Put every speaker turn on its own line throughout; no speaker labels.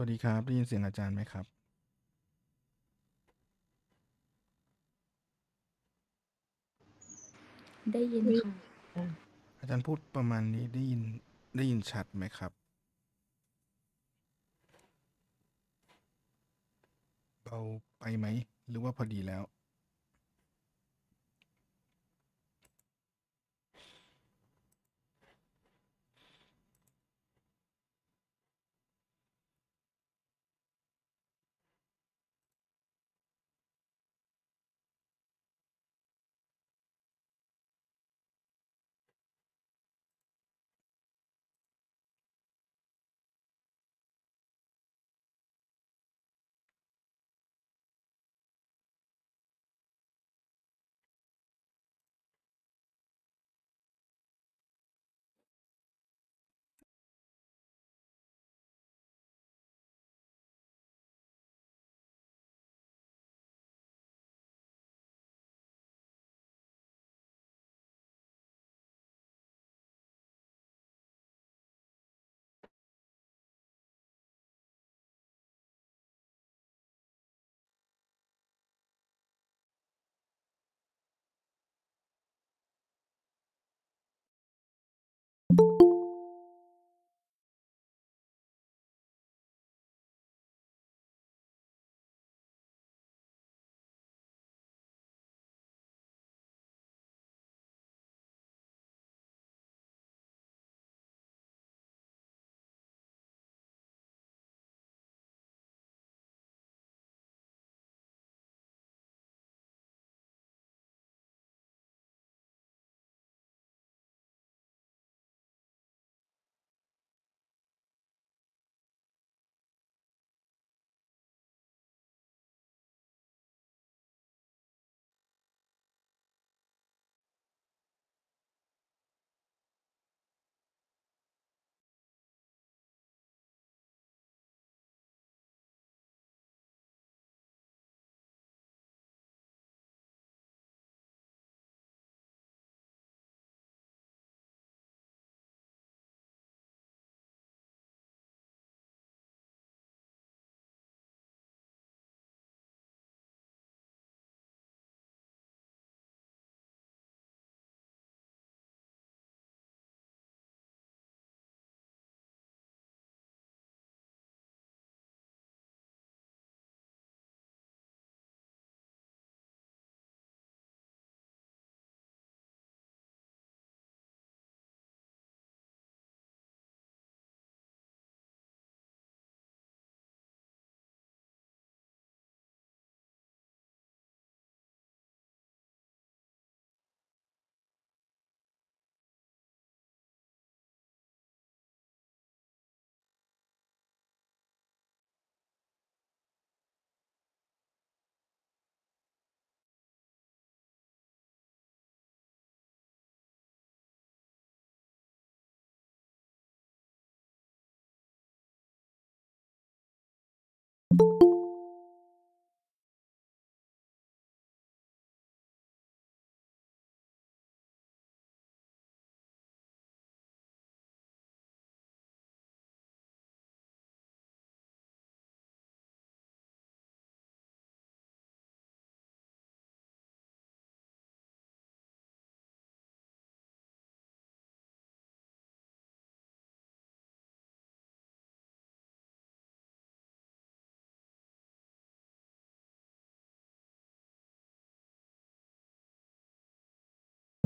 วัสดีครับ ได้ยินเสียงอาจารย์ไหมครับ ได้ยินค่ะอาจารย์พูดประมาณนี้ได้ยิน ได้ยินชัดไหมครับ เบาไปไหม หรือว่าพอดีแล้ว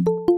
Thank you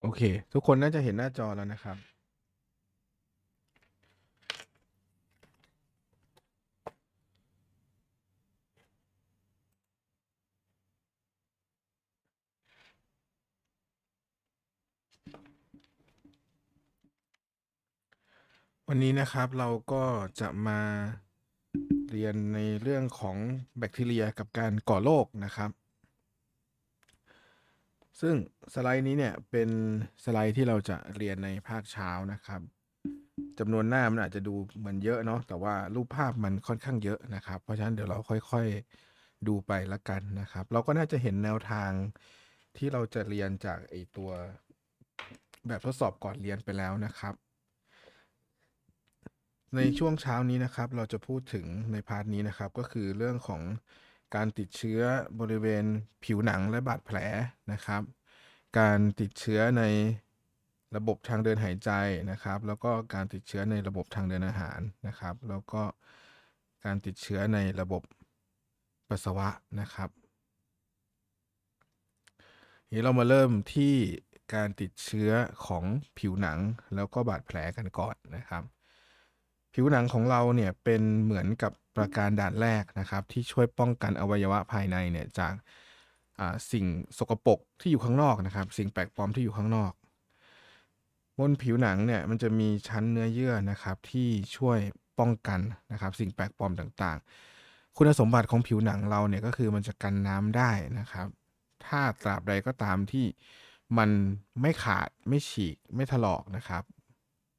โอเค ทุกคนน่าจะเห็นหน้าจอแล้วนะครับ วันนี้นะครับเราก็จะมาเรียนในเรื่องของแบคทีเรียกับการก่อโรคนะครับซึ่ง สไลด์นี้เนี่ยเป็นสไลด์ที่เราจะเรียนในภาคเช้านะครับจำนวนหน้ามันอาจจะดูเหมือนเยอะเนาะแต่ว่ารูปภาพมันค่อนข้างเยอะนะครับเพราะฉะนั้นเดี๋ยวเราค่อย ๆดูไปละกันนะครับ เราก็น่าจะเห็นแนวทางที่เราจะเรียนจากไอตัวแบบทดสอบก่อนเรียนไปแล้วนะครับ ในช่วงเช้านี้นะครับ เราจะพูดถึงในพาร์ทนี้นะครับ ก็คือเรื่องของการติดเชื้อบริเวณผิวหนังและบาดแผลนะครับ การติดเชื้อในระบบทางเดินหายใจนะครับ แล้วก็การติดเชื้อในระบบทางเดินอาหารนะครับ แล้วก็การติดเชื้อในระบบปัสสาวะนะครับนี้เรามาเริ่มที่การติดเชื้อของผิวหนังแล้วก็บาดแผลกันก่อนนะครับผิวหนังของเราเนี่ยเป็นเหมือนกับประการด่านแรกนะครับ ที่ช่วยป้องกันอวัยวะภายในเนี่ยจากสิ่งสกปรกที่อยู่ข้างนอกนะครับ สิ่งแปลกปลอมที่อยู่ข้างนอก บนผิวหนังเนี่ยมันจะมีชั้นเนื้อเยื่อนะครับที่ช่วยป้องกันนะครับ สิ่งแปลกปลอมต่างๆ คุณสมบัติของผิวหนังเราเนี่ยก็คือมันจะกันน้ำได้นะครับ ถ้าตราบใดก็ตามที่มันไม่ขาดไม่ฉีก ไม่ถลอกนะครับ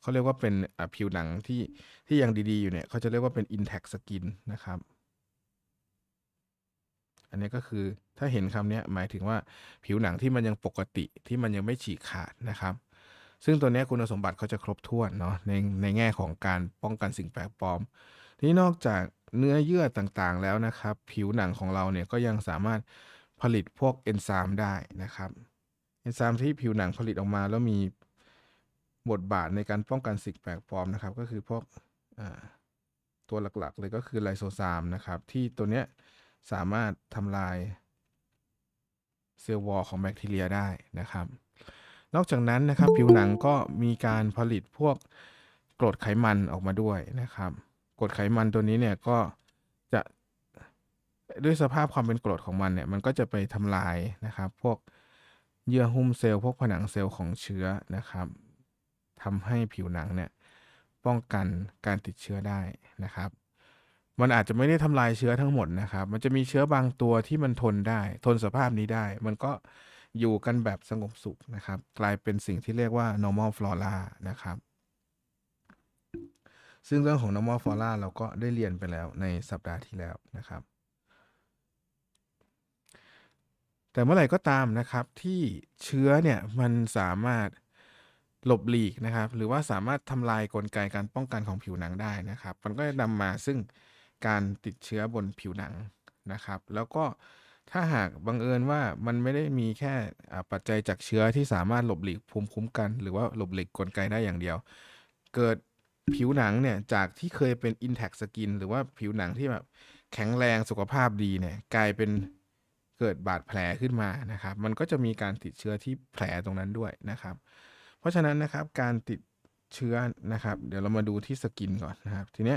เขาเรียกว่าเป็นผิวหนังที่ที่ยังดี ๆ อยู่ เนี่ยเขาจะเรียกว่าเป็น intact skin นะครับ อันนี้ก็คือถ้าเห็นคำนี้หมายถึงว่าผิวหนังที่มันยังปกติที่มันยังไม่ฉีกขาดนะครับ ซึ่งตัวนี้คุณสมบัติเขาจะครบถ้วนเนาะในในแง่ของการป้องกันสิ่งแปลกปลอม ที่นอกจากเนื้อเยื่อต่างๆแล้วนะครับ ผิวหนังของเราเนี่ยก็ยังสามารถผลิตพวกเอนไซม์ได้นะครับเอนไซม์ที่ผิวหนังผลิตออกมาแล้วมีบทบาทในการป้องกันสิ่งแปลกปลอมนะครับก็คือพวกตัวหลักๆ เลยก็คือไลโซซามนะครับ ที่ตัวเนี้ยสามารถทำลายเซลล์วอลของแบคทีเรียได้นะครับ นอกจากนั้นนะครับผิวหนังก็มีการผลิตพวกกรดไขมันออกมาด้วยนะครับกรดไขมันตัวนี้เนี่ยก็จะด้วยสภาพความเป็นกรดของมันเนี่ย มันก็จะไปทำลายนะครับ พวกเยื่อหุ้มเซลล์พวกผนังเซลล์ของเชื้อนะครับทำให้ผิวหนังเนี่ยป้องกันการติดเชื้อได้นะครับ มันอาจจะไม่ได้ทำลายเชื้อทั้งหมดนะครับ มันจะมีเชื้อบางตัวที่มันทนได้ ทนสภาพนี้ได้ มันก็อยู่กันแบบสงบสุขนะครับ กลายเป็นสิ่งที่เรียกว่า normal flora นะครับ ซึ่งเรื่องของ normal flora เราก็ได้เรียนไปแล้วในสัปดาห์ที่แล้วนะครับ แต่เมื่อไหร่ก็ตามนะครับที่เชื้อเนี่ยมันสามารถหลบหลีกนะครับ หรือว่าสามารถทำลายกลไกการป้องกันของผิวหนังได้นะครับ มันก็จะนำมาซึ่งการติดเชื้อบนผิวหนังนะครับ แล้วก็ถ้าหากบังเอิญว่ามันไม่ได้มีแค่ปัจจัยจากเชื้อที่สามารถหลบหลีกภูมิคุ้มกันหรือว่าหลบหลีกกลไกได้อย่างเดียว เกิดผิวหนังเนี่ยจากที่เคยเป็น intact skin หรือว่าผิวหนังที่แบบแข็งแรงสุขภาพดีเนี่ย กลายเป็นเกิดบาดแผลขึ้นมานะครับ มันก็จะมีการติดเชื้อที่แผลตรงนั้นด้วยนะครับเพราะฉะนั้นนะครับการติดเชื้อนะครับเดี๋ยวเรามาดูที่สกินก่อนนะครับทีนี้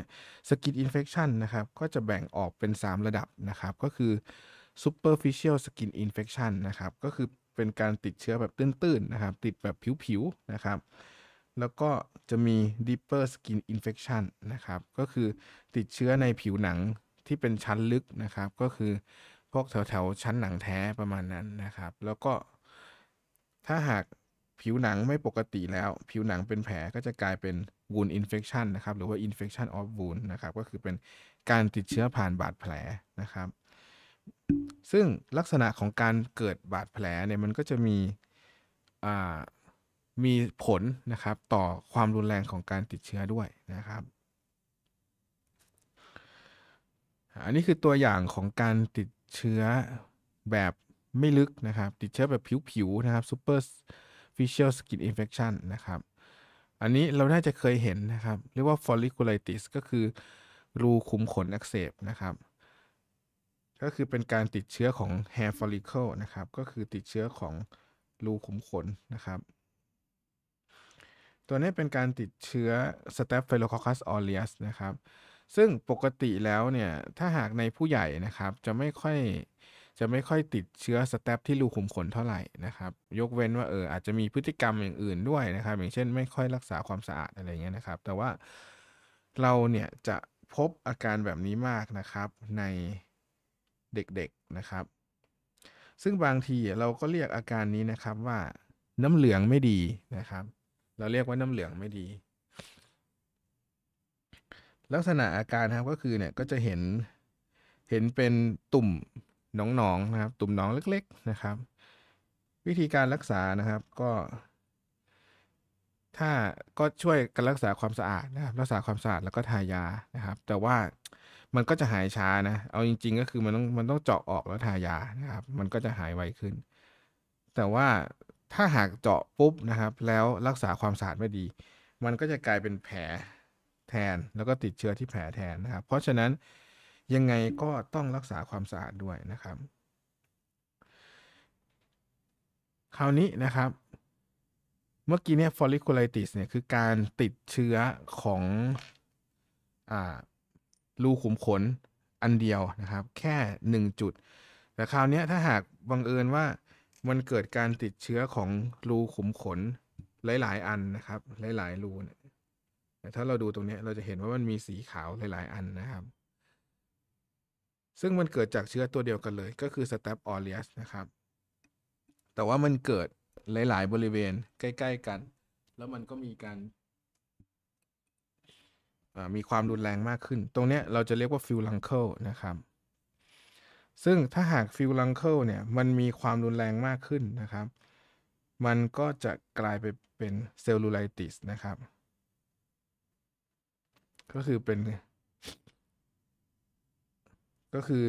สกินอินเฟคชันนะครับก็จะแบ่งออกเป็น 3 ระดับนะครับ ก็คือ superficial skin infection นะครับก็คือเป็นการติดเชื้อแบบตื้น ๆ นะครับ ติดแบบผิว ๆ นะครับแล้วก็จะมี deeper skin infection นะครับก็คือติดเชื้อในผิวหนังที่เป็นชั้นลึกนะครับก็คือพวกแถว ๆ ชั้นหนังแท้ประมาณนั้นนะครับ แล้วก็ถ้าหากผิวหนังไม่ปกติแล้วผิวหนังเป็นแผลก็จะกลายเป็น wound infection นะครับ หรือว่า infection of wound นะครับ ก็คือเป็นการติดเชื้อผ่านบาดแผลนะครับ ซึ่งลักษณะของการเกิดบาดแผลเนี่ยมันก็จะมี มีผลนะครับต่อความรุนแรงของการติดเชื้อด้วยนะครับ อันนี้คือตัวอย่างของการติดเชื้อแบบไม่ลึกนะครับ ติดเชื้อแบบผิวๆนะครับ super facial skin infection นะครับ อันนี้เราน่าจะเคยเห็นนะครับ เรียกว่า folliculitis ก็คือ รูขุมขนอักเสบนะครับ ก็คือเป็นการติดเชื้อของ hair follicle นะครับ ก็คือติดเชื้อของรูขุมขนนะครับ ตัวนี้เป็นการติดเชื้อ Staphylococcus aureus นะครับ ซึ่งปกติแล้วเนี่ย ถ้าหากในผู้ใหญ่นะครับจะไม่ค่อยจะไม่ค่อยติดเชื้อสเตปที่รูขุมขนเท่าไหร่นะครับ ยกเว้นว่าเอออาจจะมีพฤติกรรมอย่างอื่นด้วยนะครับ อย่างเช่น ไม่ค่อยรักษาความสะอาดอะไรเงี้ยนะครับ แต่ว่าเราเนี่ยจะพบอาการแบบนี้มากนะครับในเด็กๆนะครับ ซึ่งบางทีเราก็เรียกอาการนี้นะครับว่าน้ำเหลืองไม่ดีนะครับ เราเรียกว่าน้ำเหลืองไม่ดี ลักษณะอาการครับก็คือเนี่ยก็จะเห็นเห็นเป็นตุ่มหนองๆนนะครับตุ่มน้องเล็กๆนะครับ วิธีการรักษานะครับก็ ถ้าก็ช่วยกันรักษาความสะอาดนะครับ รักษาความสะอาดแล้วก็ทายานะครับ แต่ว่ามันก็จะหายช้านะเอาจริง ๆ ก็คือมันต้องมันต้องเจาะออกแล้วทายานะครับมันก็จะหายไวขึ้น แต่ว่าถ้าหากเจาะปุ๊บนะครับ แล้วรักษาความสะอาดไม่ดี มันก็จะกลายเป็นแผลแทนแล้วก็ติดเชื้อที่แผลแทนนะครับ เพราะฉะนั้นยังไงก็ต้องรักษาความสะอาดด้วยนะครับ คราวนี้นะครับ เมื่อกี้เนี่ยฟอลิคูลิติสเนี่ยคือการติดเชื้อของอรูขุมขนอันเดียวนะครับ แค่1จุด แต่คราวนี้ถ้าหากบังเอิญว่ามันเกิดการติดเชื้อของรูขุมขน หลายๆอันนะครับหลายๆรูเนี่ยถ้าเราดูตรงนี้เราจะเห็นว่ามันมีสีขาวหลาย ๆอันนะครับซึ่งมันเกิดจากเชื้อตัวเดียวกันเลยก็คือสเตปออเรียสนะครับ แต่ว่ามันเกิดหลายๆบริเวณใกล้ๆกัน แล้วมันก็มีการ มีความรุนแรงมากขึ้น ตรงนี้เราจะเรียกว่าฟิวลังเคิลนะครับซึ่งถ้าหากฟิวลังเคิลเนี่ยมันมีความรุนแรงมากขึ้นนะครับมันก็จะกลายไปเป็นเซลลูไลติสนะครับ ก็คือเป็นก็คือ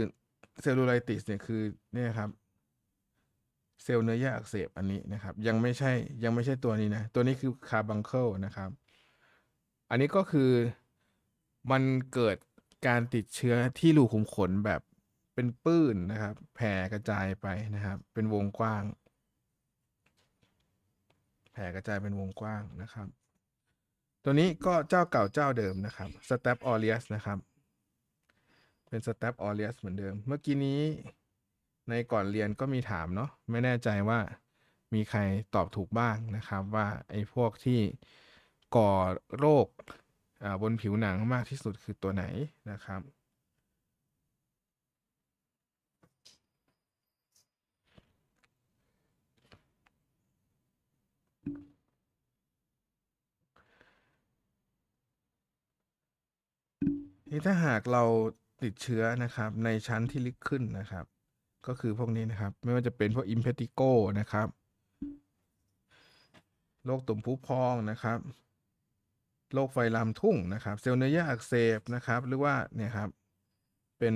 เซลลูไลติสเนี่ยคือเนี่ยครับเซลล์เนื้อเยื่ออักเสบอันนี้นะครับ ยังไม่ใช่ยังไม่ใช่ตัวนี้นะตัวนี้คือคาร์บังเคิลนะครับอันนี้ก็คือมันเกิดการติดเชื้อที่รูขุมขนแบบเป็นปื้นนะครับแผ่กระจายไปนะครับ เป็นวงกว้างแผ่กระจายเป็นวงกว้างนะครับ ตัวนี้ก็เจ้าเก่าเจ้าเดิมนะครับสเตปออเรียสนะครับเป็นสเตปออเรียสเหมือนเดิม เมื่อกี้นี้ในก่อนเรียนก็มีถามเนาะ ไม่แน่ใจว่ามีใครตอบถูกบ้างนะครับว่าไอ้พวกที่ก่อโรคบนผิวหนังมากที่สุดคือตัวไหนนะครับ ถ้าหากเราติดเชื้อ นะครับ ในชั้นที่ลึกขึ้น นะครับ ก็คือพวกนี้นะครับ ไม่ว่าจะเป็นพวกอิมเพติโกนะครับ โรคตุ่มพุพอง นะครับ โรคไฟลามทุ่ง นะครับ เซลล์เนื้อเยื่ออักเสบนะครับหรือว่า เนี่ยครับ เป็น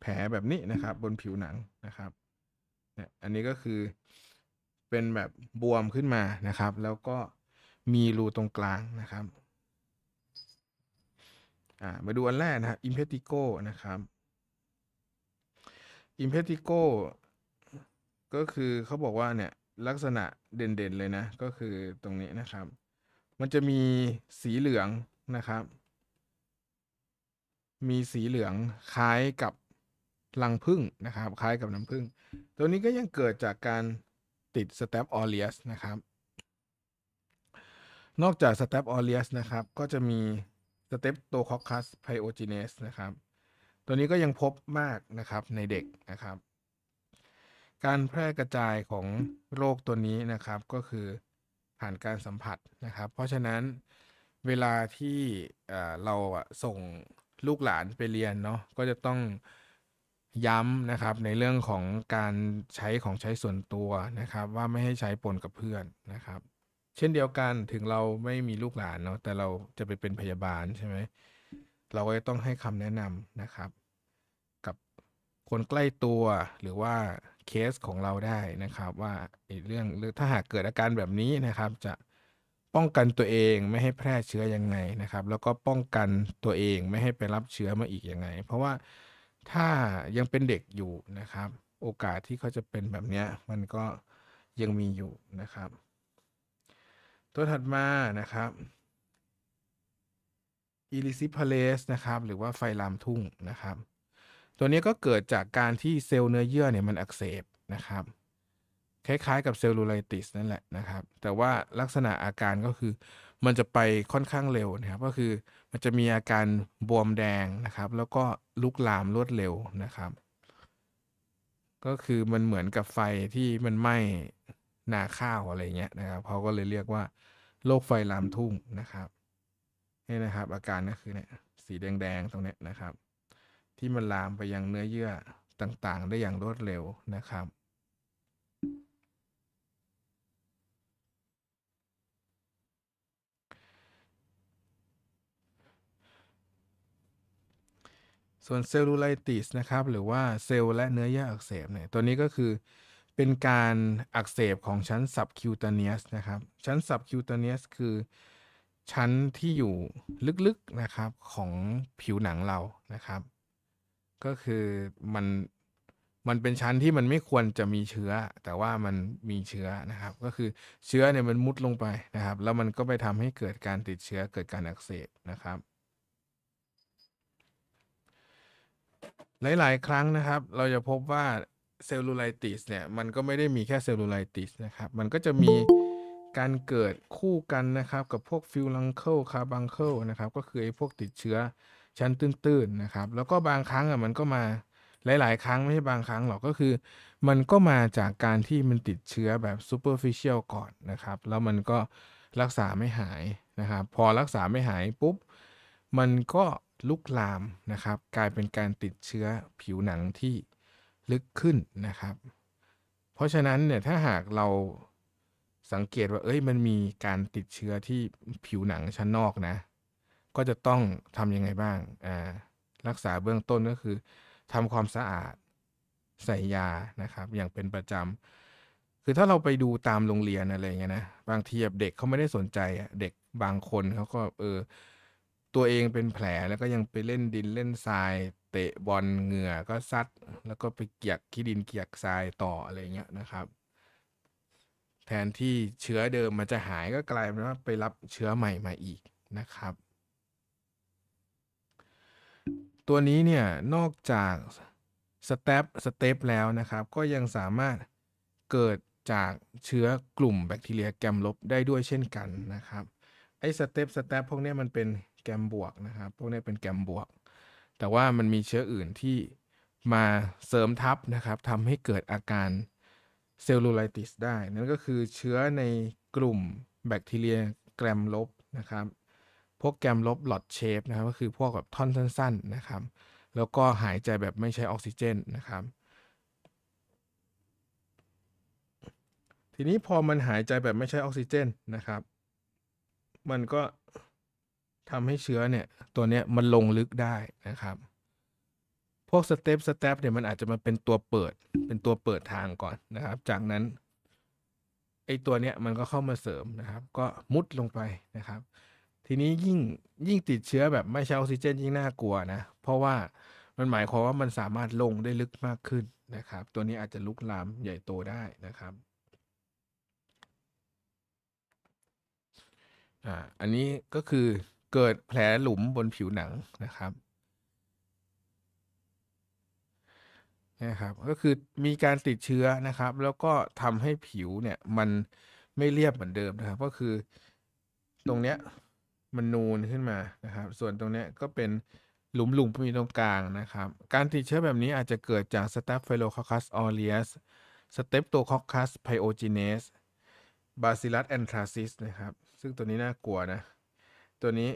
แผลแบบนี้นะครับ บนผิวหนัง นะครับ เนี่ย อันนี้ก็คือ เป็นแบบบวมขึ้นมา นะครับ แล้วก็มีรูตรงกลาง นะครับอ่ามาดูอันแรกนะฮะ i m p ติโก o นะครับอิมเพติโกก็คือเขาบอกว่าเนี่ยลักษณะเด่น ๆ เลยนะ ก็คือตรงนี้นะครับ มันจะมีสีเหลืองนะครับ มีสีเหลืองคล้ายกับรังพึ่งนะครับ คล้ายกับน้ำพึ่งตัวนี้ก็ยังเกิดจากการติดสเตปออเลียสนะครับ นอกจากสเตปออเลียสนะครับก็จะมีสเตปโตคอคัสไพโอจีเนสนะครับ ตัวนี้ก็ยังพบมากนะครับในเด็กนะครับ การแพร่กระจายของโรคตัวนี้นะครับก็คือผ่านการสัมผัสนะครับ เพราะฉะนั้นเวลาที่เราส่งลูกหลานไปเรียนเนาะก็จะต้องย้ำนะครับในเรื่องของการใช้ของใช้ส่วนตัวนะครับ ว่าไม่ให้ใช้ปนกับเพื่อนนะครับเช่นเดียวกันถึงเราไม่มีลูกหลานเนาะแต่เราจะไปเป็นพยาบาลใช่ไหมเราก็จะต้องให้คำแนะนำนะครับ กับคนใกล้ตัวหรือว่าเคสของเราได้นะครับ ว่าเรื่องถ้าหากเกิดอาการแบบนี้นะครับ จะป้องกันตัวเองไม่ให้แพร่เชื้อยังไงนะครับ แล้วก็ป้องกันตัวเองไม่ให้ไปรับเชื้อมาอีกยังไง เพราะว่าถ้ายังเป็นเด็กอยู่นะครับ โอกาสที่เขาจะเป็นแบบนี้มันก็ยังมีอยู่นะครับตัวถัดมานะครับอิลิซิพาเลสนะครับหรือว่าไฟลามทุ่งนะครับตัวนี้ก็เกิดจากการที่เซลล์เนื้อเยื่อเนี่ยมันอักเสบนะครับคล้ายๆกับเซลลูไลติสนั่นแหละนะครับแต่ว่าลักษณะอาการก็คือมันจะไปค่อนข้างเร็วนะครับก็คือมันจะมีอาการบวมแดงนะครับแล้วก็ลุกลามรวดเร็วนะครับ ก็คือมันเหมือนกับไฟที่มันไหม้นาข้าวอะไรเงี้ยนะครับ เขาก็เลยเรียกว่าโรคไฟลามทุ่งนะครับ นี่นะครับอาการก็คือเนี่ยสีแดงๆตรงเนี้ยนะครับ ที่มันลามไปยังเนื้อเยื่อต่างๆ ได้อย่างรวดเร็วนะครับ ส่วนเซลลูไลติสนะครับ หรือว่าเซลล์และเนื้อเยื่ออักเสบเนี่ยตัวนี้ก็คือเป็นการอักเสบของชั้นสับคิวเตเนียสนะครับ ชั้นสับคิวเตเนียสคือชั้นที่อยู่ลึกๆนะครับของผิวหนังเรานะครับ ก็คือมันมันเป็นชั้นที่มันไม่ควรจะมีเชื้อ แต่ว่ามันมีเชื้อนะครับ ก็คือเชื้อเนี่ยมันมุดลงไปนะครับ แล้วมันก็ไปทำให้เกิดการติดเชื้อเกิดการอักเสบนะครับ หลายๆครั้งนะครับเราจะพบว่าเซลลูไลติสเนี่ย มันก็ไม่ได้มีแค่เซลลูไลติสนะครับ มันก็จะมีการเกิดคู่กันนะครับ กับพวกฟิวลังเคิลคาบังเคิลนะครับ ก็คือไอ้พวกติดเชื้อชั้นตื้นๆนะครับ แล้วก็บางครั้งอ่ะมันก็มาหลายๆ ครั้งไม่ใช่บางครั้งหรอก ก็คือมันก็มาจากการที่มันติดเชื้อแบบซูเปอร์ฟิเชียลก่อนนะครับ แล้วมันก็รักษาไม่หายนะครับพอรักษาไม่หายปุ๊บมันก็ลุกลามนะครับกลายเป็นการติดเชื้อผิวหนังที่ลึกขึ้นนะครับ เพราะฉะนั้นเนี่ยถ้าหากเราสังเกตว่าเอ้ย มันมีการติดเชื้อที่ผิวหนังชั้นนอกนะ ก็จะต้องทำยังไงบ้างอ่ารักษาเบื้องต้นก็คือทำความสะอาดใส่ยานะครับอย่างเป็นประจำคือถ้าเราไปดูตามโรงเรียนอะไรเงี้ยนะ บางที เด็กเขาไม่ได้สนใจเด็กบางคนเขาก็เออตัวเองเป็นแผลแล้วก็ยังไปเล่นดินเล่นทรายเตะบอลเหงื่อก็ซัด แล้วก็ไปเกียกขี้ดินเกียกทรายต่ออะไรเงี้ยนะครับ แทนที่เชื้อเดิมมันจะหายก็กลายเป็นว่าไปรับเชื้อใหม่มาอีกนะครับ ตัวนี้เนี่ยนอกจากสเต็ปสเต็ปแล้วนะครับ ก็ยังสามารถเกิดจากเชื้อกลุ่มแบคทีเรียแกมลบได้ด้วยเช่นกันนะครับ ไอ้สเต็ปสเต็ปพวกนี้มันเป็นแกมบวกนะครับพวกนี้เป็นแกมบวกแต่ว่ามันมีเชื้ออื่นที่มาเสริมทับนะครับทำให้เกิดอาการเซลลูไลติสได้ นั่นก็คือเชื้อในกลุ่มแบคทีเรียแกรมลบนะครับ พวกแกรมลบหลอดเชฟนะครับก็คือพวกแบบท่อนสั้น ๆนะครับ แล้วก็หายใจแบบไม่ใช้ออกซิเจนนะครับ ทีนี้พอมันหายใจแบบไม่ใช้ออกซิเจนนะครับ มันก็ทำให้เชื้อเนี่ยตัวเนี้ยมันลงลึกได้นะครับ พวกสเต็ปสเต็ปเนี่ยมันอาจจะมาเป็นตัวเปิดเป็นตัวเปิดทางก่อนนะครับ จากนั้นไอตัวเนี้ยมันก็เข้ามาเสริมนะครับ ก็มุดลงไปนะครับ ทีนี้ยิ่งยิ่งติดเชื้อแบบไม่ใช้ออกซิเจนยิ่งน่ากลัวนะ เพราะว่ามันหมายความว่ามันสามารถลงได้ลึกมากขึ้นนะครับ ตัวนี้อาจจะลุกลามใหญ่โตได้นะครับ อ่าอันนี้ก็คือเกิดแผลหลุมบนผิวหนังนะครับนะครับ ก็คือมีการติดเชื้อนะครับ แล้วก็ทำให้ผิวเนี่ยมันไม่เรียบเหมือนเดิมนะครับ ก็คือตรงเนี้ยมันนูนขึ้นมานะครับ ส่วนตรงเนี้ยก็เป็นหลุมหลุมมีตรงกลางนะครับ การติดเชื้อแบบนี้อาจจะเกิดจากสเต p h y l o ค o c c ออ a u r e สส s t r ต p t คอคัสไพ p y o g e น e s Bacillus a n t h r a c นะครับ ซึ่งตัวนี้น่ากลัวนะตัวนี้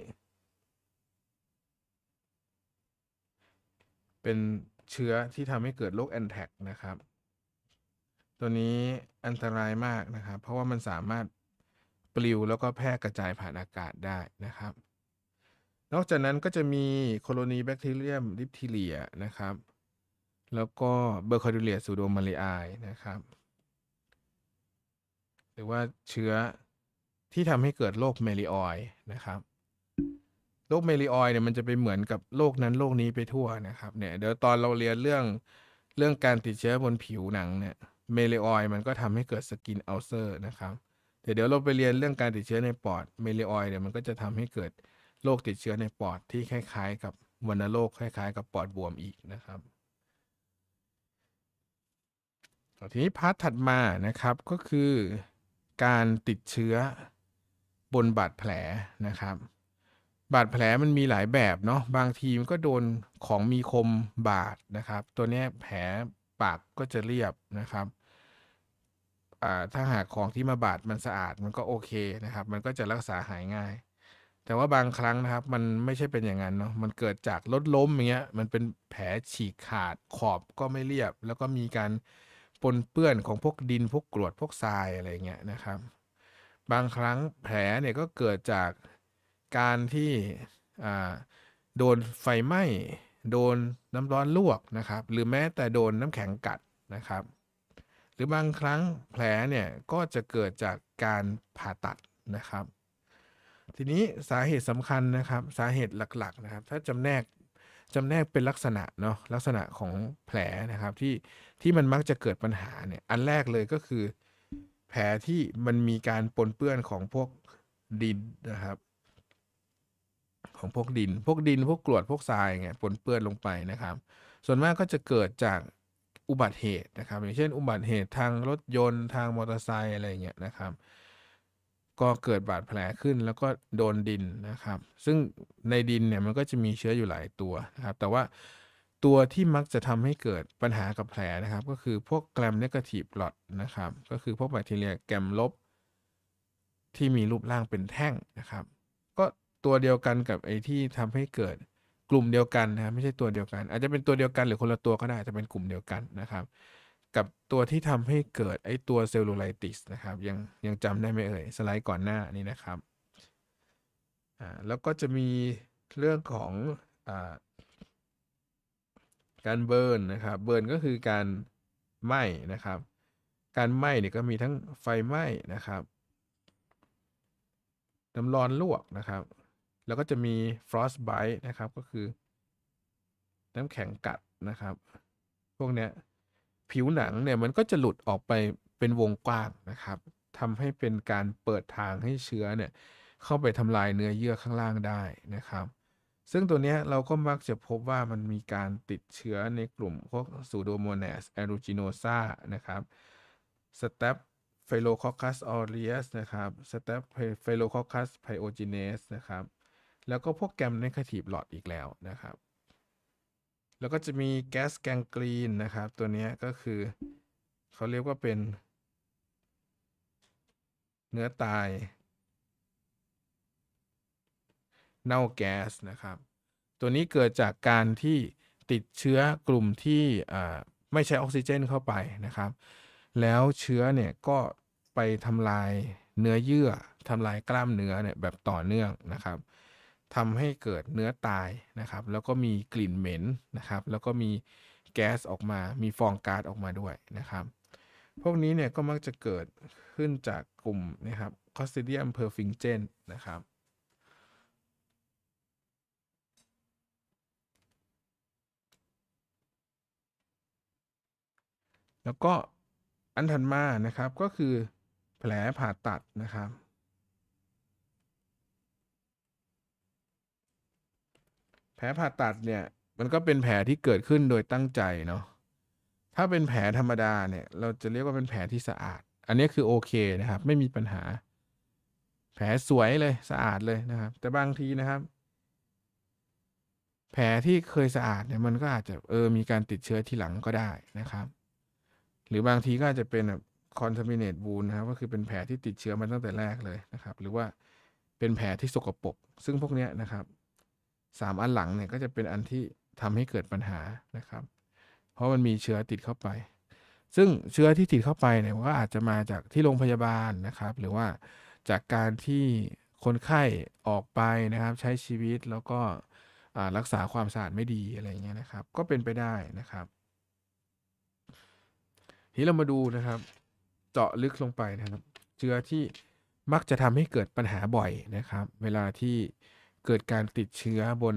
เป็นเชื้อที่ทำให้เกิดโรคแอนแท็กนะครับ ตัวนี้อันตรายมากนะครับ เพราะว่ามันสามารถปลิวแล้วก็แพร่กระจายผ่านอากาศได้นะครับ นอกจากนั้นก็จะมีโคโลนีแบคทีเรียมลิปทีเลียนะครับ แล้วก็เบอร์คอดูเลียสูโดมารีไอนะครับ หรือว่าเชื้อที่ทำให้เกิดโรคเมลิออยนะครับโรคเมลิออยเนี่ยมันจะเป็นเหมือนกับโรคนั้นโรคนี้ไปทั่วนะครับเนี่ยเดี๋ยวตอนเราเรียนเรื่องเรื่องการติดเชื้อบนผิวหนังเนี่ยเมลิออยมันก็ทำให้เกิด สกินอัลเซอร์นะครับ เดี๋ยวเดี๋ยวเราไปเรียนเรื่องการติดเชื้อในปอดเมลิออยเนี่ยมันก็จะทำให้เกิดโรคติดเชื้อในปอดที่คล้ายๆ กับ วัณโรคคล้ายๆ กับปอดบวมอีกนะครับทีนี้พาร์ทถัดมานะครับก็คือการติดเชื้อบนบาดแผลนะครับบาดแผลมันมีหลายแบบเนาะบางทีมันก็โดนของมีคมบาดนะครับ ตัวนี้แผลปากก็จะเรียบนะครับถ้าหากของที่มาบาด มันสะอาดมันก็โอเคนะครับ มันก็จะรักษาหายง่าย แต่ว่าบางครั้งนะครับมันไม่ใช่เป็นอย่างนั้นเนาะมันเกิดจากรถล้มอย่างเงี้ยมันเป็นแผลฉีกขาดขอบก็ไม่เรียบ แล้วก็มีการปนเปื้อนของพวกดินพวกกรวดพวกทรายอะไรเงี้ยนะครับ บางครั้งแผลเนี่ยก็เกิดจากการที่โดนไฟไหม้โดนน้ำร้อนลวกนะครับ หรือแม้แต่โดนน้ำแข็งกัดนะครับ หรือบางครั้งแผลเนี่ยก็จะเกิดจากการผ่าตัดนะครับ ทีนี้สาเหตุสำคัญนะครับ สาเหตุหลักๆนะครับ ถ้าจำแนกจำแนกเป็นลักษณะเนาะลักษณะของแผลนะครับที่ที่มันมักจะเกิดปัญหาเนี่ยอันแรกเลยก็คือแผลที่มันมีการปนเปื้อนของพวกดินนะครับของพวกดิน พวกดินพวกกรวด พวกทรายเงี้ยปนเปื้อนลงไปนะครับ ส่วนมากก็จะเกิดจากอุบัติเหตุนะครับ อย่างเช่น อุบัติเหตุทางรถยนต์ทางมอเตอร์ไซค์อะไรเงี้ยนะครับ ก็เกิดบาดแผลขึ้นแล้วก็โดนดินนะครับ ซึ่งในดินเนี่ยมันก็จะมีเชื้ออยู่หลายตัวนะครับแต่ว่าตัวที่มักจะทำให้เกิดปัญหากับแผลนะครับ ก็คือพวกแกรมเนกาทีฟหลอดนะครับก็คือพวกแบคทีเรียแกรมลบ ที่มีรูปร่างเป็นแท่งนะครับตัวเดียวกันกับไอ้ที่ ทำให้เกิดกลุ่มเดียวกันนะไม่ใช่ตัวเดียวกัน อาจจะเป็นตัวเดียวกันหรือคนละตัวก็ได้จะเป็นกลุ่มเดียวกันนะครับ กับตัวที่ทำให้เกิดไอ้ตัวเซลลูไลติสนะครับ ยังยังจำได้ไหมเอ่ยสไลด์ก่อนหน้านี้นะครับอ่าแล้วก็จะมีเรื่องของอ่าการเบิร์นนะครับเบิร์นก็คือการไหม้นะครับ การไหม้เนี่ยก็มีทั้งไฟไหม้นะครับน้ำร้อนลวกนะครับแล้วก็จะมี frostbite นะครับ ก็คือ น้ำแข็งกัดนะครับ พวกเนี้ยผิวหนังเนี่ยมันก็จะหลุดออกไปเป็นวงกว้างนะครับทำให้เป็นการเปิดทางให้เชื้อเนี่ยเข้าไปทำลายเนื้อเยื่อข้างล่างได้นะครับ ซึ่งตัวนี้เราก็มักจะพบว่ามันมีการติดเชื้อในกลุ่มพวกสูโดโมเนสแอรูจิโนซานะครับสเตปไฟโลคอคัสออเรียสนะครับสเตปไฟโลคอคัสไพโอจิเนสนะครับแล้วก็พวกแกมเนกาทีฟหลอดอีกแล้วนะครับ แล้วก็จะมีแก๊สแกงกรีนนะครับตัวนี้ก็คือเขาเรียกว่าเป็นเนื้อตายเน่าแก๊สนะครับ ตัวนี้เกิดจากการที่ติดเชื้อกลุ่มที่ไม่ใช้ออกซิเจนเข้าไปนะครับ แล้วเชื้อเนี่ยก็ไปทำลายเนื้อเยื่อทำลายกล้ามเนื้อเนี่ยแบบต่อเนื่องนะครับทำให้เกิดเนื้อตายนะครับ แล้วก็มีกลิ่นเหม็นนะครับ แล้วก็มีแก๊สออกมา มีฟองก๊าซออกมาด้วยนะครับ พวกนี้เนี่ยก็มักจะเกิดขึ้นจากกลุ่มนะครับคอสติเดียมเพอร์ฟิงเจนนะครับ แล้วก็อันถัดมานะครับก็คือแผลผ่าตัดนะครับแผลผ่าตัดเนี่ยมันก็เป็นแผลที่เกิดขึ้นโดยตั้งใจเนาะ ถ้าเป็นแผลธรรมดาเนี่ย เราจะเรียกว่าเป็นแผลที่สะอาด อันนี้คือโอเคนะครับ ไม่มีปัญหาแผลสวยเลยสะอาดเลยนะครับแต่บางทีนะครับ แผลที่เคยสะอาดเนี่ยมันก็อาจจะเออมีการติดเชื้อที่หลังก็ได้นะครับ หรือบางทีก็อาจจะเป็นแบบคอนทมิเนตบูลนะครับก็คือเป็นแผลที่ติดเชื้อมาตั้งแต่แรกเลยนะครับ หรือว่าเป็นแผลที่สกปรกซึ่งพวกนี้นะครับสามอันหลังเนี่ยก็จะเป็นอันที่ทำให้เกิดปัญหานะครับ เพราะมันมีเชื้อติดเข้าไป ซึ่งเชื้อที่ติดเข้าไปเนี่ยก็อาจจะมาจากที่โรงพยาบาลนะครับ หรือว่าจากการที่คนไข้ออกไปนะครับ ใช้ชีวิตแล้วก็รักษาความสะอาดไม่ดีอะไรเงี้ยนะครับ ก็เป็นไปได้นะครับ ทีเรามาดูนะครับ เจาะลึกลงไปนะครับ เชื้อที่มักจะทำให้เกิดปัญหาบ่อยนะครับ เวลาที่เกิดการติดเชื้อบน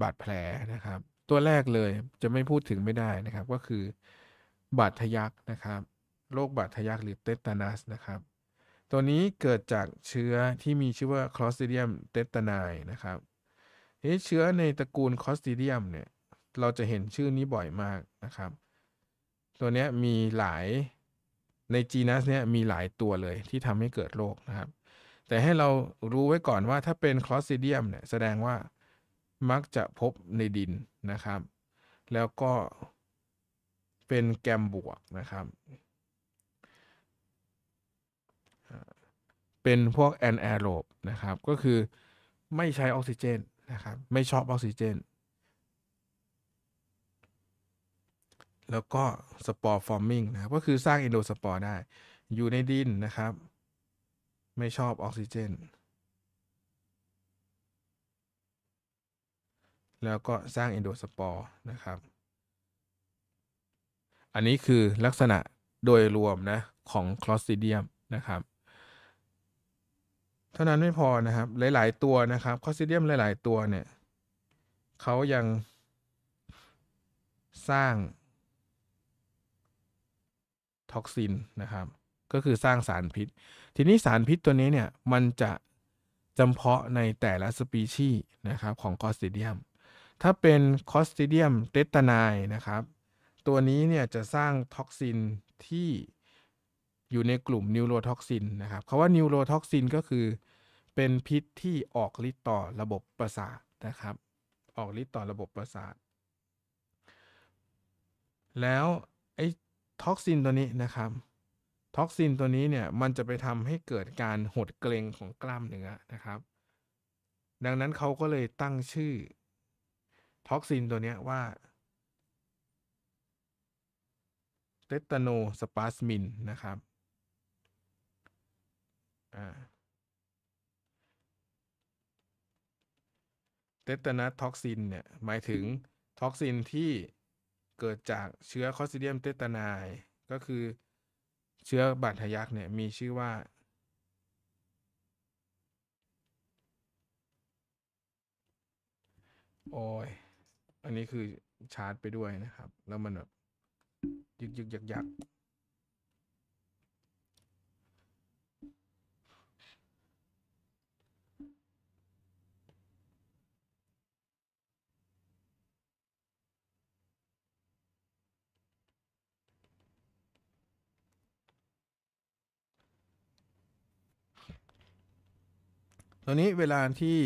บาดแผลนะครับ ตัวแรกเลยจะไม่พูดถึงไม่ได้นะครับ ก็คือบาดทะยักนะครับโรคบาดทะยักหรือเตตานัสนะครับตัวนี้เกิดจากเชื้อที่มีชื่อว่าคลอสติเดียมเตตานายนะครับเชื้อในตระกูลคลอสติเดียมเนี่ยเราจะเห็นชื่อนี้บ่อยมากนะครับตัวนี้มีหลายในจีนัสเนี่ยมีหลายตัวเลยที่ทำให้เกิดโรคนะครับแต่ให้เรารู้ไว้ก่อนว่าถ้าเป็นคลอสซิเดียมเนี่ยแสดงว่ามักจะพบในดินนะครับ แล้วก็เป็นแกมบวกนะครับ เป็นพวกแอนแอโรบนะครับก็คือไม่ใช้ออกซิเจนนะครับ ไม่ชอบออกซิเจน แล้วก็สปอร์ฟอร์มิงนะครับก็คือสร้างอินโดสปอร์ได้อยู่ในดินนะครับไม่ชอบออกซิเจน แล้วก็สร้างเอนโดสปอร์ นะครับ อันนี้คือลักษณะโดยรวมนะของคลอสซิเดียมนะครับเท่านั้นไม่พอนะครับหลาย ๆตัวนะครับคลอสซิเดียมหลายๆตัวเนี่ยเขายังสร้างท็อกซินนะครับก็คือสร้างสารพิษ ทีนี้สารพิษตัวนี้เนี่ย มันจะจำเพาะในแต่ละสปีชีนะครับของคอสติเดียม ถ้าเป็นคอสติเดียมเตตานายนะครับตัวนี้เนี่ยจะสร้างท็อกซินที่อยู่ในกลุ่มนิวโรท็อกซินนะครับคาว่านิวโรท็อกซินก็คือ เป็นพิษที่ออกฤทธิ์ต่อระบบประสาทนะครับ ออกฤทธิ์ต่อระบบประสาท แล้ว ไอ้ท็อกซินตัวนี้นะครับท็อกซินตัวนี้เนี่ยมันจะไปทำให้เกิดการหดเกรงของกล้ามเนื้อนะครับดังนั้นเขาก็เลยตั้งชื่อท็อกซินตัวนี้ว่าเตตโนสปาสมินนะครับเตตนัท็อกซินเนี่ยหมายถึงท็อกซินที่เกิดจากเชื้อคอสิเดียมเตตานายก็คือเชื้อบาดทะยักเนี่ยมีชื่อว่า โอ้ยอันนี้คือชาร์จไปด้วยนะครับ แล้วมันแบบ ยึกยึกยักยักยกตนนี้เวลาที่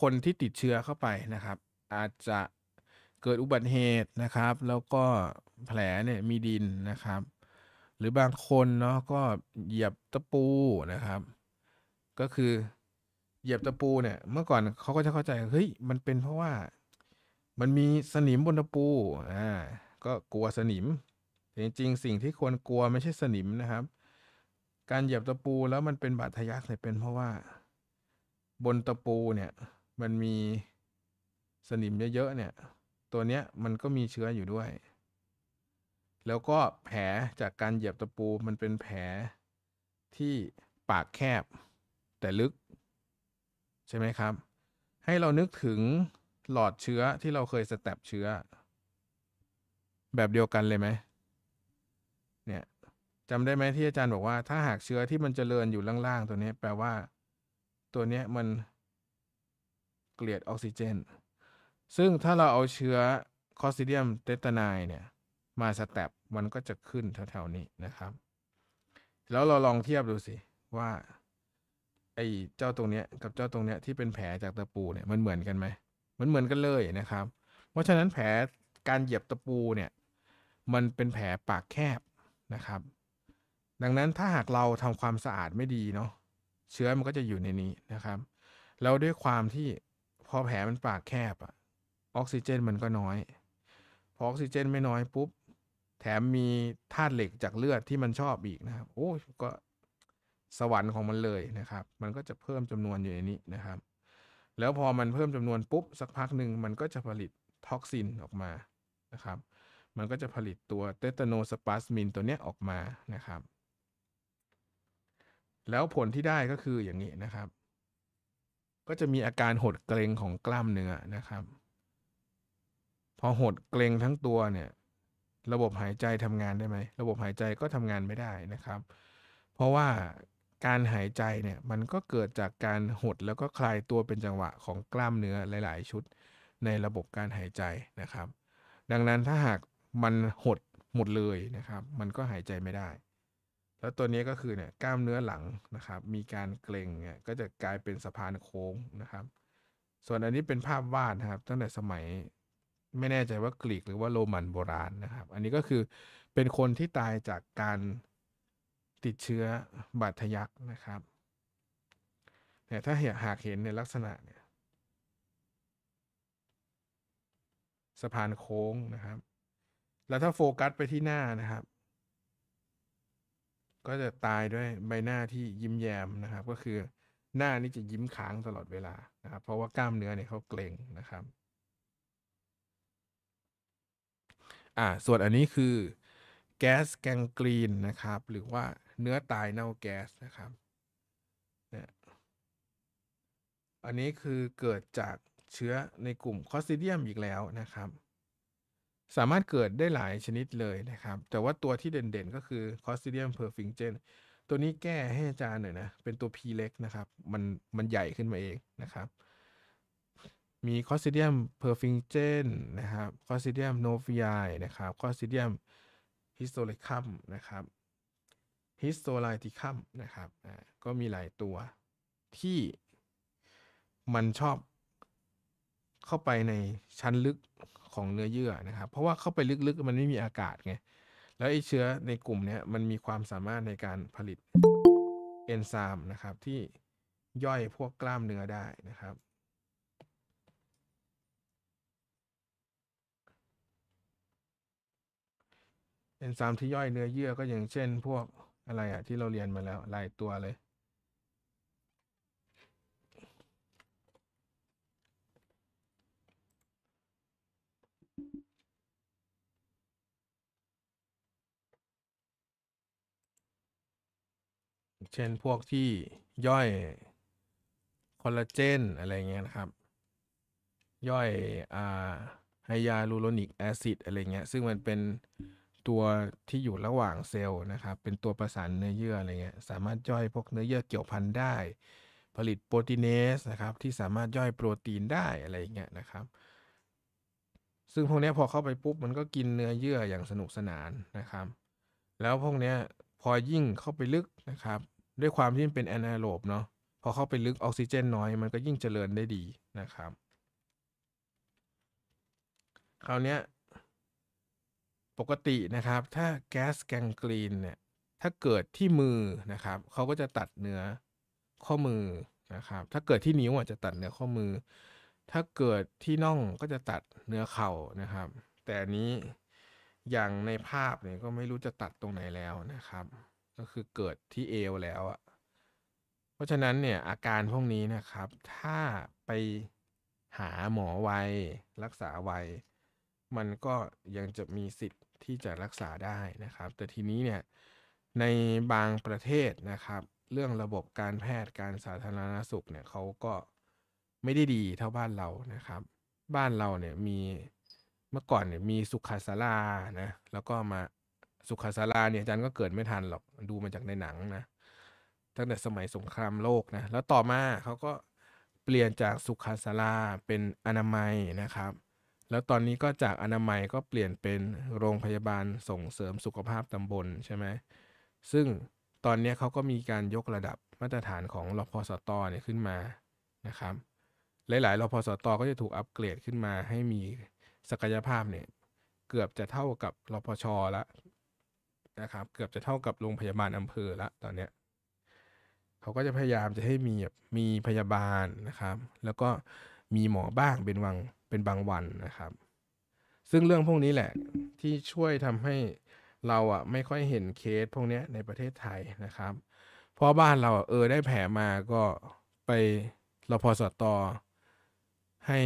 คนที่ติดเชื้อเข้าไปนะครับ อาจจะเกิดอุบัติเหตุนะครับ แล้วก็แผลเนี่ยมีดินนะครับ หรือบางคนเนาะก็เหยียบตะปูนะครับ ก็คือเหยียบตะปูเนี่ยเมื่อก่อนเขาก็จะเข้าใจเฮ้ยมันเป็นเพราะว่ามันมีสนิมบนตะปูอ่าก็กลัวสนิมจริงๆสิ่งที่ควรกลัวไม่ใช่สนิมนะครับการเหยียบตะปูแล้วมันเป็นบาดทะยักเนี่ยเป็นเพราะว่าบนตะปูเนี่ยมันมีสนิมเยอะๆเนี่ยตัวเนี้ยมันก็มีเชื้ออยู่ด้วย แล้วก็แผลจากการเหยียบตะปูมันเป็นแผลที่ปากแคบแต่ลึกใช่ไหมครับ ให้เรานึกถึงหลอดเชื้อที่เราเคยสแตปเชื้อ แบบเดียวกันเลยไหมจำได้ไหมที่อาจารย์บอกว่าถ้าหากเชื้อที่มันเจริญอยู่ล่างๆตัวนี้แปลว่าตัวนี้มันเกลียดออกซิเจนซึ่งถ้าเราเอาเชื้อคอสติเดียมเตตานายเนี่ย มาสแตปมันก็จะขึ้นแถวๆนี้นะครับ แล้วเราลองเทียบดูสิว่า ไอ้เจ้าตรงเนี้ยกับเจ้าตรงเนี้ยที่เป็นแผลจากตะปูเนี่ย มันเหมือนกันไหมมันเหมือนกันเลยนะครับ เพราะฉะนั้นแผลการเหยียบตะปูเนี่ย มันเป็นแผลปากแคบนะครับดังนั้นถ้าหากเราทำความสะอาดไม่ดีเนาะเชื้อมันก็จะอยู่ในนี้นะครับแล้วด้วยความที่พอแผลมันปากแคบอะออกซิเจนมันก็น้อย พอออกซิเจนไม่น้อยปุ๊บแถมมีธาตุเหล็กจากเลือดที่มันชอบอีกนะครับโอ้ก็สวรรค์ของมันเลยนะครับ มันก็จะเพิ่มจำนวนอยู่ในนี้นะครับ แล้วพอมันเพิ่มจำนวนปุ๊บสักพักหนึ่งมันก็จะผลิตท็อกซินออกมานะครับมันก็จะผลิตตัวเตตโนสปาสมินตัวเนี้ยออกมานะครับแล้วผลที่ได้ก็คืออย่างนี้นะครับ ก็จะมีอาการหดเกร็งของกล้ามเนื้อนะครับ พอหดเกร็งทั้งตัวเนี่ย ระบบหายใจทำงานได้ไหมระบบหายใจก็ทำงานไม่ได้นะครับ เพราะว่าการหายใจเนี่ยมันก็เกิดจากการหดแล้วก็คลายตัวเป็นจังหวะของกล้ามเนื้อหลายๆชุดในระบบการหายใจนะครับ ดังนั้นถ้าหากมันหดหมดเลยนะครับ มันก็หายใจไม่ได้แล้วตัวนี้ก็คือเนี่ยกล้ามเนื้อหลังนะครับ มีการเกร็งเนี่ยก็จะกลายเป็นสะพานโค้งนะครับ ส่วนอันนี้เป็นภาพวาดนะครับ ตั้งแต่สมัย ไม่แน่ใจว่ากรีกหรือว่าโรมันโบราณนะครับ อันนี้ก็คือเป็นคนที่ตายจากการติดเชื้อบาดทะยักนะครับเนี่ยถ้าหากเห็นในลักษณะเนี่ยสะพานโค้งนะครับ แล้วถ้าโฟกัสไปที่หน้านะครับก็จะตายด้วยใบหน้าที่ยิ้มแย้มนะครับ ก็คือหน้านี่จะยิ้มค้างตลอดเวลานะครับเพราะว่ากล้ามเนื้อเนี่ยเขาเกร็งนะครับ อ่าส่วนอันนี้คือแก๊สแกงกรีนนะครับ หรือว่าเนื้อตายเน่าแก๊สนะครับเนี่ยอันนี้คือเกิดจากเชื้อในกลุ่มคอสซิเดียมอีกแล้วนะครับสามารถเกิดได้หลายชนิดเลยนะครับ แต่ว่าตัวที่เด่นๆก็คือ Clostridium perfringens ตัวนี้แก้ให้อาจารย์หน่อยนะ เป็นตัว P เล็กนะครับมันมันใหญ่ขึ้นมาเองนะครับ มี Clostridium perfringens นะครับ Clostridium novii นะครับ Clostridium histolicum นะครับ histolyticum นะครับก็มีหลายตัวที่มันชอบเข้าไปในชั้นลึกของเนื้อเยื่อ นะครับ เพราะว่าเข้าไปลึกๆ มันไม่มีอากาศไง แล้วไอ้เชื้อในกลุ่มนี้ มันมีความสามารถในการผลิตเอนไซม์นะครับ ที่ย่อยพวกกล้ามเนื้อได้นะครับ เอนไซม์ที่ย่อยเนื้อเยื่อก็อย่างเช่นพวกอะไรอะที่เราเรียนมาแล้วลายตัวเลยช่นพวกที่ย่อยคอลลาเจนอะไรเงี้ยนะครับย่อยอาไฮยาลูโรนิกแอซิดอะไรเงี้ยซึ่งมันเป็นตัวที่อยู่ระหว่างเซลล์นะครับ เป็นตัวประสานเนื้อเยื่ออะไรเงี้ยสามารถย่อยพวกเนื้อเยื่อเกี่ยวพันได้ ผลิตโปรตีเนสนะครับที่สามารถย่อยโปรตีนได้อะไรเงี้ยนะครับซึ่งพวกนี้พอเข้าไปปุ๊บมันก็กินเนื้อเยื่ออย่างสนุกสนานนะครับ แล้วพวกนี้พอยิ่งเข้าไปลึกนะครับด้วยความที่มันเป็นแอนอโรบเนาะพอเข้าไปลึกออกซิเจนน้อยมันก็ยิ่งเจริญได้ดีนะครับ คราวนี้ปกตินะครับ ถ้าแก๊สแกงกรีนเนี่ยถ้าเกิดที่มือนะครับเขาก็จะตัดเนื้อข้อมือนะครับ ถ้าเกิดที่นิ้วอาจจะตัดเนื้อข้อมือ ถ้าเกิดที่น่องก็จะตัดเนื้อเข่านะครับ แต่อันนี้อย่างในภาพเนี่ยก็ไม่รู้จะตัดตรงไหนแล้วนะครับก็คือเกิดที่เอวแล้วอะเพราะฉะนั้นเนี่ยอาการพวกนี้นะครับ ถ้าไปหาหมอไว รักษาไว มันก็ยังจะมีสิทธิ์ที่จะรักษาได้นะครับ แต่ทีนี้เนี่ย ในบางประเทศนะครับ เรื่องระบบการแพทย์การสาธารณสุขเนี่ยเขาก็ไม่ได้ดีเท่าบ้านเรานะครับ บ้านเราเนี่ยมีเมื่อก่อนเนี่ยมีสุขศาลานะ แล้วก็มาสุขาศาลาเนี่ยอาจารย์ก็เกิดไม่ทันหรอกดูมาจากในหนังนะตั้งแต่สมัยสงครามโลกนะแล้วต่อมาเขาก็เปลี่ยนจากสุขาศาลาเป็นอนามัยนะครับ แล้วตอนนี้ก็จากอนามัยก็เปลี่ยนเป็นโรงพยาบาลส่งเสริมสุขภาพตำบลใช่ไหมซึ่งตอนนี้เขาก็มีการยกระดับมาตรฐานของรพสตเนี่ยขึ้นมานะครับ หลายๆรพสตก็จะถูกอัปเกรดขึ้นมาให้มีศักยภาพเนี่ยเกือบจะเท่ากับรพช ละนะครับเกือบจะเท่ากับโรงพยาบาลอำเภอละตอนเนี้ยเขาก็จะพยายามจะให้มีแบบมีพยาบาลนะครับ แล้วก็มีหมอบ้างเป็นวังเป็นบางวันนะครับ ซึ่งเรื่องพวกนี้แหละที่ช่วยทำให้เราอ่ะไม่ค่อยเห็นเคสพวกนี้ในประเทศไทยนะครับเพราะบ้านเราเออได้แผลมาก็ไปรพสตอให้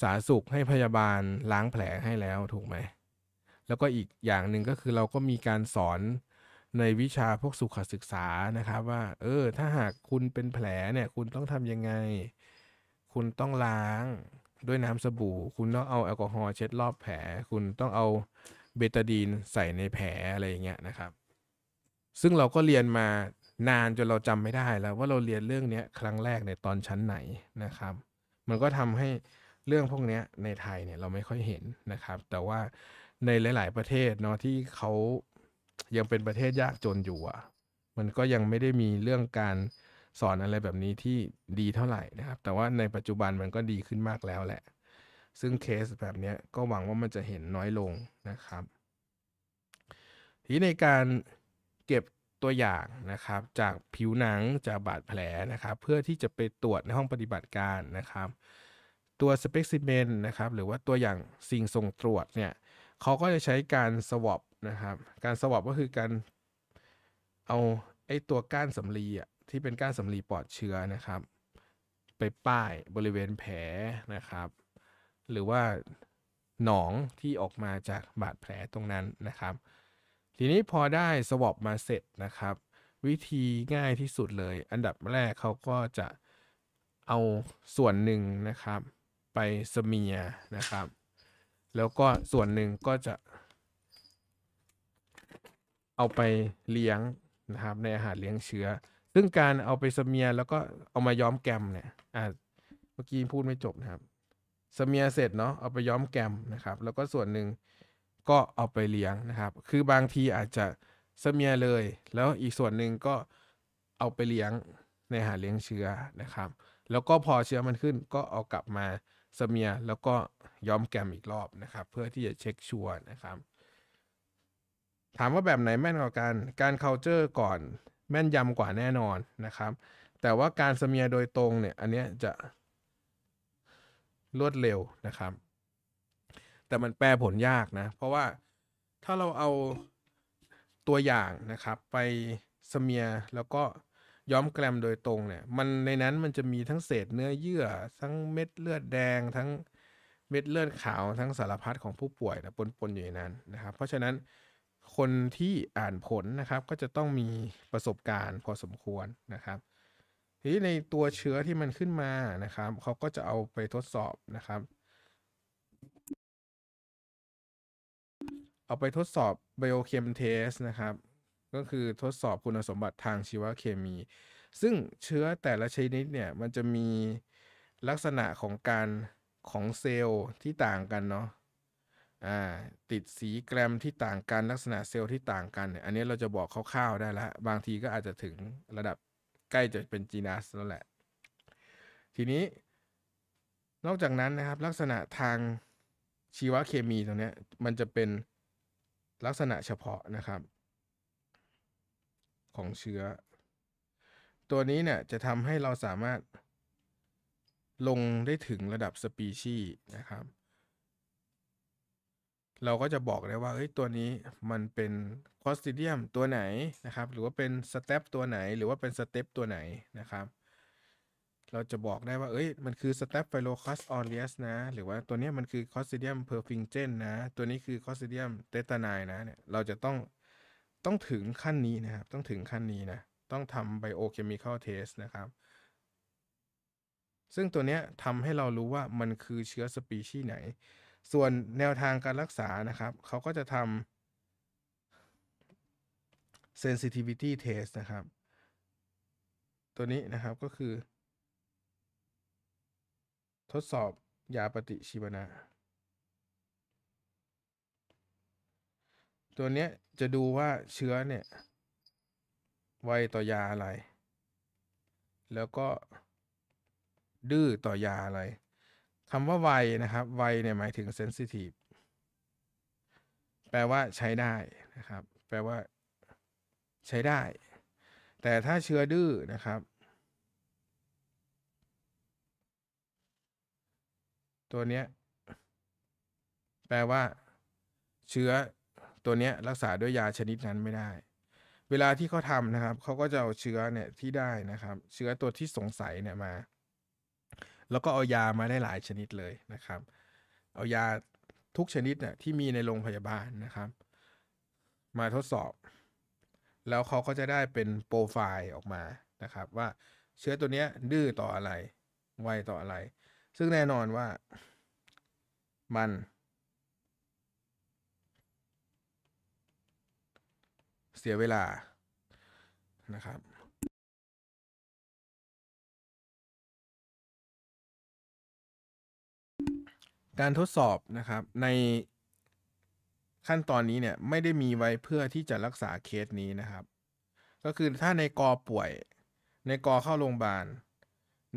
สาสุขให้พยาบาลล้างแผลให้แล้วถูกไหมแล้วก็อีกอย่างหนึ่งก็คือเราก็มีการสอนในวิชาพวกสุขศึกษานะครับว่า เออถ้าหากคุณเป็นแผลเนี่ย คุณต้องทำยังไง คุณต้องล้างด้วยน้ำสบู่ คุณต้องเอาแอลกอฮอล์เช็ดรอบแผล คุณต้องเอาเบตาดีนใส่ในแผล อะไรอย่างเงี้ยนะครับ ซึ่งเราก็เรียนมานานจนเราจำไม่ได้แล้วว่าเราเรียนเรื่องนี้ครั้งแรกในตอนชั้นไหนนะครับ มันก็ทำให้เรื่องพวกนี้ในไทยเนี่ยเราไม่ค่อยเห็นนะครับ แต่ว่าในหลาย ๆ ประเทศเนาะที่เขายังเป็นประเทศยากจนอยู่อ่ะมันก็ยังไม่ได้มีเรื่องการสอนอะไรแบบนี้ที่ดีเท่าไหร่นะครับ แต่ว่าในปัจจุบันมันก็ดีขึ้นมากแล้วแหละ ซึ่งเคสแบบนี้ก็หวังว่ามันจะเห็นน้อยลงนะครับ ทีในการเก็บตัวอย่างนะครับ จากผิวหนังจากบาดแผลนะครับ เพื่อที่จะไปตรวจในห้องปฏิบัติการนะครับ ตัวเปกซิเมนนะครับ หรือว่าตัวอย่างสิ่งส่งตรวจเนี่ยเขาก็จะใช้การสวอปนะครับ การสวอปก็คือการเอาไอ้ตัวก้านสำลีอ่ะที่เป็นก้านสำลีปลอดเชื้อนะครับ ไปป้ายบริเวณแผลนะครับ หรือว่าหนองที่ออกมาจากบาดแผลตรงนั้นนะครับ ทีนี้พอได้สวอปมาเสร็จนะครับ วิธีง่ายที่สุดเลย อันดับแรกเขาก็จะเอาส่วนหนึ่งนะครับไปสเมียนะครับแล้วก็ส่วนหนึ่งก็จะเอาไปเลี้ยงนะครับ ในอาหารเลี้ยงเชื้อ ซึ่งการเอาไปสเมียแล้วก็เอามาย้อมแกมเนี่ยอ่าเมื่อกี้พูดไม่จบนะครับสเมียเสร็จเนาะ เอาไปย้อมแกมนะครับ แล้วก็ส่วนหนึ่งก็เอาไปเลี้ยงนะครับ คือบางทีอาจจะสเมียเลย แล้วอีกส่วนหนึ่งก็เอาไปเลี้ยงในอาหารเลี้ยงเชื้อนะครับ แล้วก็พอเชื้อมันขึ้นก็เอากลับมาสเมียแล้วก็ย้อมแกมอีกรอบนะครับเพื่อที่จะเช็คชัวร์นะครับ ถามว่าแบบไหนแม่นกว่ากันการเ c ์เจอร์ก่อนแม่นยำกว่าแน่นอนนะครับ แต่ว่าการสเมียโดยตรงเนี่ยอันเนี้ยจะรวดเร็วนะครับ แต่มันแปลผลยากนะ เพราะว่าถ้าเราเอาตัวอย่างนะครับไปสเมียแล้วก็ย้อมแกลมโดยตรงเนี่ย มันในนั้นมันจะมีทั้งเศษเนื้อเยื่อ ทั้งเม็ดเลือดแดงทั้งเม็ดเลือดขาวทั้งสารพัดของผู้ป่วยนะปนๆ อยู่ในนั้นนะครับ เพราะฉะนั้นคนที่อ่านผลนะครับก็จะต้องมีประสบการณ์พอสมควรนะครับ ทีนี้ในตัวเชื้อที่มันขึ้นมานะครับเขาก็จะเอาไปทดสอบนะครับ เอาไปทดสอบไบโอเคมเทสนะครับก็คือทดสอบคุณสมบัติทางชีวเคมี ซึ่งเชื้อแต่ละชนิดเนี่ย มันจะมีลักษณะของการของเซลล์ที่ต่างกันเนาะ อ่า ติดสีแกรมที่ต่างกัน ลักษณะเซลล์ที่ต่างกันเนี่ยอันนี้เราจะบอกคร่าวๆได้ละ บางทีก็อาจจะถึงระดับใกล้จะเป็นจีนัสแล้วแหละ ทีนี้ นอกจากนั้นนะครับ ลักษณะทางชีวเคมีตรงนี้มันจะเป็นลักษณะเฉพาะนะครับของเชื้อตัวนี้เนี่ยจะทำให้เราสามารถ ลงได้ถึงระดับสปีชีส์นะครับ เราก็จะบอกได้ว่าเฮ้ยตัวนี้มันเป็นคอสติเดียมตัวไหนนะครับหรือว่าเป็นสเต็ปตัวไหนหรือว่าเป็นสเต็ปตัวไหนนะครับ เราจะบอกได้ว่าเอ้ย มันคือสเต็ปไฟโลคัสออเรียสนะหรือว่าตัวนี้มันคือคอสติเดียมเพอร์ฟิงเจนนะ ตัวนี้คือคอสติเดียมเตตานายนะเนี่ยเราจะต้องต้องถึงขั้นนี้นะครับ ต้องถึงขั้นนี้นะ ต้องทำไบโอเคมีคอลเทสนะครับ ซึ่งตัวเนี้ยทำให้เรารู้ว่ามันคือเชื้อสปีชีส์ไหน ส่วนแนวทางการรักษานะครับ เขาก็จะทำ sensitivity test นะครับ ตัวนี้นะครับก็คือ ทดสอบยาปฏิชีวนะตัวเนี้ยจะดูว่าเชื้อเนี่ย ไวต่อยาอะไร แล้วก็ ดื้อต่อยาอะไรคำว่าไวนะครับ ไวเนี่ยหมายถึง sensitive แปลว่าใช้ได้นะครับ แปลว่าใช้ได้ แต่ถ้าเชื้อดื้อนะครับ ตัวเนี้ยแปลว่าเชื้อตัวเนี้ยรักษาด้วยยาชนิดนั้นไม่ได้ เวลาที่เขาทำนะครับ เขาก็จะเอาเชื้อเนี่ยที่ได้นะครับ เชื้อตัวที่สงสัยเนี่ยมา แล้วก็เอายามาได้หลายชนิดเลยนะครับ เอายาทุกชนิดเนี่ยที่มีในโรงพยาบาลนะครับ มาทดสอบ แล้วเขาก็จะได้เป็นโปรไฟล์ออกมานะครับ ว่าเชื้อตัวเนี้ยดื้อต่ออะไร ไวต่ออะไร ซึ่งแน่นอนว่ามันเสียเวลานะครับ การทดสอบนะครับในขั้นตอนนี้เนี่ยไม่ได้มีไว้เพื่อที่จะรักษาเคสนี้นะครับ ก็คือถ้าในกอป่วยในกอเข้าโรงพยาบาล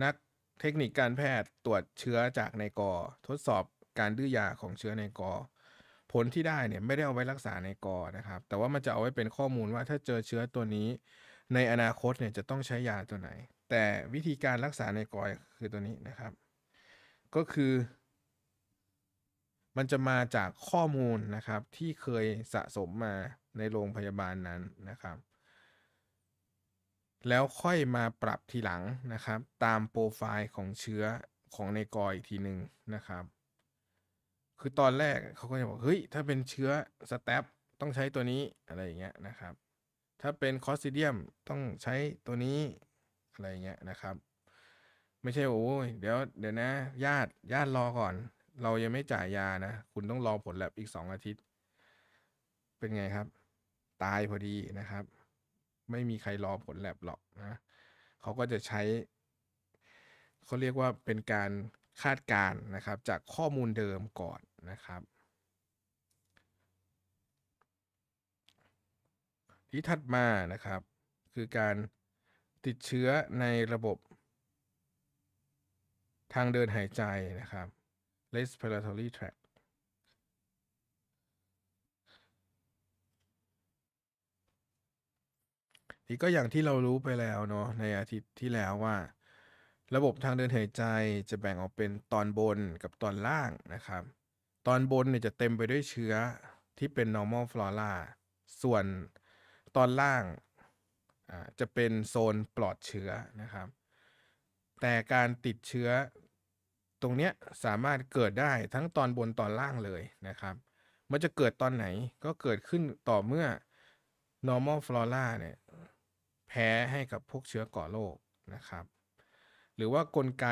นักเทคนิคการแพทย์ตรวจเชื้อจากในกอ ทดสอบการดื้อยาของเชื้อในกอผลที่ได้เนี่ยไม่ได้เอาไว้รักษาในกอนะครับ แต่ว่ามันจะเอาไว้เป็นข้อมูลว่าถ้าเจอเชื้อตัวนี้ ในอนาคตเนี่ยจะต้องใช้ยาตัวไหน แต่วิธีการรักษาในกอคือตัวนี้นะครับ ก็คือ มันจะมาจากข้อมูลนะครับที่เคยสะสมมาในโรงพยาบาลนั้นนะครับ แล้วค่อยมาปรับทีหลังนะครับตามโปรไฟล์ของเชื้อของในกออีกทีหนึ่งนะครับคือตอนแรกเขาก็จะบอกเฮ้ย ถ้าเป็นเชื้อสเตปต้องใช้ตัวนี้อะไรอย่างเงี้ยนะครับ ถ้าเป็นคอสซิเดียม ต้องใช้ตัวนี้อะไรอย่างเงี้ยนะครับ ไม่ใช่โอ้ยเดี๋ยวเดี๋ยวนะญาติญาติรอก่อน เรายังไม่จ่ายยานะ คุณต้องรอผลแลบอีกสองอาทิตย์ เป็นไงครับ ตายพอดีนะครับ ไม่มีใครรอผลแลบหรอกนะเขาก็จะใช้เขาเรียกว่าเป็นการคาดการนะครับ จากข้อมูลเดิมก่อนนะครับที่ถัดมานะครับ คือการติดเชื้อในระบบ ทางเดินหายใจนะครับ respiratory tract นี่ก็อย่างที่เรารู้ไปแล้วเนาะในอาทิตย์ที่แล้วว่า ระบบทางเดินหายใจจะแบ่งออกเป็นตอนบนกับตอนล่างนะครับตอนบนเนี่ยจะเต็มไปด้วยเชื้อที่เป็น normal flora ส่วนตอนล่าง จะเป็นโซนปลอดเชื้อนะครับ แต่การติดเชื้อตรงนี้สามารถเกิดได้ทั้งตอนบนตอนล่างเลยนะครับ มันจะเกิดตอนไหนก็เกิดขึ้นต่อเมื่อ normal flora เนี่ยแพ้ให้กับพวกเชื้อก่อโรคนะครับหรือว่ากลไก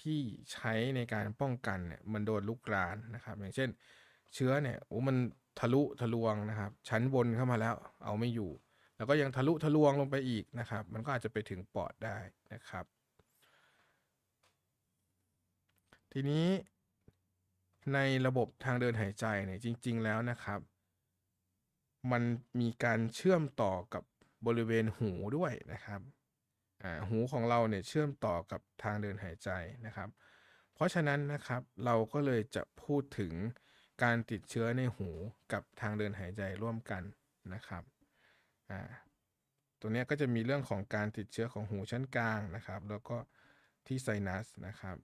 ที่ใช้ในการป้องกันเนี่ยมันโดนลุกรานนะครับ อย่างเช่น เชื้อเนี่ยโอ้ มันทะลุทะลวงนะครับชั้นบนเข้ามาแล้วเอาไม่อยู่ แล้วก็ยังทะลุทะลวงลงไปอีกนะครับ มันก็อาจจะไปถึงปอดได้นะครับ ทีนี้ในระบบทางเดินหายใจเนี่ยจริง ๆ แล้วนะครับ มันมีการเชื่อมต่อกับบริเวณหูด้วยนะครับหูของเราเนี่ยเชื่อมต่อกับทางเดินหายใจนะครับ เพราะฉะนั้นนะครับเราก็เลยจะพูดถึงการติดเชื้อในหูกับทางเดินหายใจร่วมกันนะครับ ตัวนี้ก็จะมีเรื่องของการติดเชื้อของหูชั้นกลางนะครับแล้วก็ที่ไซนัสนะครับ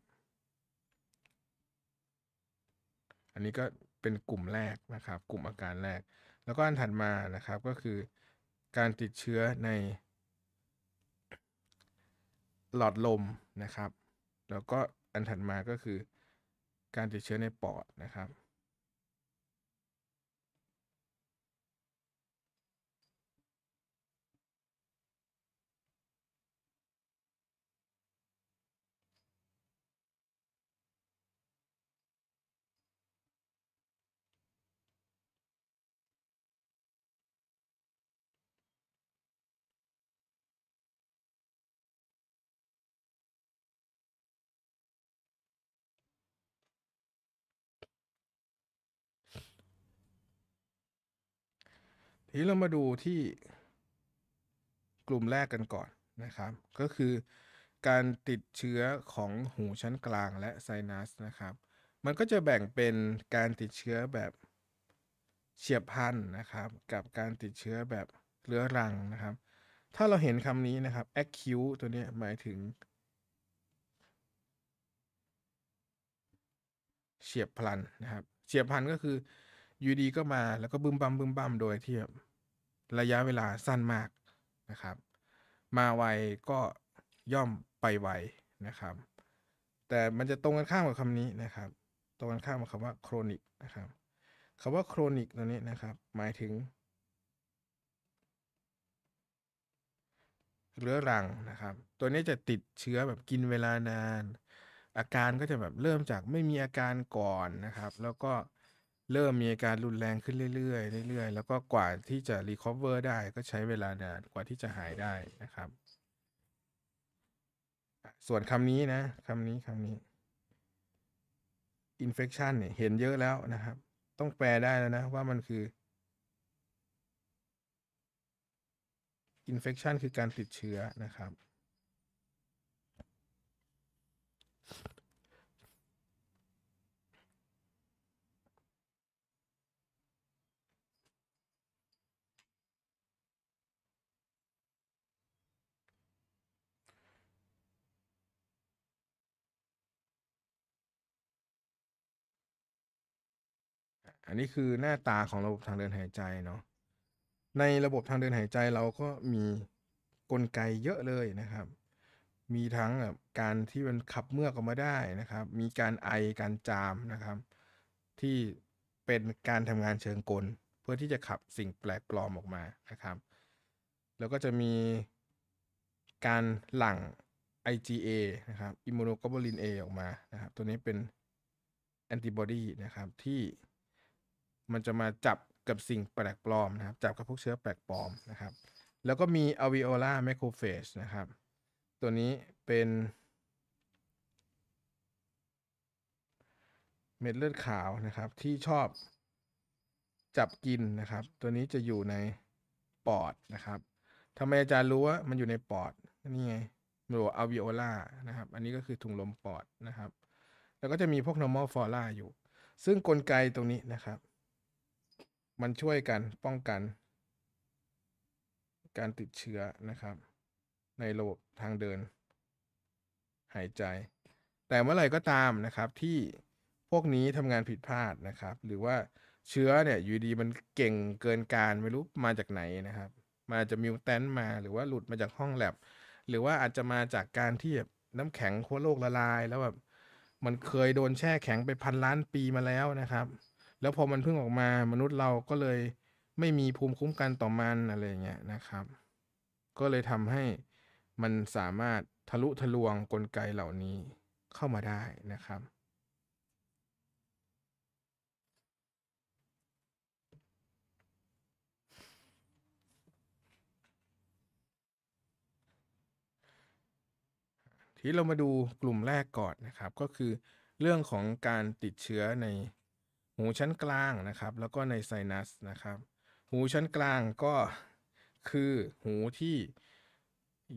อันนี้ก็เป็นกลุ่มแรกนะครับ กลุ่มอาการแรก แล้วก็อันถัดมานะครับก็คือการติดเชื้อในหลอดลมนะครับ แล้วก็อันถัดมาก็คือการติดเชื้อในปอดนะครับทีนี้เรามาดูที่กลุ่มแรกกันก่อนนะครับ ก็คือการติดเชื้อของหูชั้นกลางและไซนัสนะครับ มันก็จะแบ่งเป็นการติดเชื้อแบบเฉียบพันนะครับ กับการติดเชื้อแบบเรื้อรังนะครับ ถ้าเราเห็นคำนี้นะครับ acute ตัวนี้หมายถึง เฉียบพลันนะครับเฉียบพันก็คือยูดีก็มาแล้วก็บึมบัมบึมบัมโดยที่ระยะเวลาสั้นมากนะครับ มาไวก็ย่อมไปไวนะครับ แต่มันจะตรงกันข้ามกับคำนี้นะครับตรงกันข้ามกับคำว่าโครนิกนะครับคำว่าโครนิกตัวนี้นะครับ หมายถึงเรื้อรังนะครับ ตัวนี้จะติดเชื้อแบบกินเวลานาน อาการก็จะแบบเริ่มจากไม่มีอาการก่อนนะครับ แล้วก็เริ่มมีอาการรุนแรงขึ้นเรื่อยๆ เรื่อยๆ แล้วก็กว่าที่จะรีคอเวอร์ได้ก็ใช้เวลานานกว่าที่จะหายได้นะครับ ส่วนคำนี้นะคำนี้คำนี้ infection เนี่ยเห็นเยอะแล้วนะครับ ต้องแปลได้แล้วนะว่ามันคือ infection คือการติดเชื้อนะครับอันนี้คือหน้าตาของระบบทางเดินหายใจเนาะ ในระบบทางเดินหายใจเราก็มีกลไกเยอะเลยนะครับ มีทั้งแบบการที่มันขับเมือกออกมาได้นะครับ มีการไอ การจามนะครับ ที่เป็นการทำงานเชิงกล เพื่อที่จะขับสิ่งแปลกปลอมออกมานะครับ แล้วก็จะมีการหลั่ง IgA นะครับ immunoglobulin A ออกมา นะครับ ตัวนี้เป็นแอนติบอดีนะครับที่มันจะมาจับกับสิ่งแปลกปลอมนะครับ จับกับพวกเชื้อแปลกปลอมนะครับ แล้วก็มี alveolar macrophage นะครับ ตัวนี้เป็นเม็ดเลือดขาวนะครับ ที่ชอบจับกินนะครับ ตัวนี้จะอยู่ในปอดนะครับทำไมอาจารย์รู้ว่ามันอยู่ในปอด นี่ไงหรืออวิโอลานะครับ อันนี้ก็คือถุงลมปอดนะครับ แล้วก็จะมีพวก normal flora อยู่ ซึ่งกลไกตรงนี้นะครับมันช่วยกันป้องกัน การติดเชื้อนะครับ ในระบบทางเดิน หายใจ แต่เมื่อไหร่ก็ตามนะครับที่พวกนี้ทำงานผิดพลาดนะครับ หรือว่าเชื้อเนี่ยอยู่ดีมันเก่งเกินการไม่รู้มาจากไหนนะครับ มาจะมิวแทนมาหรือว่าหลุดมาจากห้องแลบหรือว่าอาจจะมาจากการที่น้ำแข็งขั้วโลกละลาย แล้วแบบมัน เคยโดนแช่แข็งไปพันล้านปีมาแล้วนะครับแล้วพอมันเพิ่งออกมามนุษย์เราก็เลยไม่มีภูมิคุ้มกันต่อมันอะไรเงี้ยนะครับ ก็เลยทำให้มันสามารถทะลุทะลวงกลไกเหล่านี้เข้ามาได้นะครับ ทีเรามาดูกลุ่มแรกก่อนนะครับ ก็คือเรื่องของการติดเชื้อในหูชั้นกลางนะครับ แล้วก็ในไซนัสนะครับหูชั้นกลางก็คือหูที่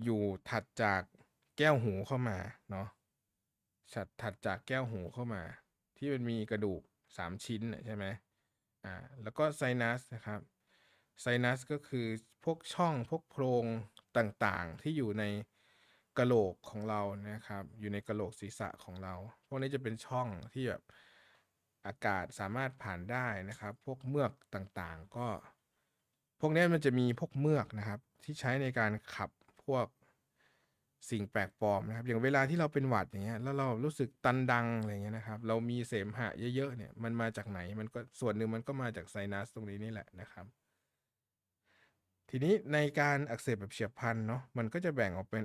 อยู่ถัดจากแก้วหูเข้ามาเนาะถัดถัดจากแก้วหูเข้ามา ที่มันมีกระดูก 3 ชิ้นใช่ไหมอ่าแล้วก็ไซนัสนะครับไซนัสก็คือพวกช่องพวกโพรงต่างๆที่อยู่ในกระโหลกของเรานะครับอยู่ในกระโหลกศีรษะของเราพวกนี้จะเป็นช่องที่แบบอากาศสามารถผ่านได้นะครับพวกเมือกต่างๆก็ พวกนี้มันจะมีพวกเมือกนะครับ ที่ใช้ในการขับพวกสิ่งแปลกปลอมนะครับอย่างเวลาที่เราเป็นหวัดอย่างเงี้ยแล้ว เรารู้สึกตันดังอะไรเงี้ยนะครับ เรามีเสมหะเยอะๆเนี่ยมันมาจากไหนมันก็ส่วนหนึ่งมันก็มาจากไซนัสตรงนี้นี่แหละนะครับ ทีนี้ในการอักเสบแบบเฉียบพลันเนาะมันก็จะแบ่งออกเป็น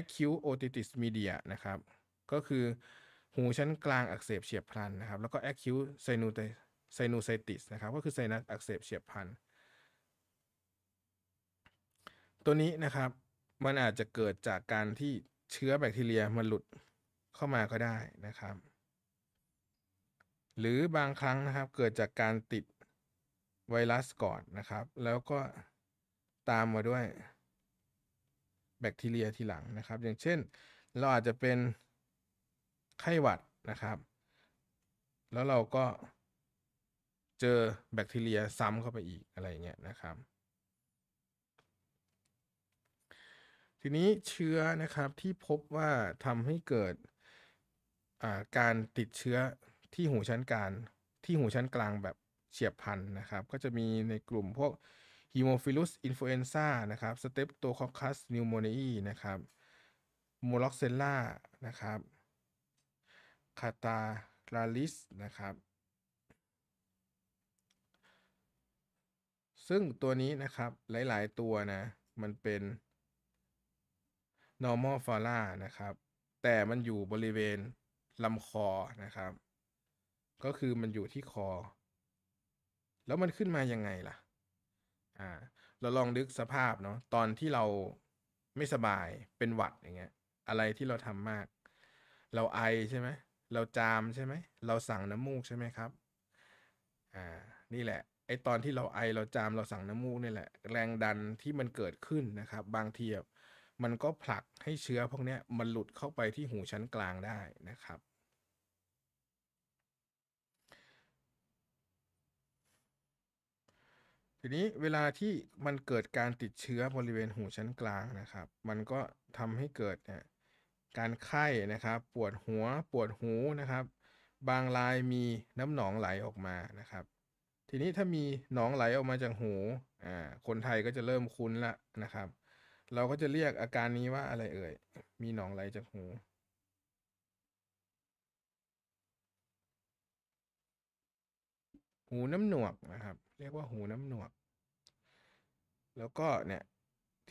acute otitis media นะครับก็คือหูชั้นกลางอักเสบเฉียบพลันนะครับแล้วก็ acute sinusitis นะครับก็คือไซนัสอักเสบเฉียบพลันตัวนี้นะครับมันอาจจะเกิดจากการที่เชื้อแบคทีเรียมันหลุดเข้ามาก็ได้นะครับ หรือบางครั้งนะครับเกิดจากการติดไวรัสก่อนนะครับ แล้วก็ตามมาด้วยแบคทีเรียทีหลังนะครับ อย่างเช่นเราอาจจะเป็นไข้หวัดนะครับ แล้วเราก็เจอแบคทีเรียซ้ำเข้าไปอีกอะไรเงี้ยนะครับ ทีนี้เชื้อนะครับที่พบว่าทำให้เกิดการติดเชื้อที่หูชั้นกลางที่หูชั้นกลางแบบเฉียบพันธ์นะครับ ก็จะมีในกลุ่มพวก h e m o p h i l u s influenza นะครับ s t ต e p t o c o c c u s p n e u m o n i a นะครับ m o l o x e l l a นะครับคาตาลาลิสนะครับ ซึ่งตัวนี้นะครับหลาย ๆ ตัวนะมันเป็น normal f o r a นะครับ แต่มันอยู่บริเวณลำคอนะครับ ก็คือมันอยู่ที่คอ แล้วมันขึ้นมายังไงล่ะอ่าเราลองดึกสภาพเนาะตอนที่เราไม่สบายเป็นหวัดอย่างเงี้ยอะไรที่เราทำมากเราไอใช่ไหมเราจามใช่ไหม เราสั่งน้ำมูกใช่ไหมครับ อ่า นี่แหละ ไอตอนที่เราไอเราจามเราสั่งน้ำมูกนี่แหละแรงดันที่มันเกิดขึ้นนะครับ บางทีมันก็ผลักให้เชื้อพวกนี้มันหลุดเข้าไปที่หูชั้นกลางได้นะครับทีนี้เวลาที่มันเกิดการติดเชื้อบริเวณหูชั้นกลางนะครับ มันก็ทำให้เกิดเนี่ยการไข้นะครับ ปวดหัว ปวดหูนะครับ บางรายมีน้ำหนองไหลออกมานะครับ ทีนี้ถ้ามีหนองไหลออกมาจากหู อ่า คนไทยก็จะเริ่มคุ้นละนะครับ เราก็จะเรียกอาการนี้ว่าอะไรเอ่ยมีหนองไหลจากหู หูน้ำหนวกนะครับ เรียกว่าหูน้ำหนวก แล้วก็เนี่ย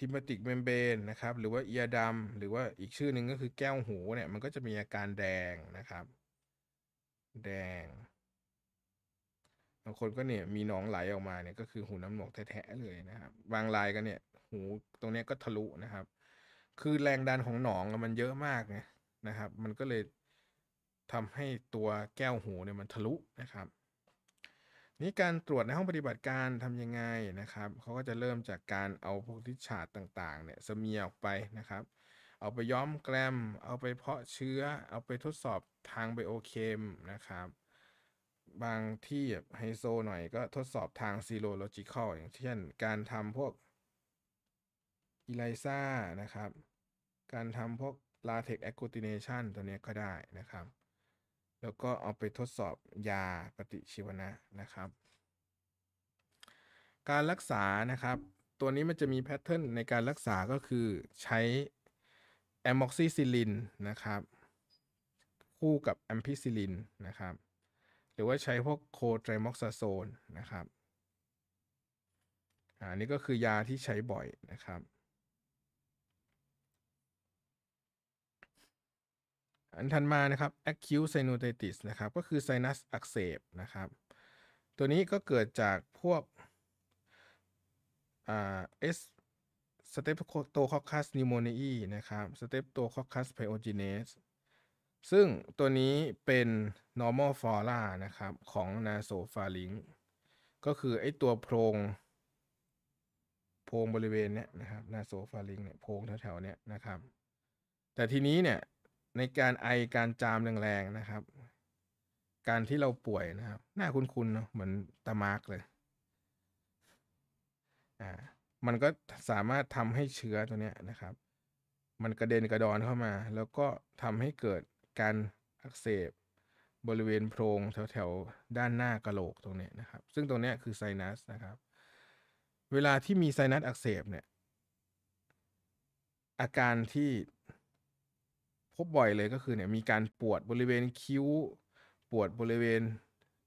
ทิมติกเมมเบนนะครับ หรือว่าเอียดำหรือว่าอีกชื่อหนึ่งก็คือแก้วหูเนี่ย มันก็จะมีอาการแดงนะครับ แดงบางคนก็เนี่ยมีหนองไหลออกมาเนี่ยก็คือหูน้ำหนวกแท้ ๆ เลยนะครับบางรายก็เนี่ย หูตรงนี้ก็ทะลุนะครับ คือแรงดันของหนองมันเยอะมากนะครับ มันก็เลยทำให้ตัวแก้วหูเนี่ยมันทะลุนะครับนี่การตรวจในห้องปฏิบัติการทำยังไงนะครับ เขาก็จะเริ่มจากการเอาพวกทิชชาดต่าง ๆ เนี่ยเสมียออกไปนะครับ เอาไปย้อมแกรม เอาไปเพาะเชื้อ เอาไปทดสอบทางไบโอเคมนะครับ บางที่ไฮโซหน่อยก็ทดสอบทางซีโรโลจิคอลอย่างเช่นการทำพวกอิไลซ่านะครับ การทำพวกลาเทคแอคคูติเนชันตัวนี้ก็ได้นะครับแล้วก็เอาไปทดสอบยาปฏิชีวนะนะครับ การรักษานะครับ ตัวนี้มันจะมีแพทเทิร์นในการรักษาก็คือใช้แอมอกซิซิลินนะครับ คู่กับแอมพิซิลินนะครับ หรือว่าใช้พวกโคไตรม็อกซาโซนนะครับอันนี้ก็คือยาที่ใช้บ่อยนะครับอันถัดมา นะครับ acute sinusitis นะครับ ก็คือ sinus อักเสบ นะครับ ตัวนี้ก็เกิดจากพวกอ S Streptococcus pneumoniae นะครับ Streptococcus pyogenes ซึ่งตัวนี้เป็น normal flora นะครับ ของ nasopharynx ก็คือ ไอตัวโพรง โพรงบริเวณเนี้ยนะครับ nasopharynx เนี่ยโพรงแถวๆเนี้ยนะครับ แต่ทีนี้เนี่ยในการไอการจามแรงๆนะครับ การที่เราป่วยนะครับ หน้าคุ้นๆเนาะเหมือนตามาร์กเลยอ่ามันก็สามารถทำให้เชื้อตัวเนี้ยนะครับ มันกระเด็นกระดอนเข้ามา แล้วก็ทำให้เกิดการอักเสบ บริเวณโพรงแถวๆด้านหน้ากระโหลกตรงนี้นะครับ ซึ่งตรงนี้คือไซนัสนะครับเวลาที่มีไซนัสอักเสบเนี่ยอาการที่พบบ่อยเลยก็คือเนี่ยมีการปวดบริเวณคิ้วปวดบริเวณ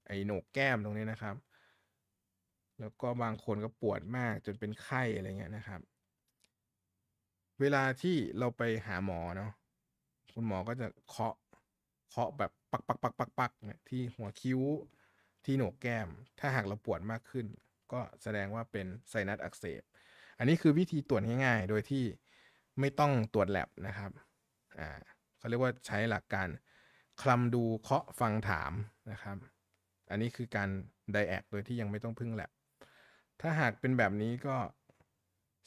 ไอ้โหนกแก้มตรงนี้นะครับ แล้วก็บางคนก็ปวดมากจนเป็นไข้อะไรเงี้ยนะครับ เวลาที่เราไปหาหมอเนาะคุณหมอก็จะเคาะเคาะแบบปักปักปักปักปักเนี่ยที่หัวคิ้วที่โหนกแก้ม ถ้าหากเราปวดมากขึ้น ก็แสดงว่าเป็นไซนัสอักเสบอันนี้คือวิธีตรวจง่ายๆ โดยที่ไม่ต้องตรวจแลบนะครับอ่าเาเรียกว่าใช้หลักการ คลำดูเคาะฟังถามนะครับ อันนี้คือการไดแอคโดยที่ยังไม่ต้องพึ่งแลบถ้าหากเป็นแบบนี้ก็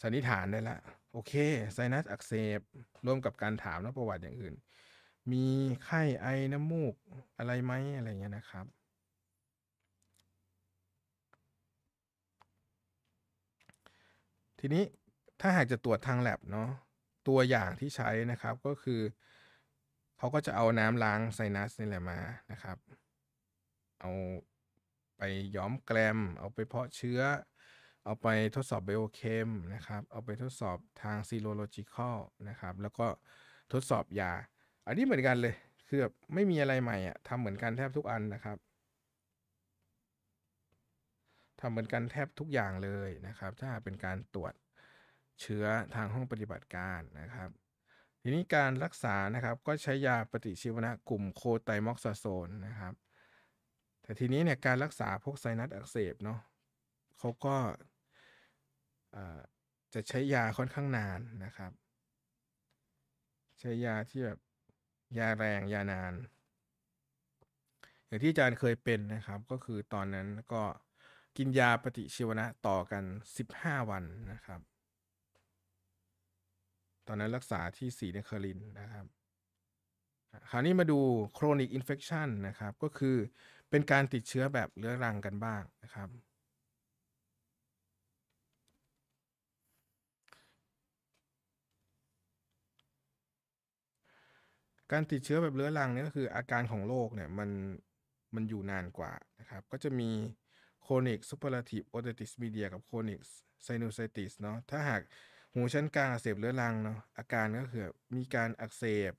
สันนิษฐานได้ละโอเคไซนัสอักเสบร่วมกับการถามและประวัติอย่างอื่น มีไข้ไอน้ำมูกอะไรไหมอะไรเงี้ยนะครับ ทีนี้ถ้าหากจะตรวจทางแลบเนาะตัวอย่างที่ใช้นะครับก็คือเขาก็จะเอาน้ำล้างไซนัสนี่แหละมานะครับ เอาไปย้อมแกลมเอาไปเพาะเชื้อ เอาไปทดสอบไบโอเคมนะครับ เอาไปทดสอบทางซีโรโลจิคอลนะครับ แล้วก็ทดสอบยา อันนี้เหมือนกันเลยคือแบบไม่มีอะไรใหม่อะทำเหมือนกันแทบทุกอันนะครับ ทำเหมือนกันแทบทุกอย่างเลยนะครับ ถ้าเป็นการตรวจเชื้อทางห้องปฏิบัติการนะครับทีนี้การรักษานะครับก็ใช้ยาปฏิชีวนะกลุ่มโคไตม็อกซาโซนนะครับ แต่ทีนี้เนี่ยการรักษาพวกไซนัสอักเสบเนาะเขาก็จะใช้ยาค่อนข้างนานนะครับ ใช้ยาที่แบบยาแรงยานาน อย่างที่อาจารย์เคยเป็นนะครับก็คือตอนนั้นก็กินยาปฏิชีวนะต่อกัน 15 วันนะครับตอนนั้นรักษาที่สีีนครินนะครับ คราวนี้มาดูโครนิกอินเฟคชันนะครับ ก็คือเป็นการติดเชื้อแบบเรื้อรังกันบ้างนะครับ การติดเชื้อแบบเรื้อรังนี่ก็คืออาการของโรคเนี่ยมันมันอยู่นานกว่านะครับก็จะมีโครนิกซูเปอร์ลาทีฟโอเดติสมีเดียกับโครนิกไซนูไซติสเนาะถ้าหากหูชั้นกลางอักเสบเรื้อรังเนาะอาการก็คือมีการอักเสบ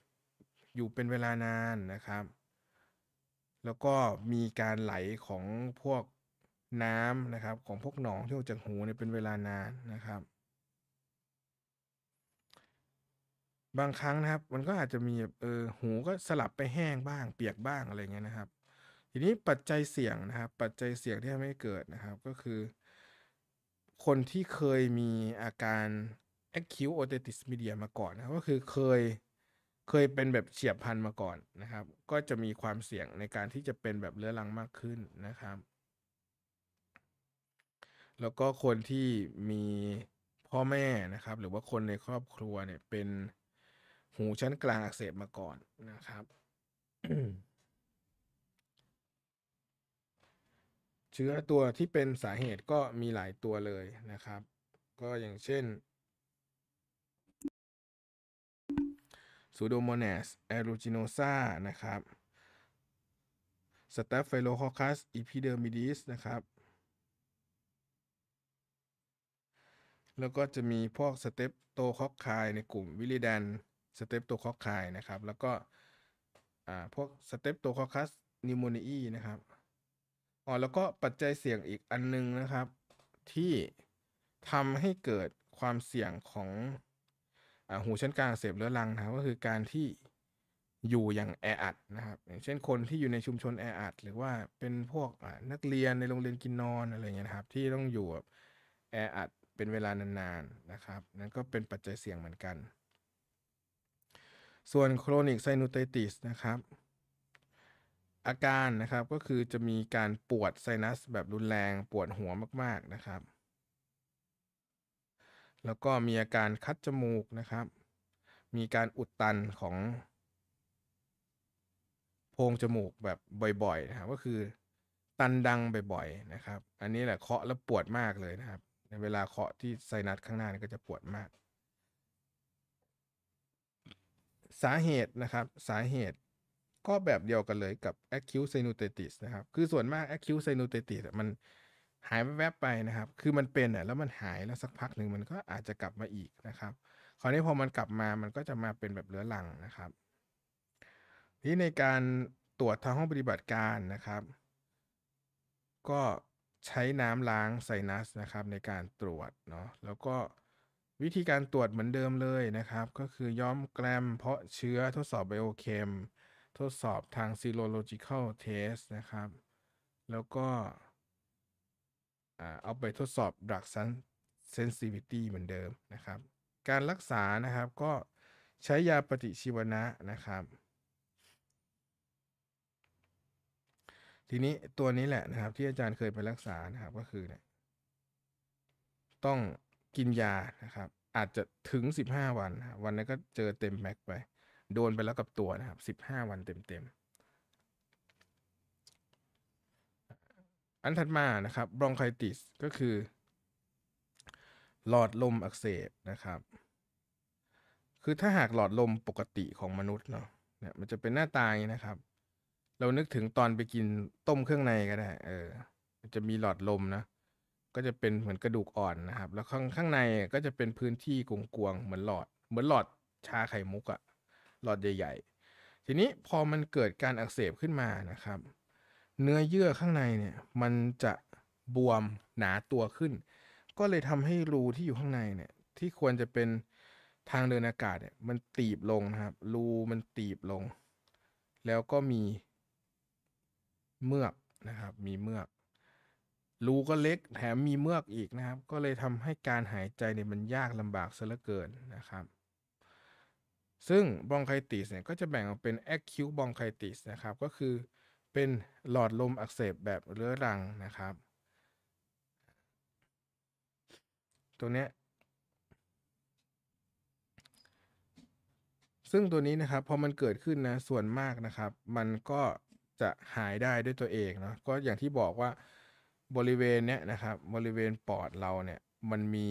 อยู่เป็นเวลานานนะครับ แล้วก็มีการไหลของพวกน้ำนะครับ ของพวกหนองที่ออกจากหูเนี่ยเป็นเวลานานนะครับ บางครั้งนะครับมันก็อาจจะมีเออหูก็สลับไปแห้งบ้าง เปียกบ้างอะไรเงี้ยนะครับทีนี้ปัจจัยเสี่ยงนะครับปัจจัยเสี่ยงที่ทำให้เกิดนะครับก็คือ คนที่เคยมีอาการ acute otitis media มาก่อนนะก็คือเคยเคยเป็นแบบเฉียบพันธุ์มาก่อนนะครับก็จะมีความเสี่ยงในการที่จะเป็นแบบเรื้อรังมากขึ้นนะครับ แล้วก็คนที่มีพ่อแม่นะครับ หรือว่าคนในครอบครัวเนี่ยเป็นหูชั้นกลางอักเสบมาก่อนนะครับเชื้อตัวที่เป็นสาเหตุก็มีหลายตัวเลยนะครับ ก็อย่างเช่นซูโดโมเนสแอโรจิโนซานะครับสเตฟไฟโลคอคัสอีพิเดอร์มิดิสนะครับ แล้วก็จะมีพวกสเตปโตคอคายในกลุ่มวิลิดันสเตปโตคอคายนะครับแล้วก็พวกสเตปโตคอคัสนิโมเนียนะครับอ๋อแล้วก็ปัจจัยเสี่ยงอีกอันนึงนะครับ ที่ทำให้เกิดความเสี่ยงของหูชั้นกลางเสพเรื้อรังนะครับก็คือการที่อยู่อย่างแออัดนะครับอย่างเช่นคนที่อยู่ในชุมชนแออัด หรือว่าเป็นพวกนักเรียนในโรงเรียนกินนอนอะไรเงี้ยนะครับ ที่ต้องอยู่แออัดเป็นเวลานานๆนะครับ นั่นก็เป็นปัจจัยเสี่ยงเหมือนกัน ส่วนโครนิกไซนูเตติสนะครับ อาการนะครับก็คือจะมีการปวดไซนัสแบบรุนแรง ปวดหัวมาก ๆนะครับแล้วก็มีอาการคัดจมูกนะครับ มีการอุดตันของโพรงจมูกแบบบ่อยๆนะครับ ก็คือตันดังบ่อย ๆนะครับ อันนี้แหละเคาะแล้วปวดมากเลยนะครับ ในเวลาเคาะที่ไซนัสข้างหน้านี่ก็จะปวดมาก สาเหตุนะครับ สาเหตุก็แบบเดียวกันเลยกับ acute sinusitis นะครับ คือส่วนมาก acute sinusitis มันหายแวบๆไปนะครับ คือมันเป็นอ่ะแล้วมันหายแล้วสักพักหนึ่งมันก็อาจจะกลับมาอีกนะครับ คราวนี้พอมันกลับมา มันก็จะมาเป็นแบบเรื้อรังนะครับนี่ในการตรวจทางห้องปฏิบัติการนะครับ ก็ใช้น้ำล้างไซนัสนะครับ ในการตรวจเนาะ แล้วก็วิธีการตรวจเหมือนเดิมเลยนะครับ ก็คือย้อมแกรมเพาะเชื้อทดสอบไบโอเคม ทดสอบทางซีโรโลจิคอลเทสนะครับ แล้วก็เอาไปทดสอบ drug sensitivity เหมือนเดิมนะครับ การรักษานะครับก็ใช้ยาปฏิชีวนะนะครับทีนี้ตัวนี้แหละนะครับที่อาจารย์เคยไปรักษานะครับก็คือเนี่ยต้องกินยานะครับอาจจะถึง 15 วัน วันนั้นก็เจอเต็มแม็กไป โดนไปแล้วกับตัวนะครับ15 วันเต็มๆอันถัดมานะครับบรองไคติสก็คือ หลอดลมอักเสบนะครับ คือถ้าหากหลอดลมปกติของมนุษย์เนาะเนี่ย มันจะเป็นหน้าตายนะครับ เรานึกถึงตอนไปกินต้มเครื่องในก็ได้เออมันจะมีหลอดลมนะ ก็จะเป็นเหมือนกระดูกอ่อนนะครับ แล้วข้างข้างในก็จะเป็นพื้นที่กกวงๆ เหมือนหลอด เหมือนหลอดชาไข่มุกอะหลอดใหญ่ๆ ทีนี้พอมันเกิดการอักเสบขึ้นมานะครับเนื้อเยื่อข้างในเนี่ยมันจะบวมหนาตัวขึ้น ก็เลยทำให้รูที่อยู่ข้างในเนี่ยที่ควรจะเป็นทางเดินอากาศเนี่ยมันตีบลงนะครับรูมันตีบลง แล้วก็มีเมือกนะครับมีเมือก รูก็เล็กแถมมีเมือกอีกนะครับ ก็เลยทำให้การหายใจเนี่ยมันยากลำบากซะเหลือเกินนะครับ ซึ่งบองไคติสเนี่ยก็จะแบ่งออกเป็น acute วบองไคติสนะครับก็คือเป็นหลอดลมอักเสบแบบเรื้อรังนะครับ ตัวเนี้ยซึ่งตัวนี้นะครับ พอมันเกิดขึ้นนะส่วนมากนะครับ มันก็จะหายได้ด้วยตัวเองเนาะก็อย่างที่บอกว่าบริเวณเนี้ยนะครับบริเวณปอดเราเนี่ย มันมี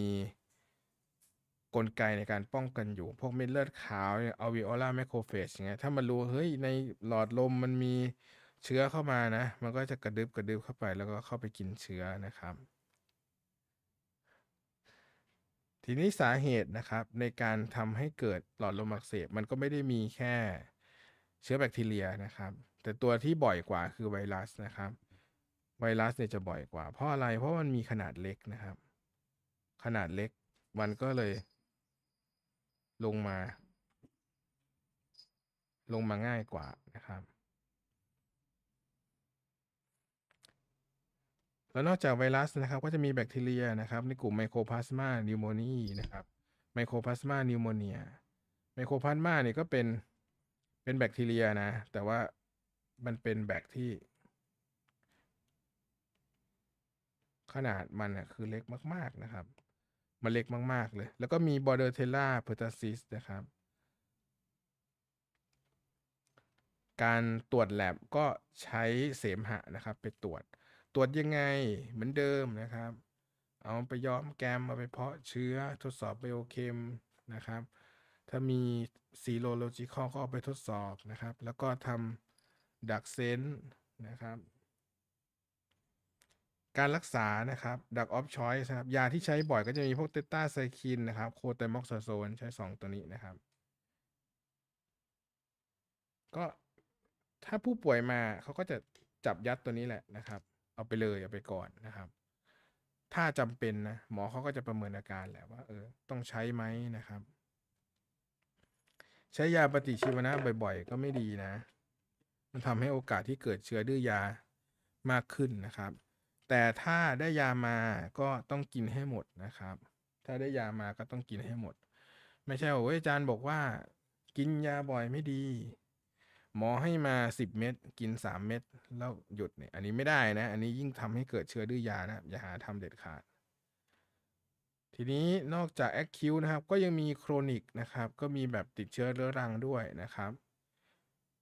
กลไกในการป้องกันอยู่ พวกเม็ดเลือดขาวอย่างอวิโอลาแมคโครเฟสอย่างเงี้ย ถ้ามันรู้เฮ้ยในหลอดลมมันมีเชื้อเข้ามานะ มันก็จะกระดึบกระดึบเข้าไป แล้วก็เข้าไปกินเชื้อนะครับ ทีนี้สาเหตุนะครับในการทำให้เกิดหลอดลมอักเสบมันก็ไม่ได้มีแค่เชื้อแบคทีเรียนะครับ แต่ตัวที่บ่อยกว่าคือไวรัสนะครับ ไวรัสเนี่ยจะบ่อยกว่า เพราะอะไร เพราะมันมีขนาดเล็กนะครับ ขนาดเล็ก มันก็เลย ลงมา ลงมาง่ายกว่านะครับแล้วนอกจากไวรัสนะครับก็จะมีแบคทีเรียนะครับในกลุ่มไมโครพลาสมานิวโมนีนะครับไมโครพลาสมานิวโมเนียไมโครพลาสมาเนี่ยก็เป็นเป็นแบคทีเรียนะแต่ว่ามันเป็นแบคที่ ขนาดมันอ่ะคือเล็กมากๆนะครับมันเล็กมากๆเลย แล้วก็มีบอร์เดอร์เทล่าเพอร์ตาซิสนะครับ การตรวจแลบก็ใช้เสมหะนะครับไปตรวจตรวจยังไงเหมือนเดิมนะครับ เอาไปย้อมแกมมาไปเพาะเชื้อทดสอบไบโอเคมนะครับ ถ้ามีซีโรโลจิคอก็เอาไปทดสอบนะครับ แล้วก็ทำดักเซนนะครับ การรักษานะครับ ดักออฟชอยส์นะครับ ยาที่ใช้บ่อยก็จะมีพวกเตต้าไซคินนะครับโคเตมอกซาโซนใช้ 2 ตัวนี้นะครับ ก็ถ้าผู้ป่วยมาเขาก็จะจับยัดตัวนี้แหละนะครับเอาไปเลยเอาไปก่อนนะครับ ถ้าจำเป็นนะ หมอเขาก็จะประเมินอาการแหละว่าเออต้องใช้ไหมนะครับ ใช้ยาปฏิชีวนะบ่อยๆ ก็ไม่ดีนะ มันทำให้โอกาสที่เกิดเชื้อดื้อยามากขึ้นนะครับ แต่ถ้าได้ยามาก็ต้องกินให้หมดนะครับ ถ้าได้ยามาก็ต้องกินให้หมด ไม่ใช่โอ้ยอาจารย์บอกว่า กินยาบ่อยไม่ดี หมอให้มา 10 เม็ด กิน3เม็ดแล้วหยุดเนี่ยอันนี้ไม่ได้นะอันนี้ยิ่งทำให้เกิดเชื้อดื้อยานะอย่าหาทำเด็ดขาด ทีนี้นอกจากแอคคิวนะครับ ก็ยังมีโครนิกนะครับ ก็มีแบบติดเชื้อเรื้อรังด้วยนะครับ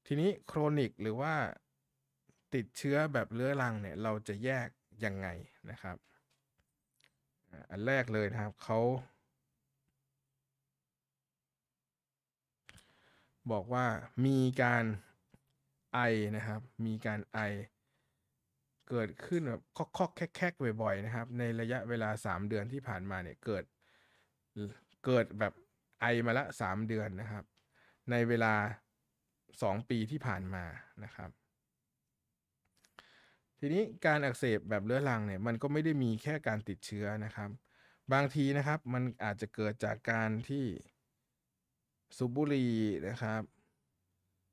ทีนี้โครนิกหรือว่าติดเชื้อแบบเรื้อรังเนี่ยเราจะแยกยังไงนะครับอันแรกเลยนะครับเขา บอกว่ามีการไอนะครับมีการไอเกิดขึ้นแบบคอกคกแคกๆบ่อยๆนะครับในระยะเวลา 3 เดือนที่ผ่านมาเนี่ยเกิดเกิดแบบไอมาละ 3 เดือนนะครับ ในเวลา 2 ปีที่ผ่านมานะครับ ทีนี้การอักเสบแบบเรื้อรังเนี่ยมันก็ไม่ได้มีแค่การติดเชื้อนะครับ บางทีนะครับมันอาจจะเกิดจากการที่สูบบุหรี่นะครับ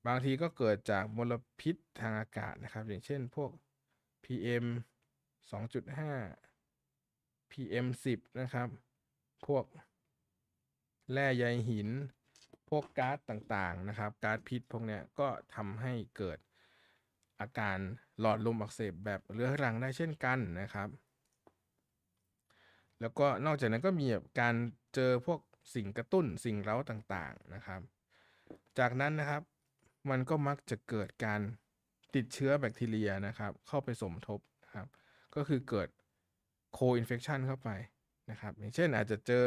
บางทีก็เกิดจากมลพิษทางอากาศนะครับ อย่างเช่นพวก PM 2.5 PM 10 นะครับ พวกแร่ใยหินพวกก๊าซต่างๆนะครับก๊าซพิษพวกนี้ก็ทำให้เกิดอาการหลอดลมอักเสบแบบเรื้อรังได้เช่นกันนะครับ แล้วก็นอกจากนั้นก็มีการเจอพวกสิ่งกระตุ้นสิ่งเร้าต่าง ๆนะครับ จากนั้นนะครับมันก็มักจะเกิดการติดเชื้อแบคทีเรียนะครับ เข้าไปสมทบนะครับ ก็คือเกิดโคอินเฟคชันเข้าไปนะครับ อย่างเช่นอาจจะเจอ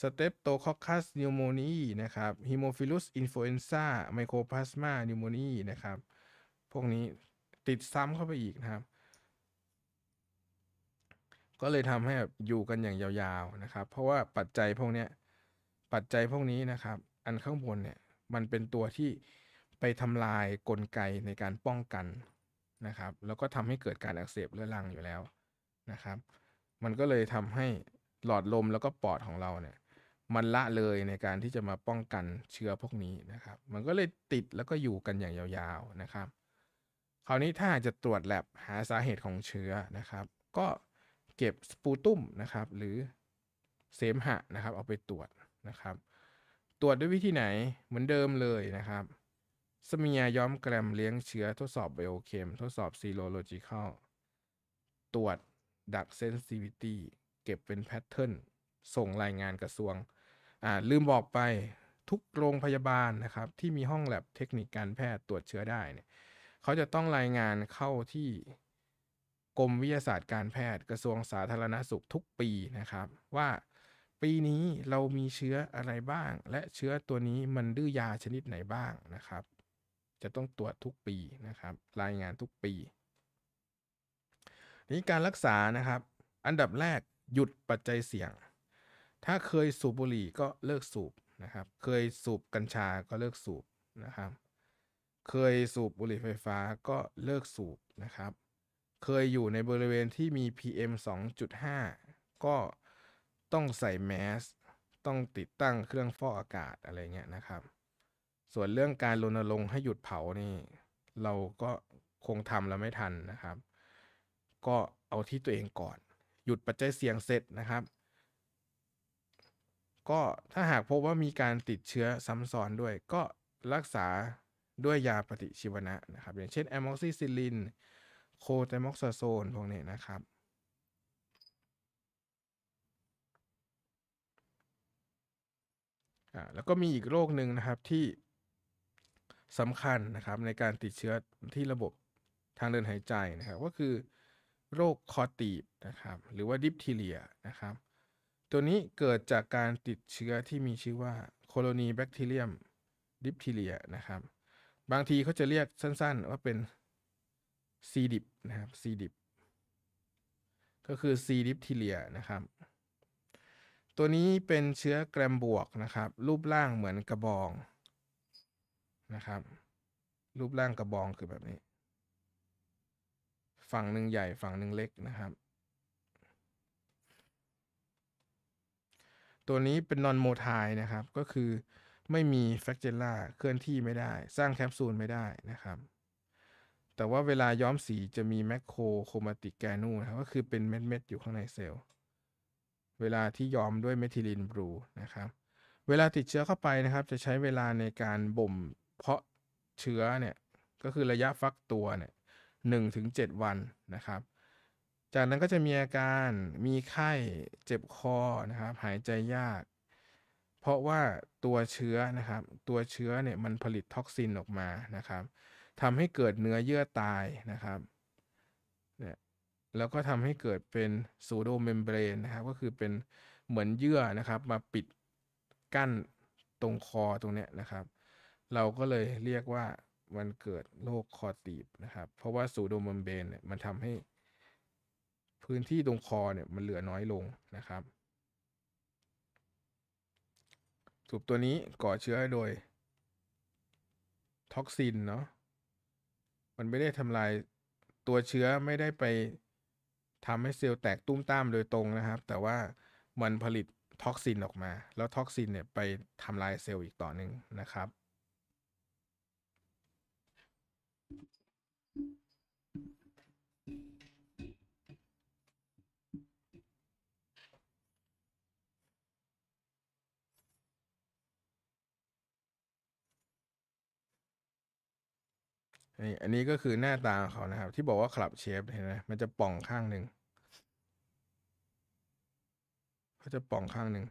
สเตปโตคอคัสนิวโมนีนะครับฮิโมฟิลุสอินฟลูเอนซ่าไมโครพลาสมานิวโมนีนะครับพวกนี้ติดซ้ำเข้าไปอีกนะครับ ก็เลยทำให้อยู่กันอย่างยาวๆนะครับ เพราะว่าปัจจัยพวกนี้ปัจจัยพวกนี้นะครับ อันข้างบนเนี่ย มันเป็นตัวที่ไปทำลายกลไกในการป้องกันนะครับ แล้วก็ทำให้เกิดการอักเสบเรื้อรังอยู่แล้วนะครับ มันก็เลยทำให้หลอดลมแล้วก็ปอดของเราเนี่ย มันละเลยในการที่จะมาป้องกันเชื้อพวกนี้นะครับ มันก็เลยติดแล้วก็อยู่กันอย่างยาวๆนะครับ คราวนี้ถ้าจะตรวจแลบหาสาเหตุของเชื้อนะครับ ก็เก็บสปูตุ้มนะครับ หรือเสมหะนะครับ เอาไปตรวจนะครับ ตรวจด้วยวิธีไหนเหมือนเดิมเลยนะครับสมิยย้อมแกรมเลี้ยงเชื้อ ทดสอบไบโอเคม ทดสอบซีโรโลจิคอลตรวจดักเซนซิวิตี้เก็บเป็นแพทเทิร์นส่งรายงานกระทรวงอ่าลืมบอกไปทุกโรงพยาบาลนะครับ ที่มีห้องแลบเทคนิคการแพทย์ตรวจเชื้อได้เนี่ยเขาจะต้องรายงานเข้าที่กรมวิทยาศาสตร์การแพทย์กระทรวงสาธารณสุขทุกปีนะครับ ว่าปีนี้เรามีเชื้ออะไรบ้าง และเชื้อตัวนี้มันดื้อยาชนิดไหนบ้างนะครับจะต้องตรวจทุกปีนะครับ รายงานทุกปี นี้การรักษานะครับอันดับแรกหยุดปัจจัยเสี่ยง ถ้าเคยสูบบุหรี่ก็เลิกสูบนะครับ เคยสูบกัญชา ก็เลิกสูบนะครับเคยสูบบุหรี่ไฟฟ้าก็เลิกสูบนะครับ เคยอยู่ในบริเวณที่มี PM 2.5 ก็ต้องใส่แมสต้องติดตั้งเครื่องฟอกอากาศอะไรเงี้ยนะครับส่วนเรื่องการรณรงค์ให้หยุดเผานี่เราก็คงทำแล้วไม่ทันนะครับ ก็เอาที่ตัวเองก่อนหยุดปัจจัยเสี่ยงเสร็จนะครับ ก็ถ้าหากพบว่ามีการติดเชื้อซ้ำซ้อนด้วยก็รักษาด้วยยาปฏิชีวนะนะครับอย่างเช่นแอมอกซิซิลินโคเตมอกซาโซนพวกนี้นะครับแล้วก็มีอีกโรคหนึ่งนะครับที่สำคัญนะครับในการติดเชื้อที่ระบบทางเดินหายใจนะครับก็คือโรคคอตีบนะครับหรือว่า ดิปทีเรียนะครับตัวนี้เกิดจากการติดเชื้อที่มีชื่อว่าโคโลนีแบคทีเรียมดิปทีเรียนะครับบางทีเขาจะเรียกสั้นๆว่าเป็นซีดิบนะครับซีดิบก็คือซีดิปทีเรียนะครับตัวนี้เป็นเชื้อแกรมบวกนะครับรูปร่างเหมือนกระบองนะครับ รูปร่างกระบองคือแบบนี้ ฝั่งหนึ่งใหญ่ฝั่งหนึ่งเล็กนะครับ ตัวนี้เป็นนอนโมทายนะครับ ก็คือไม่มีแฟกเจล่าเคลื่อนที่ไม่ได้ สร้างแคปซูลไม่ได้นะครับ แต่ว่าเวลาย้อมสีจะมีแมคโครโครมาติกแกนูนะครับก็คือเป็นเม็ด ๆ อยู่ข้างในเซลล์เวลาที่ย้อมด้วยเมทิลีนบลูนะครับ เวลาติดเชื้อเข้าไปนะครับ จะใช้เวลาในการบ่มเพาะเชื้อเนี่ยก็คือระยะฟักตัวเนี่ยหนึ่งถึงเจ็ดวันนะครับ จากนั้นก็จะมีอาการมีไข้เจ็บคอนะครับ หายใจยาก เพราะว่าตัวเชื้อนะครับ ตัวเชื้อเนี่ยมันผลิตท็อกซินออกมานะครับทำให้เกิดเนื้อเยื่อตายนะครับเนี่ยแล้วก็ทำให้เกิดเป็นซูโดเมมเบรนนะครับก็คือเป็นเหมือนเยื่อนะครับ มาปิดกั้นตรงคอตรงเนี้ยนะครับเราก็เลยเรียกว่ามันเกิดโรคคอตีบนะครับ เพราะว่าสูโดมเบนเนี่ยมันทำให้พื้นที่ตรงคอเนี่ยมันเหลือน้อยลงนะครับสูบตัวนี้ก่อเชื้อโดยท็อกซินเนาะ มันไม่ได้ทำลายตัวเชื้อไม่ได้ไปทำให้เซลล์แตกตุ้มต้ามโดยตรงนะครับ แต่ว่ามันผลิตท็อกซินออกมาแล้วท็อกซินเนี่ยไปทำลายเซลล์อีกต่อหนึ่งนะครับนี่อันนี้ก็คือหน้าตาของเขานะครับ ที่บอกว่าคลับเชฟเห็นไหมมันจะป่องข้างหนึ่งก็จะป่องข้างหนึ่ง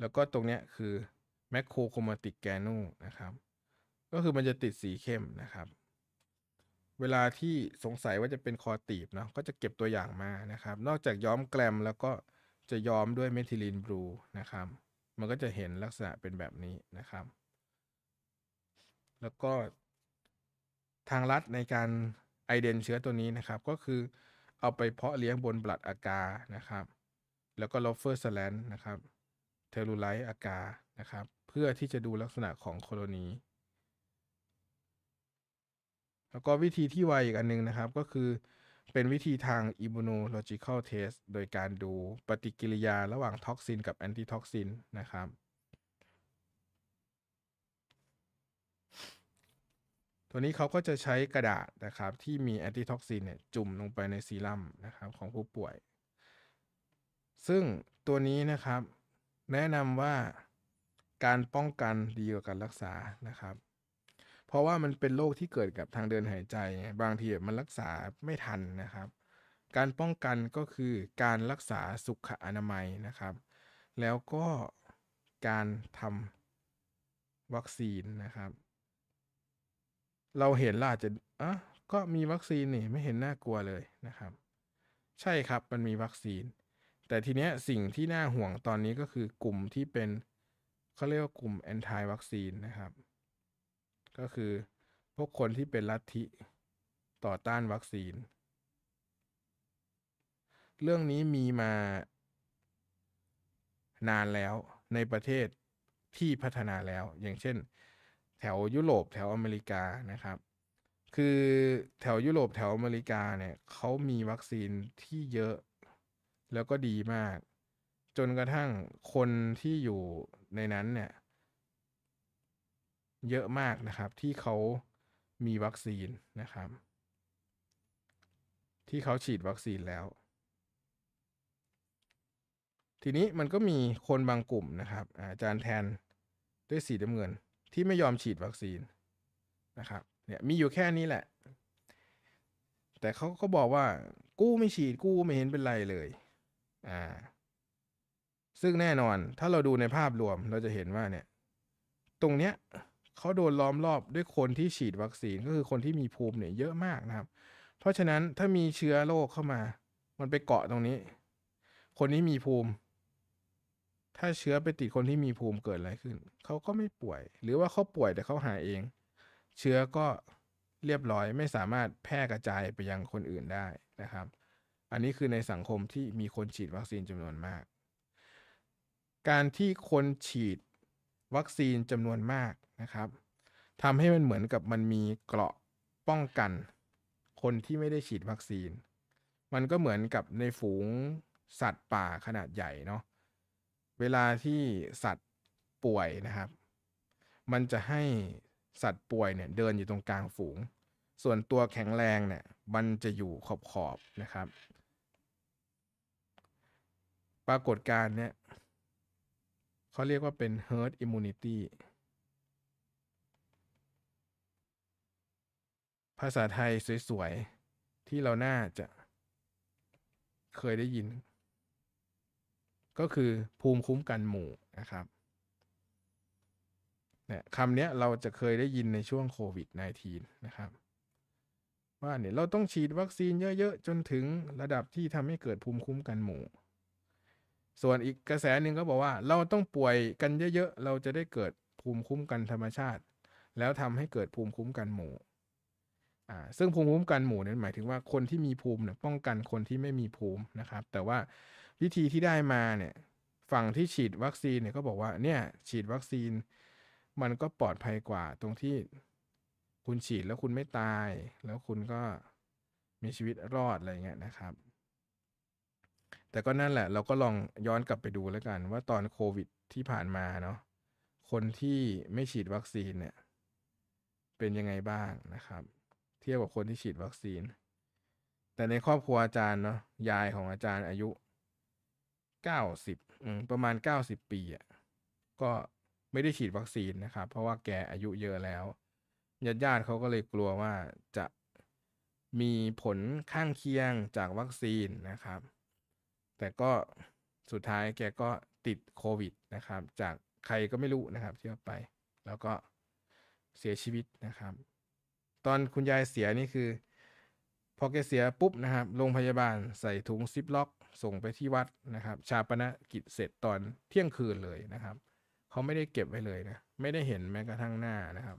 แล้วก็ตรงเนี้ยคือแมคโครโครมาติกแกนูนะครับก็คือมันจะติดสีเข้มนะครับ เวลาที่สงสัยว่าจะเป็นคอตีบเนาะก็จะเก็บตัวอย่างมานะครับนอกจากย้อมแกรมแล้วก็จะย้อมด้วยเมทิลีนบลูนะครับมันก็จะเห็นลักษณะเป็นแบบนี้นะครับ แล้วก็ทางรัฐในการไอเดนเชื้อตัวนี้นะครับ ก็คือเอาไปเพาะเลี้ยงบนบลัดอากานะครับ แล้วก็ลอฟเฟอร์สแลนนะครับเทลูไลท์อากานะครับ เพื่อที่จะดูลักษณะของโคโลนี แล้วก็วิธีที่ไวอีกอันนึงนะครับก็คือ เป็นวิธีทางอิมมูโนโลจิคอลเทสโดยการดูปฏิกิริยาระหว่างท็อกซินกับแอนติท็อกซินนะครับตัวนี้เขาก็จะใช้กระดาษนะครับ ที่มีแอนติท็อกซินเนี่ยจุ่มลงไปในซีรัมนะครับของผู้ป่วย ซึ่งตัวนี้นะครับ แนะนำว่าการป้องกันดีกว่าการรักษานะครับ เพราะว่ามันเป็นโรคที่เกิดกับทางเดินหายใจ บางทีมันรักษาไม่ทันนะครับ การป้องกันก็คือการรักษาสุขอนามัยนะครับ แล้วก็การทำวัคซีนนะครับเราเห็นล่าจะอ่ะก็มีวัคซีนนี่ไม่เห็นน่ากลัวเลยนะครับ ใช่ครับมันมีวัคซีน แต่ทีเนี้ยสิ่งที่น่าห่วงตอนนี้ก็คือกลุ่มที่เป็นเขาเรียกว่า กลุ่มแอนตี้วัคซีนนะครับก็คือพวกคนที่เป็นลัทธิต่อต้านวัคซีน เรื่องนี้มีมา นานแล้วในประเทศที่พัฒนาแล้ว อย่างเช่นถวยุโรปแถวอเมริกานะครับ คือแถวยุโรปแถวอเมริกาเนี่ยเขามีวัคซีนที่เยอะ แล้วก็ดีมาก จนกระทั่งคนที่อยู่ในนั้นเนี่ยเยอะมากนะครับที่เขามีวัคซีนนะครับที่เขาฉีดวัคซีนแล้ว ทีนี้มันก็มีคนบางกลุ่มนะครับอาจารย์แทนด้วยสีดำเงินที่ไม่ยอมฉีดวัคซีนนะครับเนี่ยมีอยู่แค่นี้แหละ แต่เขาก็บอกว่ากู้ไม่ฉีดกู้ไม่เห็นเป็นไรเลยอ่าซึ่งแน่นอนถ้าเราดูในภาพรวมเราจะเห็นว่าเนี่ย ตรงเนี้ยเขาโดนล้อมรอบด้วยคนที่ฉีดวัคซีนก็คือคนที่มีภูมิเนี่ยเยอะมากนะครับ เพราะฉะนั้นถ้ามีเชื้อโรคเข้ามา มันไปเกาะตรงนี้ คนนี้มีภูมิถ้าเชื้อไปติดคนที่มีภูมิเกิดอะไรขึ้น เขาก็ไม่ป่วย หรือว่าเขาป่วยแต่เขาหายเอง เชื้อก็เรียบร้อย ไม่สามารถแพร่กระจายไปยังคนอื่นได้นะครับ อันนี้คือในสังคมที่มีคนฉีดวัคซีนจำนวนมาก การที่คนฉีดวัคซีนจำนวนมากนะครับทำให้มันเหมือนกับมันมีเกราะป้องกัน คนที่ไม่ได้ฉีดวัคซีน มันก็เหมือนกับในฝูงสัตว์ป่าขนาดใหญ่เนาะเวลาที่สัตว์ป่วยนะครับ มันจะให้สัตว์ป่วยเนี่ยเดินอยู่ตรงกลางฝูง ส่วนตัวแข็งแรงเนี่ยมันจะอยู่ขอบขอบนะครับ ปรากฏการณ์เนี่ยเขาเรียกว่าเป็น herd immunity ภาษาไทยสวย ๆ ที่เราน่าจะเคยได้ยินก็คือภูมิคุ้มกันหมู่นะครับเนี่ยคำนี้เราจะเคยได้ยินในช่วงโควิด -19 นะครับ ว่าเนี่ยเราต้องฉีดวัคซีนเยอะๆ จนถึงระดับที่ทำให้เกิดภูมิคุ้มกันหมู่ ส่วนอีกกระแสหนึ่งก็บอกว่า เราต้องป่วยกันเยอะ ๆ เราจะได้เกิดภูมิคุ้มกันธรรมชาติ แล้วทำให้เกิดภูมิคุ้มกันหมู่อ่าซึ่งภูมิคุ้มกันหมู่เนี่ยหมายถึงว่าคนที่มีภูมิเนี่ยป้องกันคนที่ไม่มีภูมินะครับ แต่ว่าวิธีที่ได้มาเนี่ย ฝั่งที่ฉีดวัคซีนเนี่ยก็บอกว่า เนี่ยฉีดวัคซีน มันก็ปลอดภัยกว่าตรงที่คุณฉีดแล้วคุณไม่ตาย แล้วคุณก็มีชีวิตรอดอะไรเงี้ยนะครับ แต่ก็นั่นแหละเราก็ลองย้อนกลับไปดูแล้วกันว่าตอนโควิดที่ผ่านมาเนาะ คนที่ไม่ฉีดวัคซีนเนี่ยเป็นยังไงบ้างนะครับ เทียบกับคนที่ฉีดวัคซีน แต่ในครอบครัวอาจารย์เนาะยายของอาจารย์อายุเก้าสิบประมาณเก้าสิบปีอ่ะก็ไม่ได้ฉีดวัคซีนนะครับ เพราะว่าแกอายุเยอะแล้วญาติญาติเขาก็เลยกลัวว่าจะมีผลข้างเคียงจากวัคซีนนะครับ แต่ก็สุดท้ายแกก็ติดโควิดนะครับ จากใครก็ไม่รู้นะครับที่วอาไป แล้วก็เสียชีวิตนะครับ ตอนคุณยายเสียนี่คือพอแกเสียปุ๊บนะครับโรงพยาบาลใส่ถุงซิปล็อกส่งไปที่วัดนะครับ ชาปนกิจเสร็จตอนเที่ยงคืนเลยนะครับ เขาไม่ได้เก็บไว้เลยนะไม่ได้เห็นแม้กระทั่งหน้านะครับ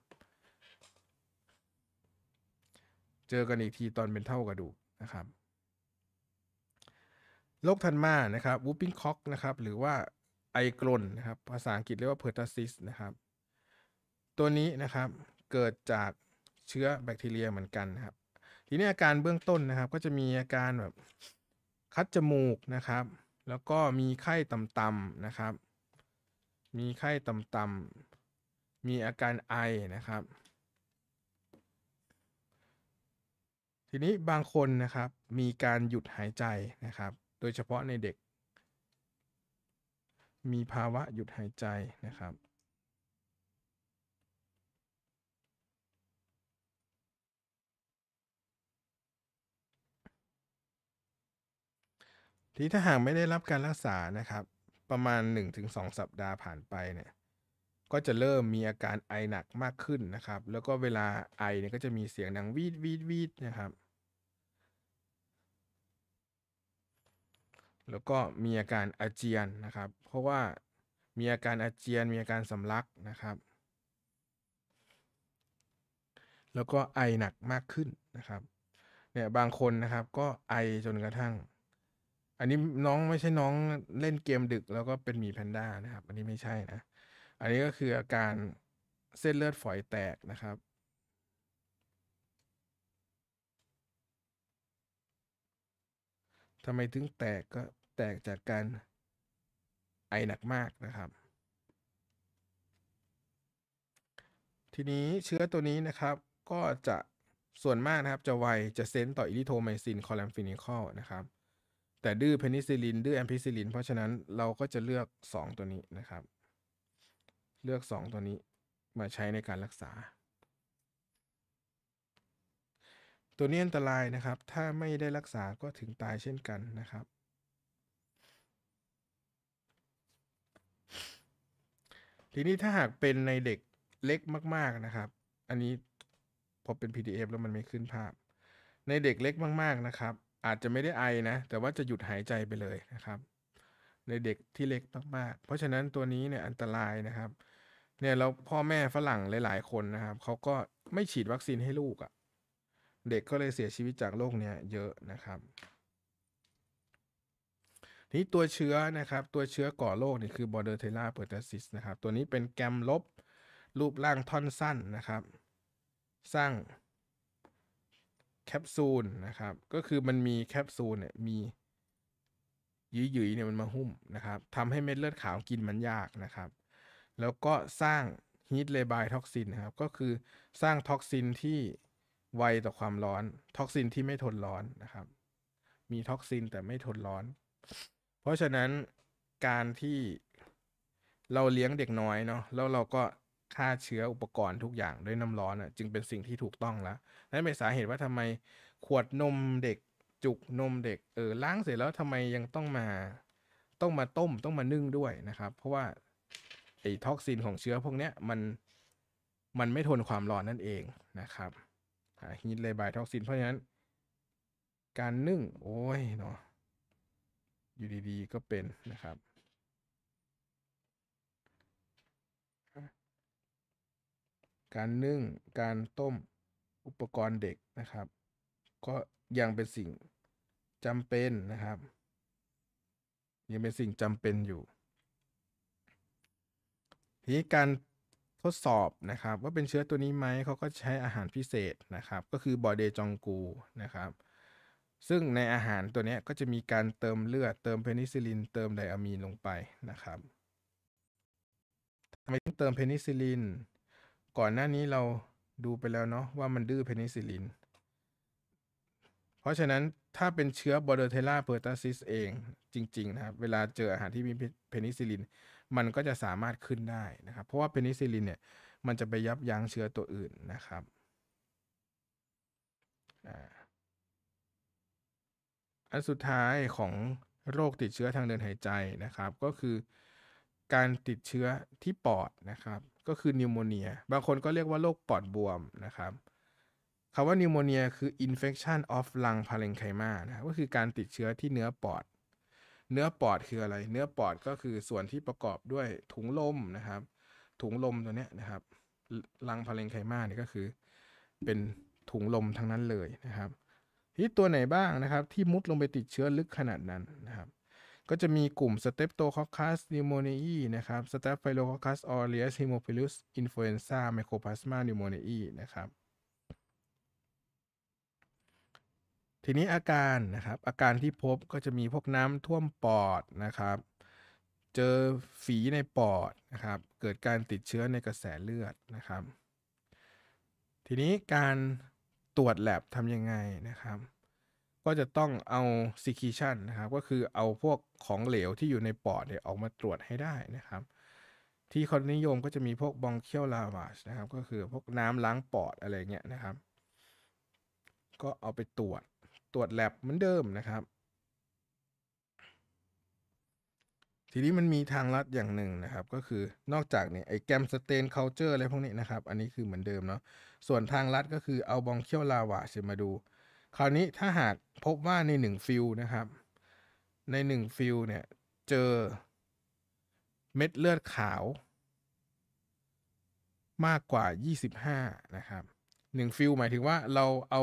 เจอกันอีกทีตอนเป็นเท่ากระดูกนะครับโรคทันมานะครับวูปปิ้งคอกนะครับหรือว่าไอกรนนะครับ ภาษาอังกฤษเรียกว่าเพอร์ตาซิสนะครับตัวนี้นะครับเกิดจากเชื้อแบคทีเรียเหมือนกันนะครับ ทีนี้อาการเบื้องต้นนะครับก็จะมีอาการแบบคัดจมูกนะครับ แล้วก็มีไข้ต่ำๆนะครับ มีไข้ต่ำๆมีอาการไอนะครับ ทีนี้บางคนนะครับมีการหยุดหายใจนะครับ โดยเฉพาะในเด็ก มีภาวะหยุดหายใจนะครับที่ถ้าหากไม่ได้รับการรักษานะครับประมาณ 1-2 สัปดาห์ผ่านไปเนี่ยก็จะเริ่มมีอาการไอหนักมากขึ้นนะครับแล้วก็เวลาไอเนี่ยก็จะมีเสียงดังวีดวีดวีดนะครับแล้วก็มีอาการอาเจียนนะครับ เพราะว่ามีอาการอาเจียนมีอาการสำลักนะครับ แล้วก็ไอหนักมากขึ้นนะครับเนี่ยบางคนนะครับก็ไอจนกระทั่งอันนี้น้องไม่ใช่น้องเล่นเกมดึกแล้วก็เป็นหมีแพนด้านะครับ อันนี้ไม่ใช่นะ อันนี้ก็คืออาการเส้นเลือดฝอยแตกนะครับทำไมถึงแตกก็แตกจากการไอหนักมากนะครับ ทีนี้เชื้อตัวนี้นะครับ ก็จะส่วนมากนะครับจะไวจะเซนต่ออิลิโทไมซินคอลัมฟินิคอลนะครับแต่ดื้อเพนิซิลินดื้อแอมพิซิลินเพราะฉะนั้นเราก็จะเลือก 2 ตัวนี้นะครับ เลือก 2 ตัวนี้มาใช้ในการรักษา ตัวนี้อันตรายนะครับ ถ้าไม่ได้รักษาก็ถึงตายเช่นกันนะครับทีนี้ถ้าหากเป็นในเด็กเล็กมากๆนะครับ อันนี้พอเป็น PDF แล้วมันไม่ขึ้นภาพ ในเด็กเล็กมาก ๆนะครับอาจจะไม่ได้ไอนะ แต่ว่าจะหยุดหายใจไปเลยนะครับ ในเด็กที่เล็กมากๆ เพราะฉะนั้นตัวนี้เนี่ยอันตรายนะครับเนี่ยเราพ่อแม่ฝรั่งหลายๆคนนะครับ เขาก็ไม่ฉีดวัคซีนให้ลูกอะ่ะ เด็กก็เลยเสียชีวิตจากโรคเนี้ยเยอะนะครับ นี้ตัวเชื้อนะครับตัวเชื้อก่อโรคนี่คือ Bordetella pertussis นะครับ ตัวนี้เป็นแกมลบ รูปร่างท่อนสั้นนะครับ สร้างแคปซูลนะครับก็คือมันมีแคปซูลเนี่ยมียืยๆเนี่ยมันมาหุ้มนะครับทำให้เม็ดเลือดขาวกินมันยากนะครับ แล้วก็สร้างฮีทเลบายท็อกซินนะครับ ก็คือสร้างท็อกซินที่ไวต่อความร้อนท็อกซินที่ไม่ทนร้อนนะครับมีท็อกซินแต่ไม่ทนร้อน เพราะฉะนั้นการที่เราเลี้ยงเด็กน้อยเนาะแล้วเราก็ฆ่าเชื้ออุปกรณ์ทุกอย่างด้วยน้ำร้อนอ่ะจึงเป็นสิ่งที่ถูกต้องแล้วนั่นเป็นสาเหตุว่าทำไมขวดนมเด็กจุกนมเด็กเออล้างเสร็จแล้วทำไมยังต้องมา ต้องมาต้มต้องมานึ่งด้วยนะครับเพราะว่าไอ้ท็อกซินของเชื้อพวกเนี้ยมันมันไม่ทนความร้อนนั่นเองนะครับฮีทเลบายท็อกซิน เพราะฉะนั้น การนึ่ง โอ้ยเนาะอยู่ดีๆก็เป็นนะครับการนึ่ง การต้มอุปกรณ์เด็กนะครับ ก็ยังเป็นสิ่งจำเป็นนะครับ ยังเป็นสิ่งจำเป็นอยู่ ทีนี้การทดสอบนะครับ ว่าเป็นเชื้อตัวนี้ไหมเขาก็ใช้อาหารพิเศษนะครับ ก็คือบอเดจองกูนะครับ ซึ่งในอาหารตัวนี้ก็จะมีการเติมเลือด เติมเพนิซิลิน เติมไดอะมีนลงไปนะครับทำไมต้องเติมเพนิซิลินก่อนหน้านี้เราดูไปแล้วเนาะว่ามันดื้อเพนิซิลิน เพราะฉะนั้นถ้าเป็นเชื้อบอเดอเทล่าเพอร์ตาซิสเองจริง ๆ นะครับ เวลาเจออาหารที่มีเพนิซิลิน มันก็จะสามารถขึ้นได้นะครับ เพราะว่าเพนิซิลินเนี่ยมันจะไปยับยั้งเชื้อตัวอื่นนะครับ อันสุดท้ายของโรคติดเชื้อทางเดินหายใจนะครับ ก็คือการติดเชื้อที่ปอดนะครับก็คือนิวโมเนีย บางคนก็เรียกว่าโรคปอดบวมนะครับคำว่านิวโมเนีย คือ infection of lung parenchyma นะก็คือการติดเชื้อที่เนื้อปอด เนื้อปอดคืออะไร เนื้อปอดก็คือส่วนที่ประกอบด้วยถุงลมนะครับ ถุงลมตัวเนี้ยนะครับ ลังพาเลนไคมาเนี่ยก็คือเป็นถุงลมทั้งนั้นเลยนะครับ ที่ตัวไหนบ้างนะครับ ที่มุดลงไปติดเชื้อลึกขนาดนั้นนะครับก็จะมีกลุ่ม s t e p t o c o c c u s pneumoniae นะครับ s t e p h y l o c o c c u s aureus h e m o p h i l u s influenza Mycoplasma pneumoniae นะครับ ทีนี้อาการนะครับอาการที่พบก็จะมีพวกน้ำท่วมปอดนะครับ เจอฝีในปอดนะครับ เกิดการติดเชื้อในกระแสเลือดนะครับ ทีนี้การตรวจแลบทำยังไงนะครับก็จะต้องเอาซิคิชันนะครับก็คือเอาพวกของเหลวที่อยู่ในปอดเนี่ยออกมาตรวจให้ได้นะครับ ที่คนนิยมก็จะมีพวกบองเคียวลาวาชนะครับก็คือพวกน้ำล้างปอดอะไรเงี้ยนะครับ ก็เอาไปตรวจตรวจแลบเหมือนเดิมนะครับ ทีนี้มันมีทางลัดอย่างหนึ่งนะครับก็คือนอกจากเนี่ยไอแกมสเตนเคานเจอร์อะไรพวกนี้นะครับอันนี้คือเหมือนเดิมเนาะส่วนทางลัดก็คือเอาบองเคียวลาวาชมาดูคราวนี้ถ้าหากพบว่าในหนึ่งฟิลนะครับ ในหนึ่งฟิลเนี่ยเจอเม็ดเลือดขาว มากกว่า 25นะครับหนึ่งฟิลหมายถึงว่าเราเอา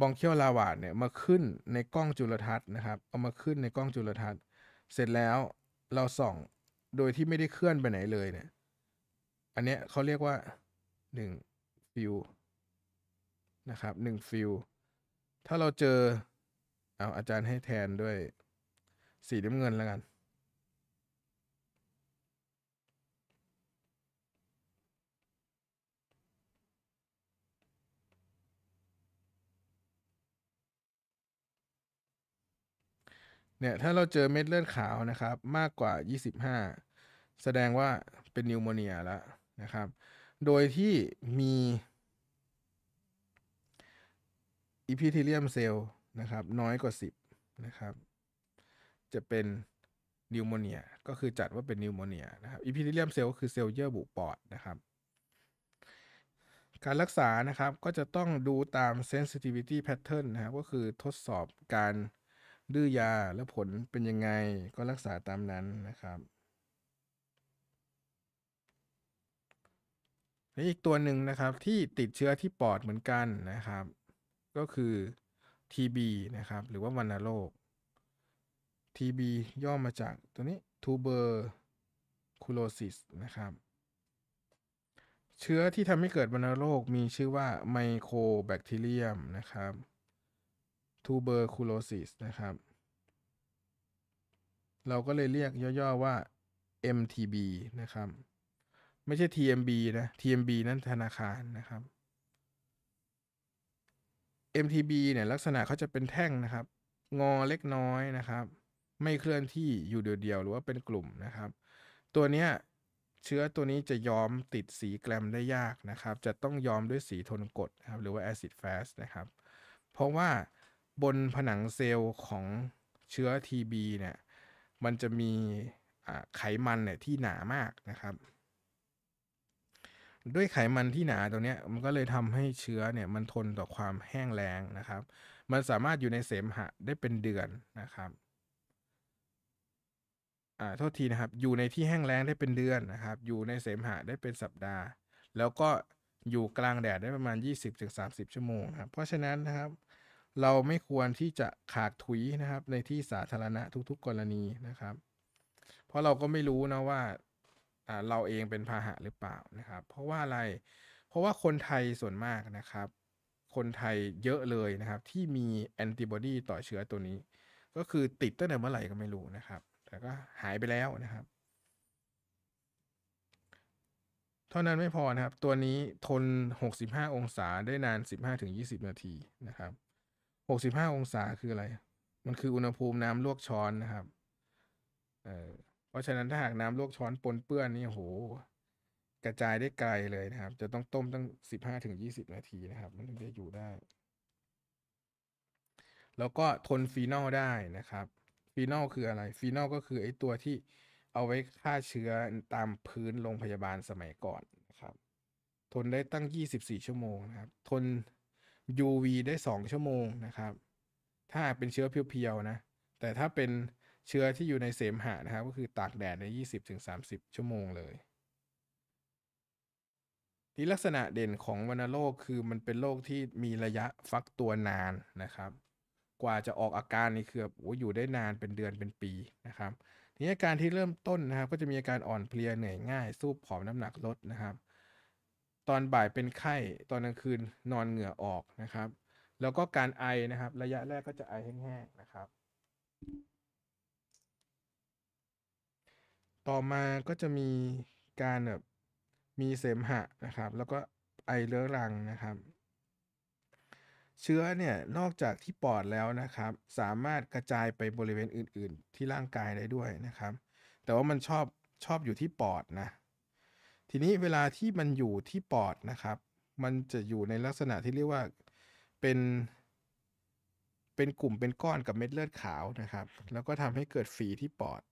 บองเคียวลาวาดเนี่ยมาขึ้นในกล้องจุลทรรศน์นะครับเอามาขึ้นในกล้องจุลทรรศน์ เสร็จแล้วเราส่องโดยที่ไม่ได้เคลื่อนไปไหนเลยเนี่ยอันเนี้ยเขาเรียกว่า1ฟิลนะครับ1ฟิลถ้าเราเจอเอาอาจารย์ให้แทนด้วยสีน้ำเงินแล้วกัน เนี่ยถ้าเราเจอเม็ดเลือดขาวนะครับ มากกว่า 25 แสดงว่าเป็นนิวโมเนียแล้วนะครับ โดยที่มีอีพิททเลียมเซลล์นะครับ น้อยกว่า 10 นะครับ จะเป็นนิวโมเนียก็คือจัดว่าเป็นนิวโมเนียนะครับอีพิเทเลียมเซลล์ก็คือเซลล์เยื่อบุปอดนะครับการรักษานะครับก็จะต้องดูตาม sensitivity pattern นะครับก็คือทดสอบการดื้อยาและผลเป็นยังไงก็รักษาตามนั้นนะครับและอีกตัวหนึ่งนะครับที่ติดเชื้อที่ปอดเหมือนกันนะครับก็คือ TB นะครับ หรือว่าวัณโรค TB ย่อมาจากตัวนี้ tuberculosis นะครับ เชื้อที่ทำให้เกิดวัณโรคมีชื่อว่าไมโครแบคทีเรียมนะครับ tuberculosis นะครับ เราก็เลยเรียกย่อๆว่า MTB นะครับ ไม่ใช่ TMB นะ TMB นั่นธนาคารนะครับ MTB เนี่ยลักษณะเขาจะเป็นแท่งนะครับ งอเล็กน้อยนะครับ ไม่เคลื่อนที่อยู่เดียวๆ หรือว่าเป็นกลุ่มนะครับ ตัวเนี้ยเชื้อตัวนี้จะย้อมติดสีแกรมได้ยากนะครับ จะต้องย้อมด้วยสีทนกดนะครับหรือว่าแอซิดแฟสนะครับ เพราะว่าบนผนังเซลล์ของเชื้อ TB เนี่ยมันจะมีไขมันเนี่ยที่หนามากนะครับด้วยไขมันที่หนาตัวเนี้ยมันก็เลยทำให้เชื้อเนี่ยมันทนต่อความแห้งแล้งนะครับ มันสามารถอยู่ในเสมหะได้เป็นเดือนนะครับอ่าโทษทีนะครับ อยู่ในที่แห้งแล้งได้เป็นเดือนนะครับ อยู่ในเสมหะได้เป็นสัปดาห์ แล้วก็อยู่กลางแดดได้ประมาณ 20-30 ชั่วโมงนะครับเพราะฉะนั้นนะครับ เราไม่ควรที่จะขาดถุยนะครับ ในที่สาธารณะทุก ๆ กรณีนะครับ เพราะเราก็ไม่รู้นะว่าเราเองเป็นพาหะหรือเปล่านะครับ เพราะว่าอะไรเพราะว่าคนไทยส่วนมากนะครับ คนไทยเยอะเลยนะครับที่มีแอนติบอดีต่อเชื้อตัวนี้ ก็คือติดตั้งแต่เมื่อไหร่ก็ไม่รู้นะครับแต่ก็หายไปแล้วนะครับเท่านั้นไม่พอนะครับ ตัวนี้ทน 65 องศาได้นาน 15-20 นาทีนะครับ 65 องศาคืออะไร มันคืออุณหภูมิน้ำลวกช้อนนะครับเพราะฉะนั้นถ้าหากน้ำลวกช้อนปนเปื้อนนี่โห กระจายได้ไกลเลยนะครับ จะต้องต้มตั้งสิบห้าถึงยี่สิบนาทีนะครับมันถึงจะอยู่ได้ แล้วก็ทนฟีนอลได้นะครับ ฟีนอลคืออะไรฟีนอลก็คือไอ้ตัวที่เอาไว้ฆ่าเชื้อตามพื้นโรงพยาบาลสมัยก่อนนะครับ ทนได้ตั้ง 24ชั่วโมงนะครับทน UV ได้2ชั่วโมงนะครับ ถ้าเป็นเชื้อเพียวๆนะแต่ถ้าเป็นเชื้อที่อยู่ในเสมหะนะครับก็คือตากแดดใน 20-30 ชั่วโมงเลยนี่ลักษณะเด่นของวัณโรคคือมันเป็นโรคที่มีระยะฟักตัวนานนะครับ กว่าจะออกอาการนี่คือโอ้อยู่ได้นานเป็นเดือนเป็นปีนะครับนี่อาการที่เริ่มต้นนะครับ ก็จะมีอาการอ่อนเพลียเหนื่อยง่าย สูบผอมน้ำหนักลดนะครับ ตอนบ่ายเป็นไข้ตอนกลางคืนนอนเหงื่อออกนะครับ แล้วก็การไอนะครับ ระยะแรกก็จะไอแห้งๆนะครับต่อมาก็จะมีการแบบมีเสมหะนะครับแล้วก็ไอเรื้อรังนะครับเชื้อเนี่ยนอกจากที่ปอดแล้วนะครับ สามารถกระจายไปบริเวณอื่นๆ ที่ร่างกายได้ด้วยนะครับ แต่ว่ามันชอบชอบอยู่ที่ปอดนะทีนี้เวลาที่มันอยู่ที่ปอดนะครับ มันจะอยู่ในลักษณะที่เรียกว่า เป็นเป็นกลุ่มเป็นก้อนกับเม็ดเลือดขาวนะครับ แล้วก็ทำให้เกิดฝีที่ปอด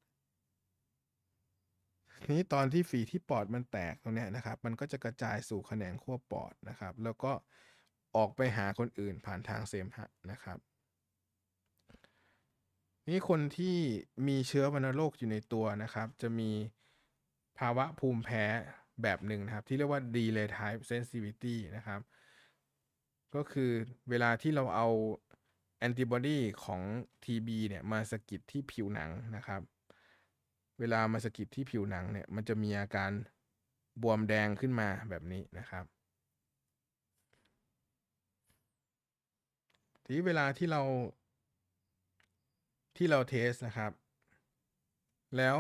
ทีนี้ตอนที่ฝีที่ปอดมันแตกตรงนี้นะครับ มันก็จะกระจายสู่แขนงขั้วปอดนะครับ แล้วก็ออกไปหาคนอื่นผ่านทางเสมหะนะครับ นี่คนที่มีเชื้อวัณโรคอยู่ในตัวนะครับ จะมีภาวะภูมิแพ้แบบหนึ่งนะครับ ที่เรียกว่า delay type sensitivity นะครับ ก็คือเวลาที่เราเอาแอนติบอดีของ TB เนี่ย มาสกิดที่ผิวหนังนะครับเวลามาสกิดที่ผิวหนังเนี่ย มันจะมีอาการบวมแดงขึ้นมาแบบนี้นะครับ ทีเวลาที่เรา ที่เราเทสนะครับ แล้ว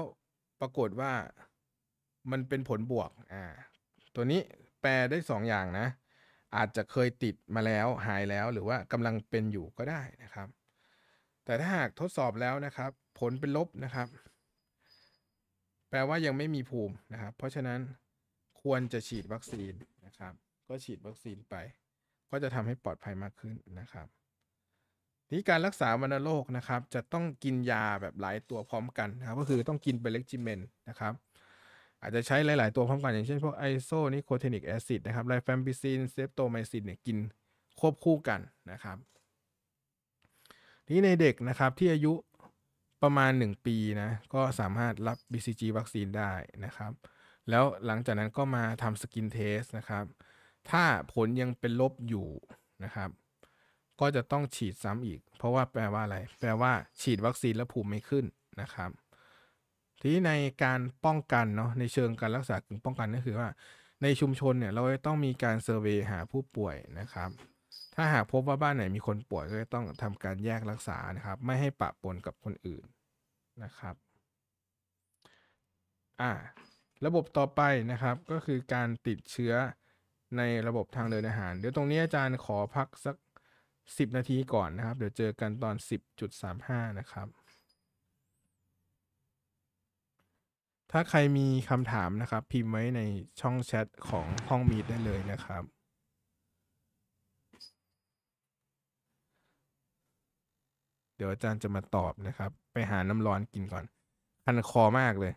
ปรากฏว่ามันเป็นผลบวก อ่า ตัวนี้แปลได้2ออย่างนะ อาจจะเคยติดมาแล้วหายแล้ว หรือว่ากำลังเป็นอยู่ก็ได้นะครับ แต่ถ้าหากทดสอบแล้วนะครับ ผลเป็นลบนะครับแปลว่ายังไม่มีภูมินะครับ เพราะฉะนั้นควรจะฉีดวัคซีนนะครับ ก็ฉีดวัคซีนไป ก็จะทำให้ปลอดภัยมากขึ้นนะครับนี่การรักษาวันโรคนะครับจะต้องกินยาแบบหลายตัวพร้อมกันนะครับก็คือต้องกินเป็นเลกจิเมนนะครับอาจจะใช้หลายๆตัวพร้อมกันอย่างเช่นพวกไอโซนิโคเทนิกแอซิดนะครับไลแฟมบิซินเซฟโตไมซินเนี่ยกินควบคู่กันนะครับนี่ในเด็กนะครับที่อายุประมาณ 1 ปีนะก็สามารถรับ BCG วัคซีนได้นะครับ แล้วหลังจากนั้นก็มาทำสกินเทสนะครับ ถ้าผลยังเป็นลบอยู่นะครับ ก็จะต้องฉีดซ้ำอีก เพราะว่าแปลว่าอะไร แปลว่าฉีดวัคซีนแล้วภูมิไม่ขึ้นนะครับ ทีในการป้องกันเนาะในเชิงการรักษากึ่งป้องกันก็คือว่า ในชุมชนเนี่ยเราต้องมีการเซอร์เวยหาผู้ป่วยนะครับถ้าหากพบว่าบ้านไหนมีคนป่วยก็ต้องทำการแยกรักษานะครับ ไม่ให้ปะปนกับคนอื่นนะครับอ่าระบบต่อไปนะครับก็คือการติดเชื้อในระบบทางเดินอาหารเดี๋ยวตรงนี้อาจารย์ขอพักสัก 10 นาทีก่อน นะครับเดี๋ยวเจอกันตอน 10.35 นะครับ ถ้าใครมีคำถามนะครับพิมพ์ไว้ในช่องแชทของห้องมีดได้เลยนะครับดี๋ยวอาจารย์จะมาตอบนะครับ ไปหาน้ำร้อนกินก่อนคันคอมากเลย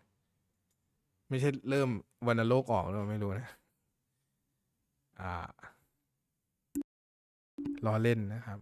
ไม่ใช่เริ่มวันโลกออกแล้วไม่รู้นะ อ่าล้อเล่นนะครับ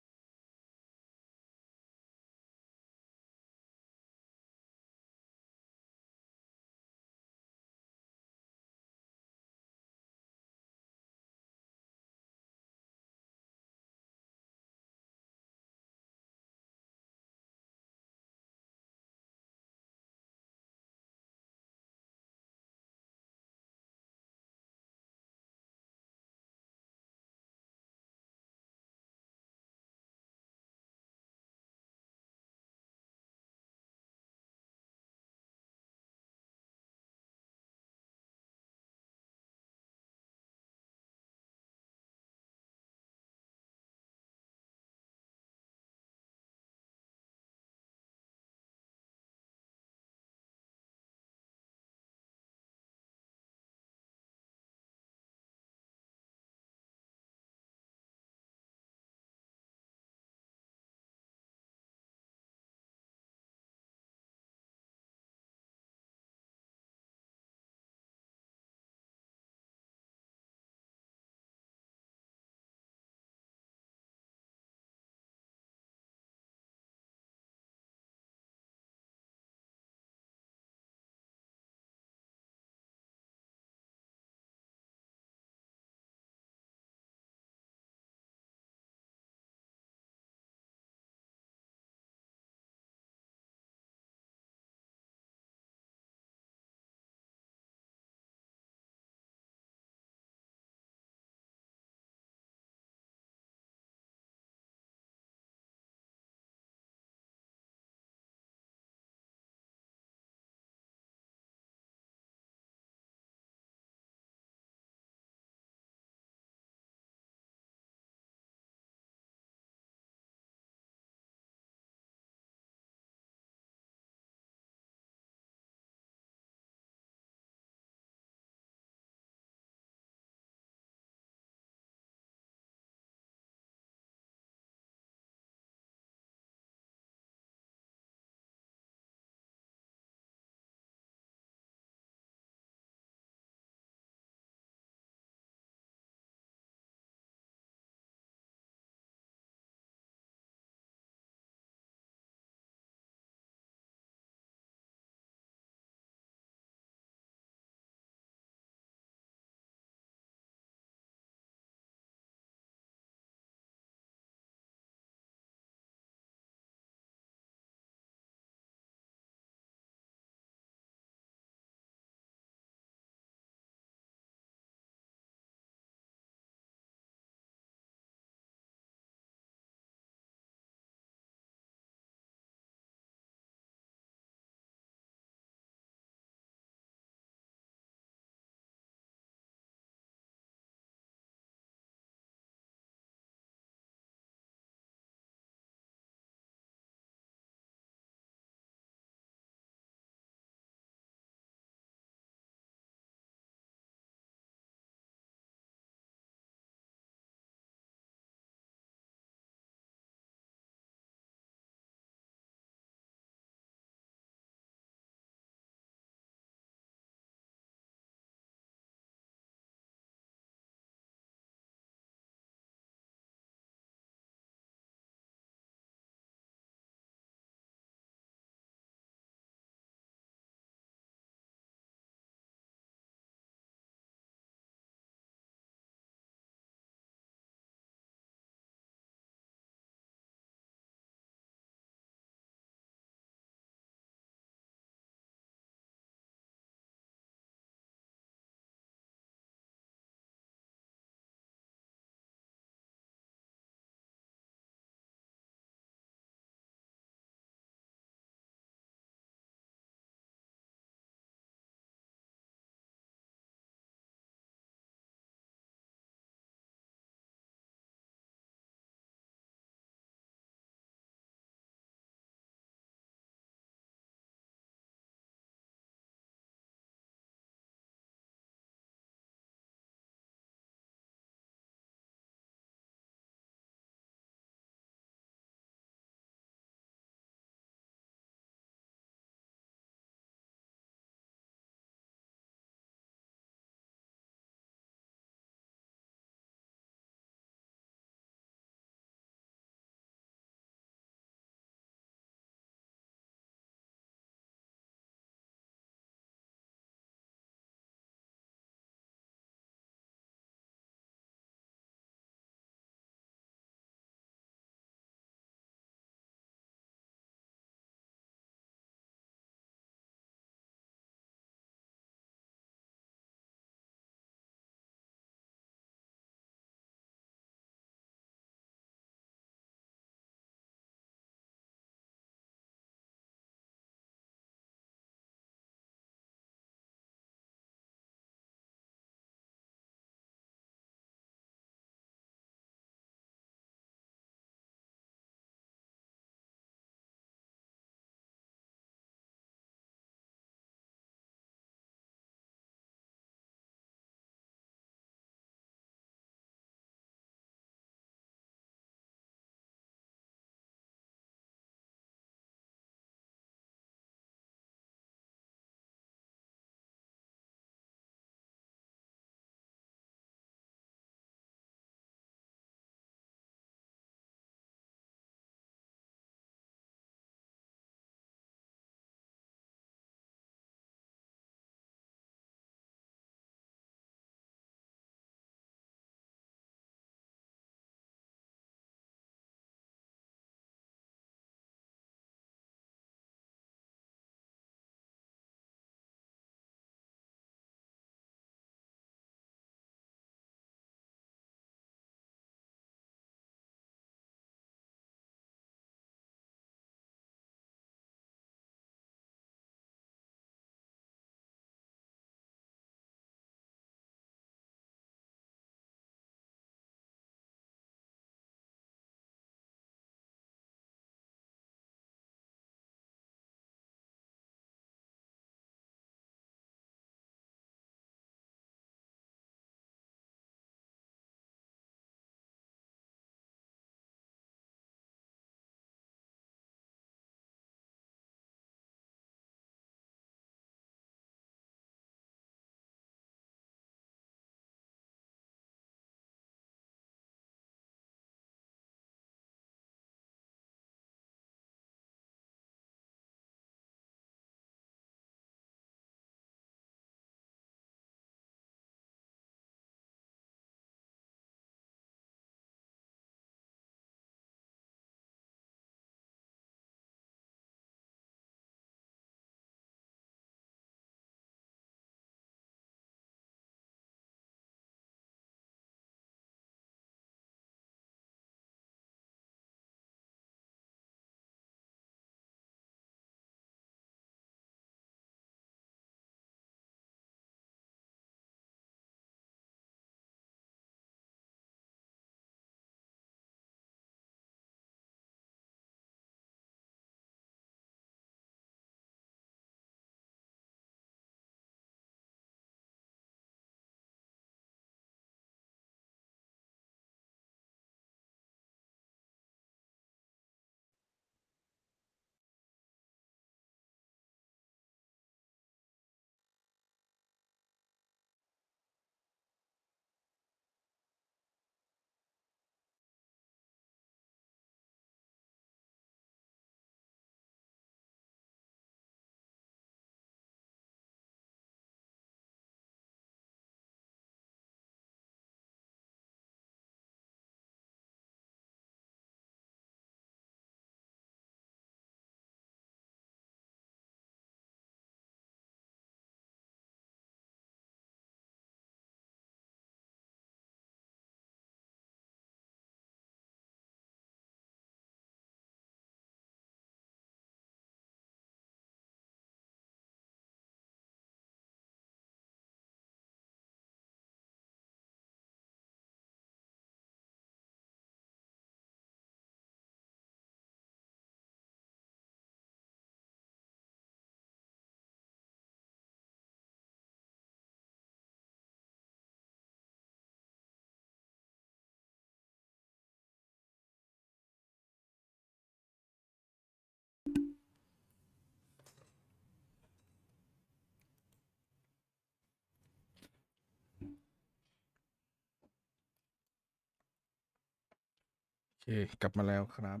คกลับมาแล้วครับ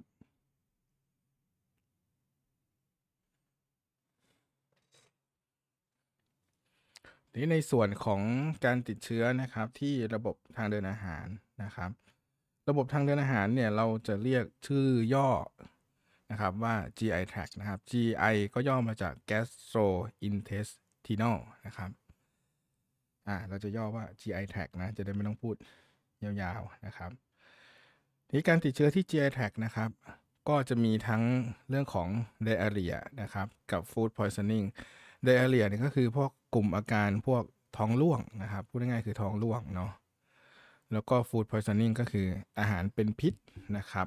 นี้ในส่วนของการติดเชื้อนะครับที่ระบบทางเดินอาหารนะครับ ระบบทางเดินอาหารเนี่ยเราจะเรียกชื่อย่อนะครับว่า GI tract นะครับ GI ก็ย่อมาจาก gastrointestinal นะครับอ่าเราจะย่อว่า GI tract นะจะได้ไม่ต้องพูดยาวๆ นะครับนี่การติดเชื้อที่ GI t a t นะครับ ก็จะมีทั้งเรื่องของ diarrhea นะครับ กับ food poisoning diarrhea เนี่ยก็คือพวกกลุ่มอาการพวกท้องร่วงนะครับ พูดง่ายๆคือท้องร่วงเนาะ แล้วก็ food poisoning ก็คืออาหารเป็นพิษนะครับ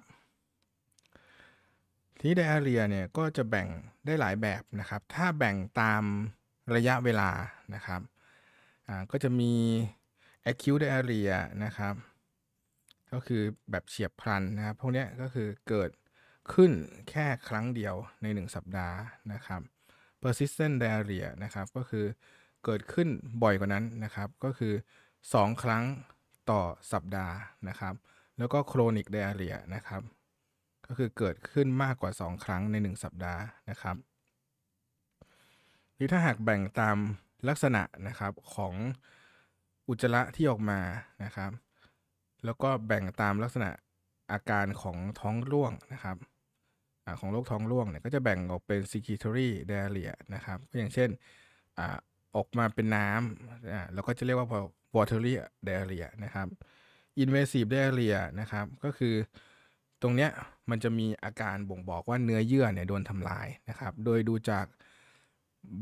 ที่ diarrhea เนี่ยก็จะแบ่งได้หลายแบบนะครับ ถ้าแบ่งตามระยะเวลานะครับ ก็จะมี acute diarrhea นะครับก็คือแบบเฉียบพลันนะครับ พวกนี้ก็คือเกิดขึ้นแค่ครั้งเดียวใน 1 สัปดาห์นะครับ persistent diarrhea นะครับ ก็คือเกิดขึ้นบ่อยกว่านั้นนะครับ ก็คือ 2 ครั้งต่อสัปดาห์นะครับ แล้วก็ chronic diarrhea นะครับ ก็คือเกิดขึ้นมากกว่า 2 ครั้งใน 1 สัปดาห์นะครับ หรือถ้าหากแบ่งตามลักษณะนะครับของอุจจาระที่ออกมานะครับแล้วก็แบ่งตามลักษณะอาการของท้องร่วงนะครับอของโรคท้องร่วงเนี่ยก็จะแบ่งออกเป็น secretory diarrhea นะครับก็อย่างเช่นอออกมาเป็นน้ำแล้วก็จะเรียกว่า watery diarrhea นะครับ invasive diarrhea นะครับ ก็คือตรงเนี้ยมันจะมีอาการบ่งบอกว่าเนื้อเยื่อเนี่ยโดนทำลายนะครับ โดยดูจาก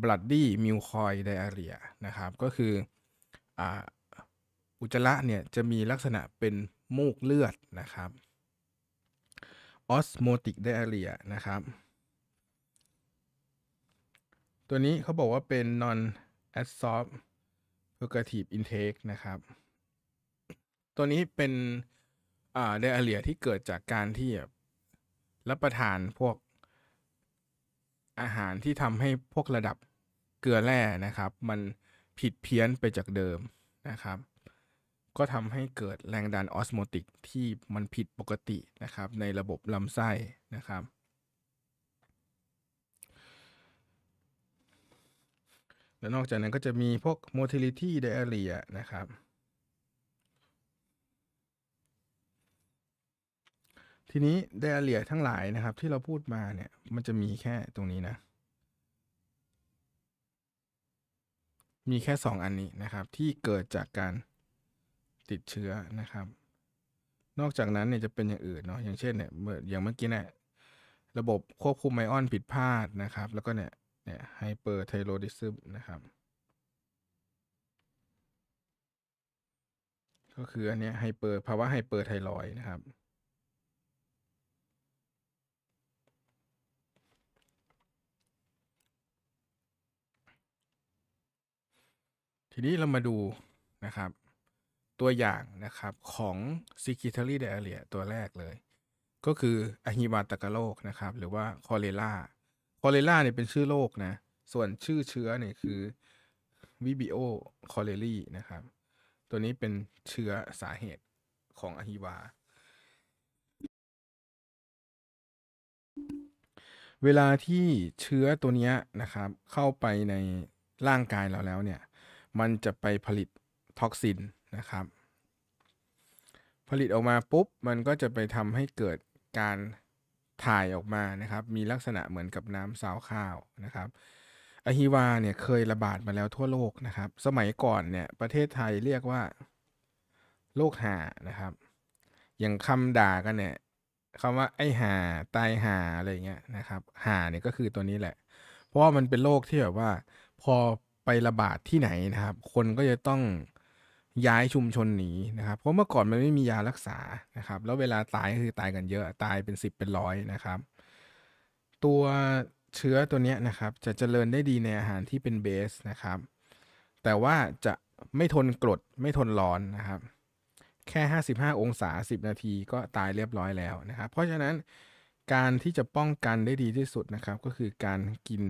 bloody mucoid diarrhea นะครับก็คือออุจจาระเนี่ยจะมีลักษณะเป็นมูกเลือดนะครับออสโมติกไดอาเรียนะครับ ตัวนี้เขาบอกว่าเป็น non adsorb purgative intake นะครับ ตัวนี้เป็นไดอาเรียที่เกิดจากการที่ รับประทานพวกอาหารที่ทำให้พวกระดับเกลือแร่นะครับ มันผิดเพี้ยนไปจากเดิมนะครับก็ทำให้เกิดแรงดันออสโมติกที่มันผิดปกตินะครับในระบบลำไส้นะครับและนอกจากนั้นก็จะมีพวก motility diarrhea นะครับทีนี้ไดอเรียทั้งหลายนะครับที่เราพูดมาเนี่ยมันจะมีแค่ตรงนี้นะมีแค่ 2 อันนี้นะครับที่เกิดจากการติดเชื้อนะครับ นอกจากนั้นเนี่ยจะเป็นอย่างอื่นเนาะ อย่างเช่นเนี่ย เมื่อย่างเมื่อกี้เนี่ย ระบบควบคุมไอออนผิดพลาดนะครับ แล้วก็เนี่ย เนี่ย ไฮเปอร์ไทโรดิซึมนะครับ ก็คืออันนี้ไฮเปอร์ภาวะไฮเปอร์ไทรอยนะครับ ทีนี้เรามาดูนะครับตัวอย่างนะครับ ของ secretory diarrhea ตัวแรกเลย ก็คืออหิวาตกโรคนะครับ หรือว่าคอเลราคอเลราเนี่ยเป็นชื่อโรคนะ ส่วนชื่อเชื้อเนี่ยคือวิบิโอคอเลรีนะครับ ตัวนี้เป็นเชื้อสาเหตุของอหิวา เวลาที่เชื้อตัวนี้นะครับ เข้าไปในร่างกายเราแล้วเนี่ย มันจะไปผลิต ท็อกซินนะครับผลิตออกมาปุ๊บ มันก็จะไปทำให้เกิดการถ่ายออกมานะครับ มีลักษณะเหมือนกับน้ำซาวข้าวนะครับอะฮิวาเนี่ยเคยระบาดมาแล้วทั่วโลกนะครับ สมัยก่อนเนี่ยประเทศไทยเรียกว่าโรคหานะครับอย่างคำด่ากันเนี่ยคำว่าไอหาตายหาอะไรเงี้ยนะครับหาเนี่ยก็คือตัวนี้แหละ เพราะว่ามันเป็นโรคที่แบบว่า พอไประบาดที่ไหนนะครับ คนก็จะต้องย้ายชุมชนหนีนะครับ เพราะเมื่อก่อนมันไม่มียารักษานะครับ แล้วเวลาตายก็คือตายกันเยอะตายเป็น 10 เป็นร้อยนะครับ ตัวเชื้อตัวนี้นะครับจะเจริญได้ดีในอาหารที่เป็นเบสนะครับ แต่ว่าจะไม่ทนกรดไม่ทนร้อนนะครับ แค่ 55 องศา 10 นาทีก็ตายเรียบร้อยแล้วนะครับ เพราะฉะนั้นการที่จะป้องกันได้ดีที่สุดนะครับ ก็คือการกิน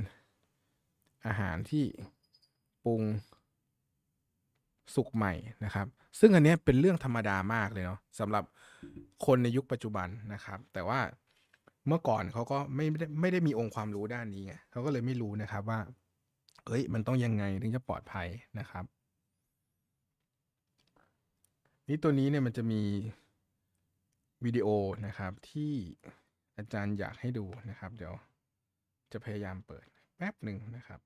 อาหารที่ปรุงสุกใหม่นะครับ ซึ่งอันนี้เป็นเรื่องธรรมดามากเลยเนาะสำหรับคนในยุคปัจจุบันนะครับ แต่ว่าเมื่อก่อนเขาก็ไม่ได้ไม่ได้มีองค์ความรู้ด้านนี้ไงเขาก็เลยไม่รู้นะครับว่า เอ้ยมันต้องยังไงถึงจะปลอดภัยนะครับนี่ตัวนี้เนี่ยมันจะมีวิดีโอนะครับที่อาจารย์อยากให้ดูนะครับ เดี๋ยวจะพยายามเปิดแป๊บหนึ่งนะครับ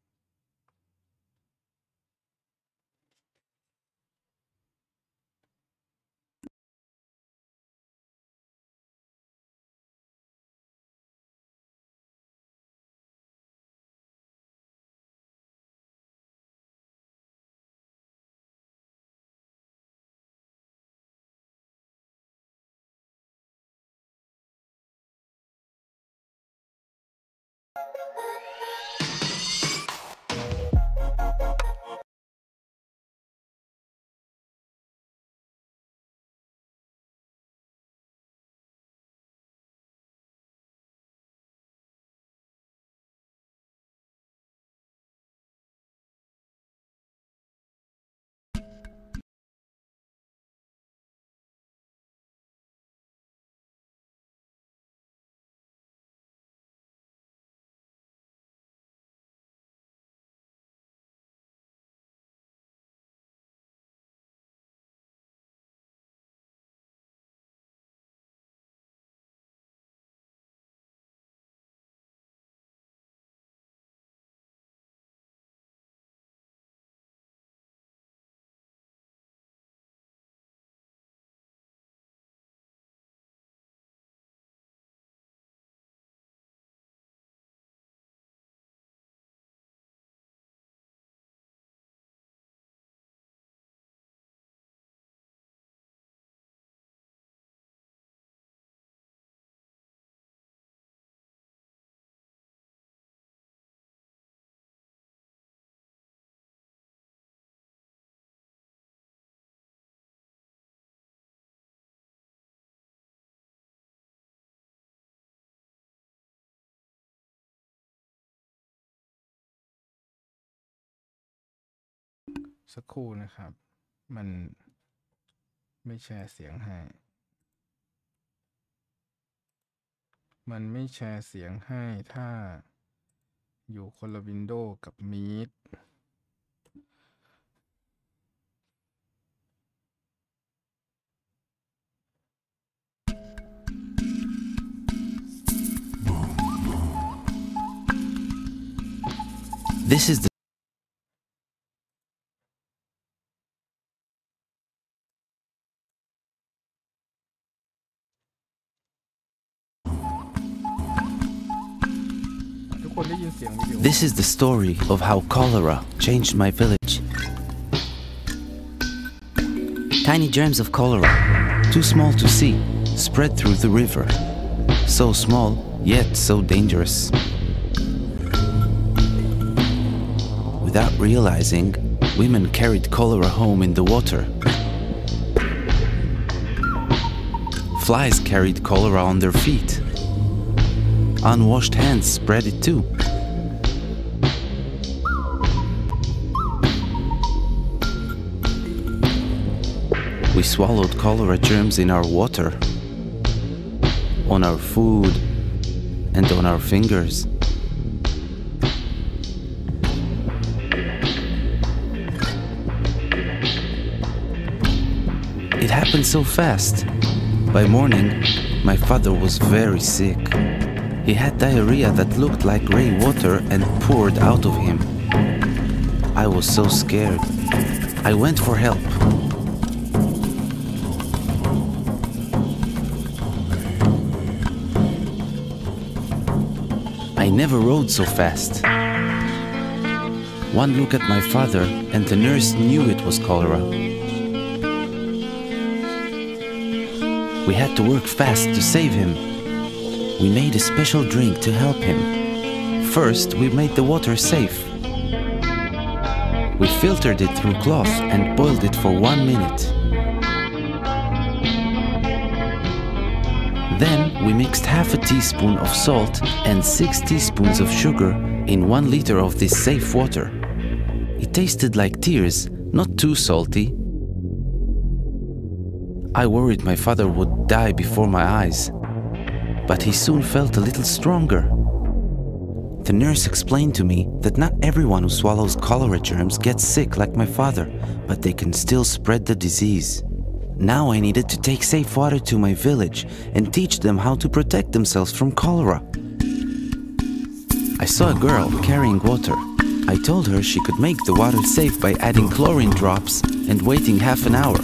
สักครู่นะครับ มันไม่แชร์เสียงให้ มันไม่แชร์เสียงให้ถ้าอยู่คนละวินโดว์กับมีด This is the This is
the story of how cholera changed my village. Tiny germs of cholera, too small to see, spread through the river. So small, yet so dangerous. Without realizing, women carried cholera home in the water. Flies carried cholera on their feet. Unwashed hands spread it too. swallowed cholera germs in our water, on our food, and on our fingers. It happened so fast. By morning, my father was very sick. He had diarrhea that looked like grey water and poured out of him. I was so scared. I went for help. never rode so fast. One look at my father, and the nurse knew it was cholera. We had to work fast to save him. We made a special drink to help him. First, we made the water safe. We filtered it through cloth and boiled it for one minute. we mixed half a teaspoon of salt and 6 teaspoons of sugar in 1 liter of this safe water. It tasted like tears, not too salty. I worried my father would die before my eyes, but he soon felt a little stronger. The nurse explained to me that not everyone who swallows cholera germs gets sick like my father, but they can still spread the disease. Now I needed to take safe water to my village and teach them how to protect themselves from cholera. I saw a girl carrying water. I told her she could make the water safe by adding chlorine drops and waiting half an hour.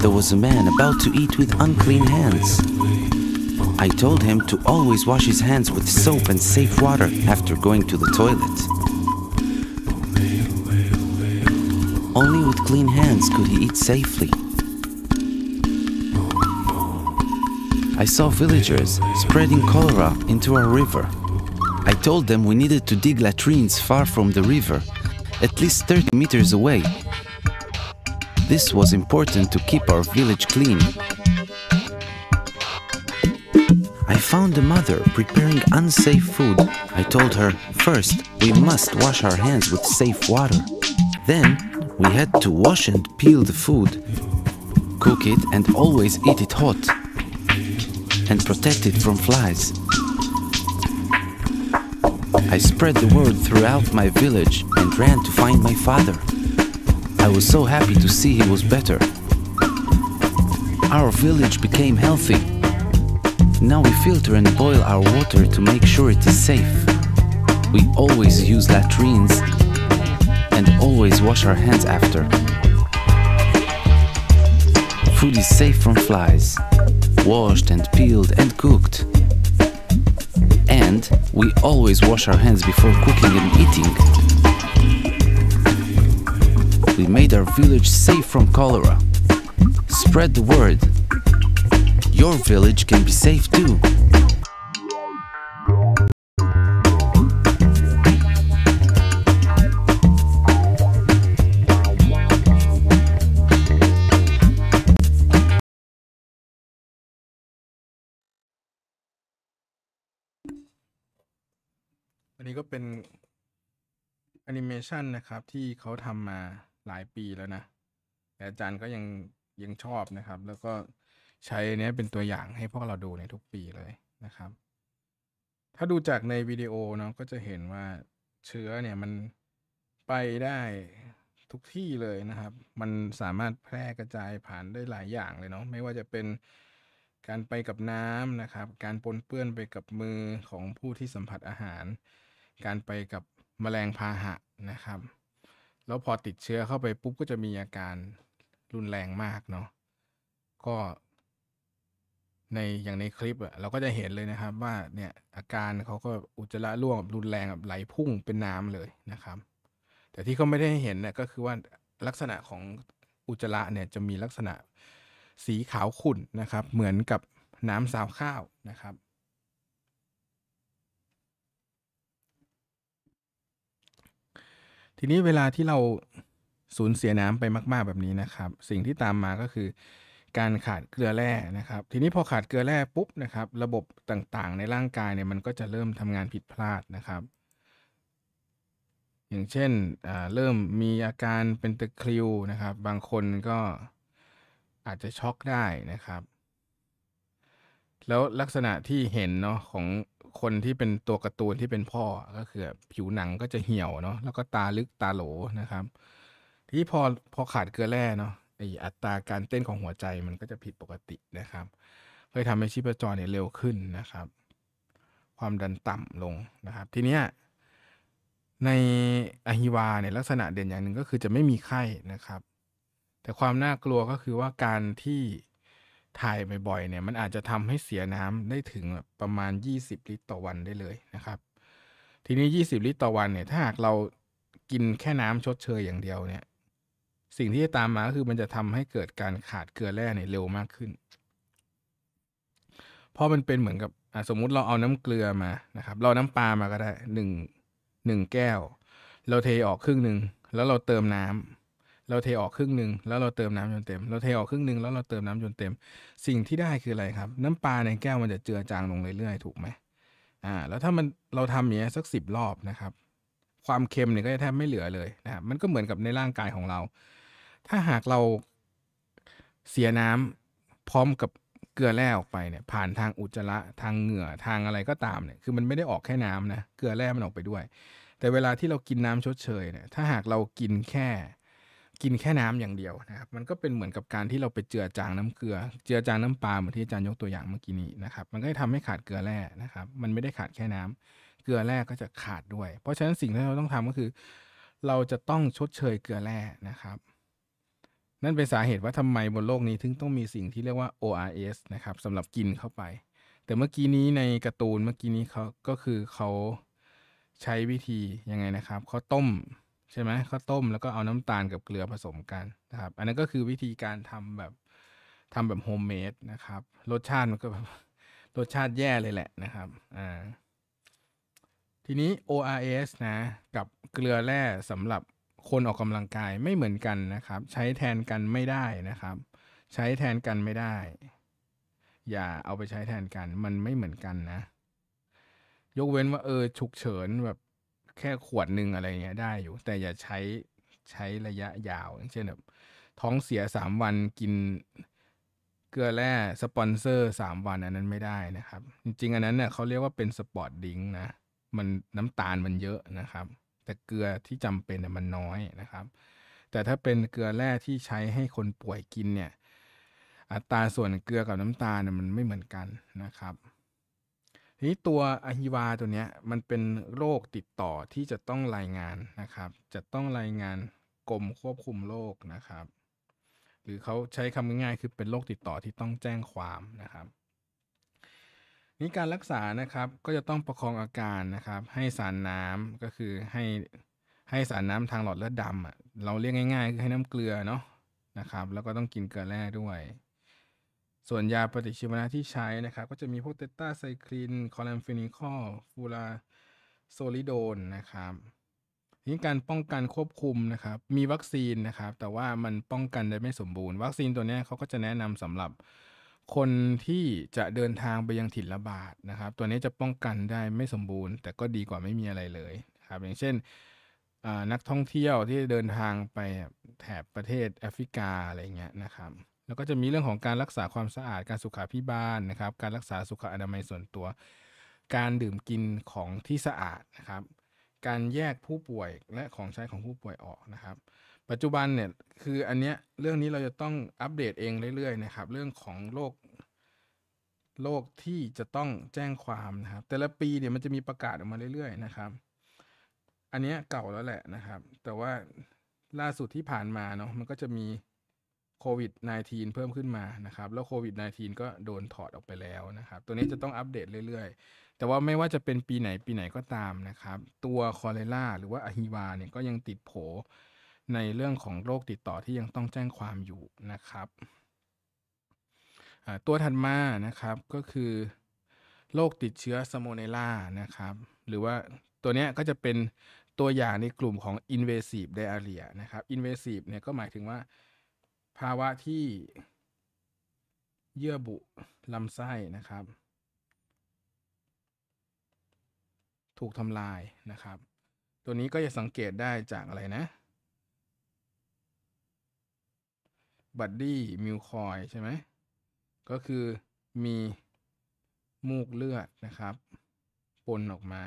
There was a man about to eat with unclean hands. I told him to always wash his hands with soap and safe water after going to the toilet. Only with clean hands could he eat safely. I saw villagers spreading cholera into our river. I told them we needed to dig latrines far from the river, at least 30 meters away. This was important to keep our village clean found the mother preparing unsafe food. I told her, first, we must wash our hands with safe water. Then, we had to wash and peel the food, cook it, and always eat it hot, and protect it from flies. I spread the word throughout my village and ran to find my father. I was so happy to see he was better. Our village became healthy now we filter and boil our water to make sure it is safe. We always use latrines and always wash our hands after. Food is safe from flies, washed and peeled and cooked. And we always wash our hands before cooking and eating. We made our village safe from cholera. Spread the word your village can be safe too. อ
ันนี้ก็เป็นแอนิเมชันนะครับ ที่เขาทำมา หลายปีแล้วนะ แต่อาจารย์ก็ยัง ยังชอบนะครับ แล้วก็ใช้เนี้ยเป็นตัวอย่างให้พวกเราดูในทุกปีเลยนะครับ ถ้าดูจากในวิดีโอเนาะก็จะเห็นว่าเชื้อเนี่ยมันไปได้ทุกที่เลยนะครับ มันสามารถแพร่กระจายผ่านได้หลายอย่างเลยเนาะไม่ว่าจะเป็นการไปกับน้ำนะครับ การปนเปื้อนไปกับมือของผู้ที่สัมผัสอาหาร การไปกับมแมลงพาหะนะครับแล้วพอติดเชื้อเข้าไปปุ๊บก็จะมีอาการรุนแรงมากเนาะก็ในอย่างในคลิปอะเราก็จะเห็นเลยนะครับว่าเนี่ยอาการเขาก็อุจจาระร่วงรุนแรงแบบไหลพุ่งเป็นน้ำเลยนะครับ แต่ที่เขาไม่ได้เห็นเนี่ยก็คือว่าลักษณะของอุจจาระเนี่ยจะมีลักษณะสีขาวขุ่นนะครับ เหมือนกับน้ำสาวข้าวนะครับ ทีนี้เวลาที่เราสูญเสียน้ำไปมาก ๆแบบนี้นะครับ สิ่งที่ตามมาก็คือการขาดเกลือแร่นะครับ ทีนี้พอขาดเกลือแร่ปุ๊บนะครับ ระบบต่างๆ ในร่างกายเนี่ยมันก็จะเริ่มทำงานผิดพลาดนะครับ อย่างเช่นเริ่มมีอาการเป็นตะคริวนะครับ บางคนก็อาจจะช็อกได้นะครับ แล้วลักษณะที่เห็นเนาะของคนที่เป็นตัวการ์ตูนที่เป็นพ่อก็คือผิวหนังก็จะเหี่ยวเนาะแล้วก็ตาลึกตาโหลนะครับ ที่พอพอขาดเกลือแร่เนาะไออัตราการเต้นของหัวใจมันก็จะผิดปกตินะครับเ็ยะทำให้ชีพจรเนี่ยเร็วขึ้นนะครับ ความดันต่ำลงนะครับ ทีเนี้ยในอหิวาเนี่ยลักษณะเด่นอย่างหนึ่งก็คือจะไม่มีไข้นะครับ แต่ความน่ากลัวก็คือว่าการที่ถ่ายบ่อยๆเนี่ยมันอาจจะทำให้เสียน้ำได้ถึงประมาณ 20 ลิตรต่อวันได้เลยนะครับ ทีนี้ 20 ลิตรต่อวันเนี่ยถ้าหากเรากินแค่น้ำชดเชยอย่างเดียวเนี่ยสิ่งที่จะตามมาคือมันจะทำให้เกิดการขาดเกลือแร่เนี่ยเร็วมากขึ้นเพราะมันเป็นเหมือนกับสมมุติเราเอาน้ำเกลือมานะครับเราน้ำปลามาก็ได้หนึ่งหนึ่งแก้วเราเทออกครึ่งหนึ่งแล้วเราเติมน้ำ เราเทออกครึ่งหนึ่งแล้วเราเติมน้ำจนเต็ม เราเทออกครึ่งหนึ่งแล้วเราเติมน้ำจนเต็ม สิ่งที่ได้คืออะไรครับน้ำปลาในแก้วมันจะเจือจางลงเรื่อยๆถูกไหมอ่าแล้วถ้ามันเราทำอย่างนี้สักสิบรอบนะครับ ความเค็มเนี่ยก็จะแทบไม่เหลือเลยนะครับมันก็เหมือนกับในร่างกายของเราถ้าหากเราเสียน้ำพร้อมกับเกลือแร่ออกไปเนี่ยผ่านทางอุจจาระทางเหงื่อทางอะไรก็ตามเนี่ยคือมันไม่ได้ออกแค่น้ำนะเกลือแร่มันออกไปด้วย แต่เวลาที่เรากินน้ำชดเชยเนี่ยถ้าหากเรากินแค่ กินแค่น้ำอย่างเดียวนะครับ มันก็เป็นเหมือนกับการที่เราไปเจือจางน้ำเกลือ เจือจางน้ำปลาเหมือนที่อาจารย์ยกตัวอย่างเมื่อกี้นี้นะครับ มันก็จะทำให้ขาดเกลือแร่นะครับ มันไม่ได้ขาดแค่น้ำ เกลือแร่ก็จะขาดด้วย เพราะฉะนั้นสิ่งที่เราต้องทำก็คือ เราจะต้องชดเชยเกลือแร่นะครับนั่นเป็นสาเหตุว่าทำไมบนโลกนี้ ถึงต้องมีสิ่งที่เรียกว่า ORS นะครับสำหรับกินเข้าไป แต่เมื่อกี้นี้ในการ์ตูนเมื่อกี้นี้เขาก็คือเขาใช้วิธียังไงนะครับเขาต้มใช่ไหมเขาต้มแล้วก็เอาน้ำตาลกับเกลือผสมกันนะครับอันนั้นก็คือวิธีการทำแบบทำแบบโฮมเมดนะครับรสชาติมันก็แบบรสชาติแย่เลยแหละนะครับอ่าทีนี้ ORS นะกับเกลือแร่สำหรับคนออกกำลังกายไม่เหมือนกันนะครับ ใช้แทนกันไม่ได้นะครับ ใช้แทนกันไม่ได้ อย่าเอาไปใช้แทนกันมันไม่เหมือนกันนะ ยกเว้นว่าเออฉุกเฉินแบบแค่ขวดหนึ่งอะไรเงี้ยได้อยู่ แต่อย่าใช้ใช้ระยะยาวเช่นแบบท้องเสียสามวันกินเกลือแร่สปอนเซอร์สามวัน อันนั้นไม่ได้นะครับ จริงๆอันนั้นเน่ยเขาเรียกว่าเป็นสปอร์ตดิงนะ มันน้ำตาลมันเยอะนะครับแต่เกลือที่จำเป็นมันน้อยนะครับ แต่ถ้าเป็นเกลือแร่ที่ใช้ให้คนป่วยกินเนี่ยอัตราส่วนเกลือกับน้ำตาลมันไม่เหมือนกันนะครับทีนี้ตัวอะฮิวาตัวเนี้ยมันเป็นโรคติดต่อที่จะต้องรายงานนะครับ จะต้องรายงานกรมควบคุมโรคนะครับ หรือเขาใช้คำง่ายๆคือเป็นโรคติดต่อที่ต้องแจ้งความนะครับนี่การรักษานะครับก็จะต้องประคองอาการนะครับให้สารน้ำก็คือให้ให้สารน้ำทางหลอดเลือดดำอ่ะเราเรียกง่ายๆ คือให้น้ำเกลือเนาะนะครับแล้วก็ต้องกินเกลือแร่ด้วย ส่วนยาปฏิชีวนะที่ใช้นะครับก็จะมีพวกเตต้าไซคลินคอลัมฟินิคอลฟูราโซลิโดนนะครับนี้การป้องกันควบคุมนะครับมีวัคซีนนะครับแต่ว่ามันป้องกันได้ไม่สมบูรณ์ วัคซีนตัวนี้เขาก็จะแนะนำสำหรับคนที่จะเดินทางไปยังถิ่นระบาดนะครับ ตัวนี้จะป้องกันได้ไม่สมบูรณ์ แต่ก็ดีกว่าไม่มีอะไรเลยครับอย่างเช่นนักท่องเที่ยวที่เดินทางไปแถบประเทศแอฟริกาอะไรเงี้ยนะครับแล้วก็จะมีเรื่องของการรักษาความสะอาด การสุขาพิบาลนะครับการรักษาสุขอนามัยส่วนตัว การดื่มกินของที่สะอาดนะครับการแยกผู้ป่วยและของใช้ของผู้ป่วยออกนะครับ ปัจจุบันเนี่ยคืออันเนี้ยเรื่องนี้เราจะต้องอัปเดตเองเรื่อยๆนะครับเรื่องของโรคโรคที่จะต้องแจ้งความนะครับ แต่ละปีเนี่ยมันจะมีประกาศออกมาเรื่อยๆ นะครับ อันนี้เก่าแล้วแหละนะครับแต่ว่าล่าสุดที่ผ่านมาเนาะมันก็จะมีโควิด -19 เพิ่มขึ้นมานะครับแล้วโควิด -19 ก็โดนถอดออกไปแล้วนะครับ ตัวนี้จะต้องอัปเดตเรื่อย ๆ แต่ว่าไม่ว่าจะเป็นปีไหนปีไหนก็ตามนะครับตัวคอเลราหรือว่าอะฮิวาเนี่ยก็ยังติดโผในเรื่องของโรคติดต่อที่ยังต้องแจ้งความอยู่นะครับตัวถัดมานะครับ ก็คือโรคติดเชื้อสโมเนล่านะครับหรือว่าตัวนี้ก็จะเป็นตัวอย่างในกลุ่มของ invasive diarrhea นะครับ invasive เนี่ยก็หมายถึงว่า ภาวะที่เยื่อบุ ลำไส้นะครับ ถูกทำลายนะครับ ตัวนี้ก็จะสังเกตได้จากอะไรนะบัดดี้มิวคอยใช่ไหมก็คือมีมูกเลือดนะครับ ปนออกมา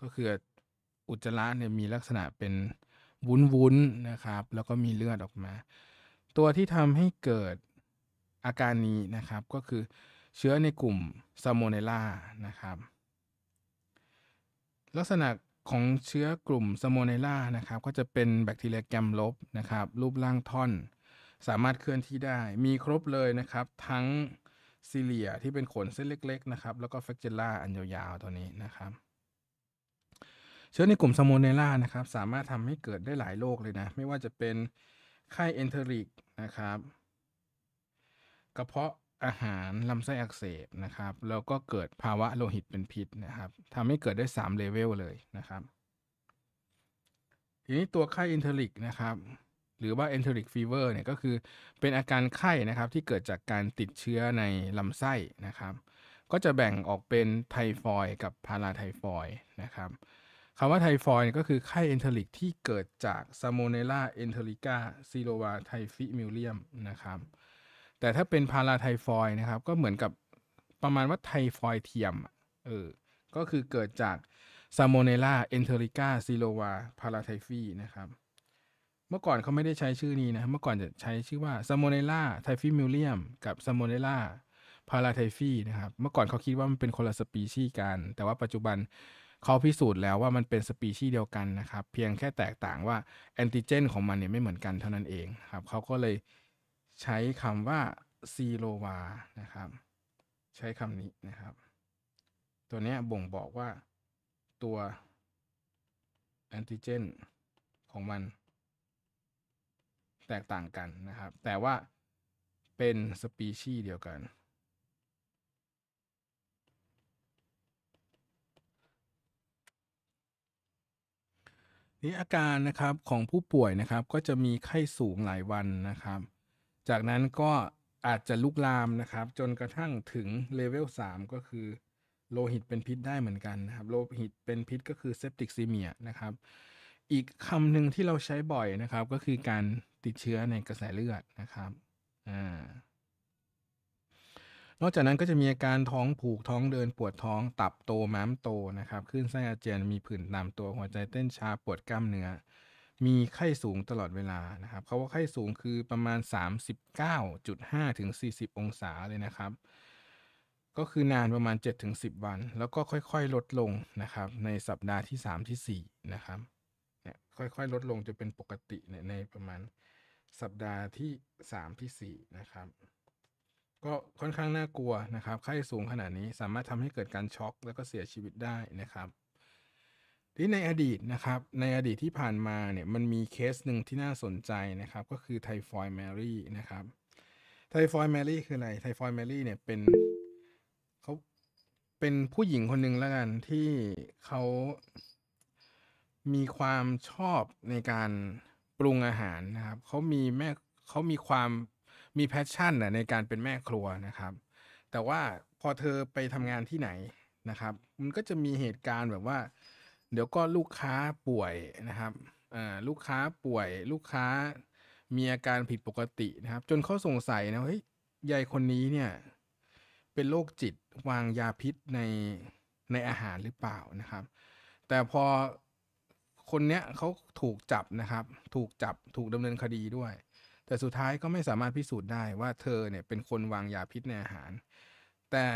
ก็คืออุจจาระเนี่ยมีลักษณะเป็นวุ้นวุ้นนะครับ แล้วก็มีเลือดออกมา ตัวที่ทำให้เกิดอาการนี้นะครับก็คือเชื้อในกลุ่ม ซาโมเนล่านะครับลักษณะของเชื้อกลุ่ม ซาโมเนล่านะครับก็จะเป็นแบคทีเรียแกรมลบนะครับ รูปร่างท่อนสามารถเคลื่อนที่ได้มีครบเลยนะครับทั้งซีเลียที่เป็นขนเส้นเล็ก ๆ นะครับ แล้วก็แฟกเจล่าอันยาวๆตัวนี้นะครับ เชื้อในกลุ่มซามเนล่านะครับ สามารถทำให้เกิดได้หลายโรคเลยนะไม่ว่าจะเป็นไข้เอนเทอริกนะครับกระเพาะอาหารลำไส้อักเสบนะครับแล้วก็เกิดภาวะโลหิตเป็นพิษนะครับทำให้เกิดได้3เลเวลเลยนะครับ ทีนี้ตัวไข้เอนเทอริกนะครับหรือว่า enteric fever เนี่ยก็คือเป็นอาการไข้นะครับที่เกิดจากการติดเชื้อในลำไส้นะครับ ก็จะแบ่งออกเป็นไทฟอยกับพาราไทฟอยนะครับคำว่าไทฟอยก็คือไข้ enteric ที่เกิดจาก salmonella enterica s ซิ o v a า t y p h i m u l i u m นะครับแต่ถ้าเป็นพาราไทฟอยนะครับ ก็เหมือนกับประมาณว่าไทฟอยเทียมเออ ก็คือเกิดจาก s a l m o n e l l a enterica s i ิ o v a paratyphi นะครับเมื่อก่อนเขาไม่ได้ใช้ชื่อนี้นะเมื่อก่อนจะใช้ชื่อว่าซามอนเนล่าไทฟิมิลเลียมกับซามอนเนล่าพาราไทฟีนะครับ เมื่อก่อนเขาคิดว่ามันเป็นคนละสปีชีส์กัน แต่ว่าปัจจุบันเขาพิสูจน์แล้วว่ามันเป็นสปีชีส์เดียวกันนะครับ เพียงแค่แตกต่างว่าแอนติเจนของมันเนี่ยไม่เหมือนกันเท่านั้นเองครับเขาก็เลยใช้คำว่าซีโรวานะครับ ใช้คำนี้นะครับ ตัวนี้บ่งบอกว่าตัวแอนติเจนของมันแตกต่างกันนะครับ แต่ว่าเป็นสปีชีส์เดียวกัน นี่อาการนะครับของผู้ป่วยนะครับก็จะมีไข้สูงหลายวันนะครับ จากนั้นก็อาจจะลุกลามนะครับ จนกระทั่งถึงเลเวล3ก็คือโลหิตเป็นพิษได้เหมือนกันนะครับ โลหิตเป็นพิษก็คือเซปติกซีเมียนะครับอีกคำหนึ่งที่เราใช้บ่อยนะครับ ก็คือการติดเชื้อในกระแสเลือดนะครับอนอกจากนั้นก็จะมีอาการท้องผูกท้องเดินปวดท้องตับโต ม้ามโตนะครับขึ้นไส้อาเจียนมีผื่นตามตัวหัวใจเต้นช้าปวดกล้ามเนื้อ มีไข้สูงตลอดเวลานะครับเขาว่าไข้สูงคือประมาณ 39.5ถึง40 องศาเลยนะครับ ก็คือนานประมาณ 7-10 วัน แล้วก็ค่อยๆลดลงนะครับ ในสัปดาห์ที่ 3 ที่ 4 นะครับี่ยค่อยๆ ลดลงจะเป็นปกติเนี่ยในประมาณสัปดาห์ที่สามที่สี่นะครับ ก็ค่อนข้างน่ากลัวนะครับไข้สูงขนาดนี้สามารถทำให้เกิดการช็อกแล้วก็เสียชีวิตได้นะครับที่ในอดีตนะครับในอดีตที่ผ่านมาเนี่ยมันมีเคสหนึ่งที่น่าสนใจนะครับ ก็คือไทฟอยด์แมรี่นะครับไทฟอยด์แมรี่คืออะไรไทฟอยด์แมรี่เนี่ยเป็นเขาเป็นผู้หญิงคนหนึ่งแล้วกันที่เขามีความชอบในการปรุงอาหารนะครับ เขามีแม่เขามีความมีแพชชั่นนะในการเป็นแม่ครัวนะครับ แต่ว่าพอเธอไปทำงานที่ไหนนะครับ มันก็จะมีเหตุการณ์แบบว่า เดี๋ยวก็ลูกค้าป่วยนะครับลูกค้าป่วยลูกค้ามีอาการผิดปกตินะครับ จนเขาสงสัยนะเฮ้ยยายคนนี้เนี่ยเป็นโรคจิตวางยาพิษในในอาหารหรือเปล่านะครับ แต่พอคนเนี้ยเขาถูกจับนะครับถูกจับถูกดำเนินคดีด้วย แต่สุดท้ายก็ไม่สามารถพิสูจน์ได้ว่าเธอเนี่ยเป็นคนวางยาพิษในอาหาร แต่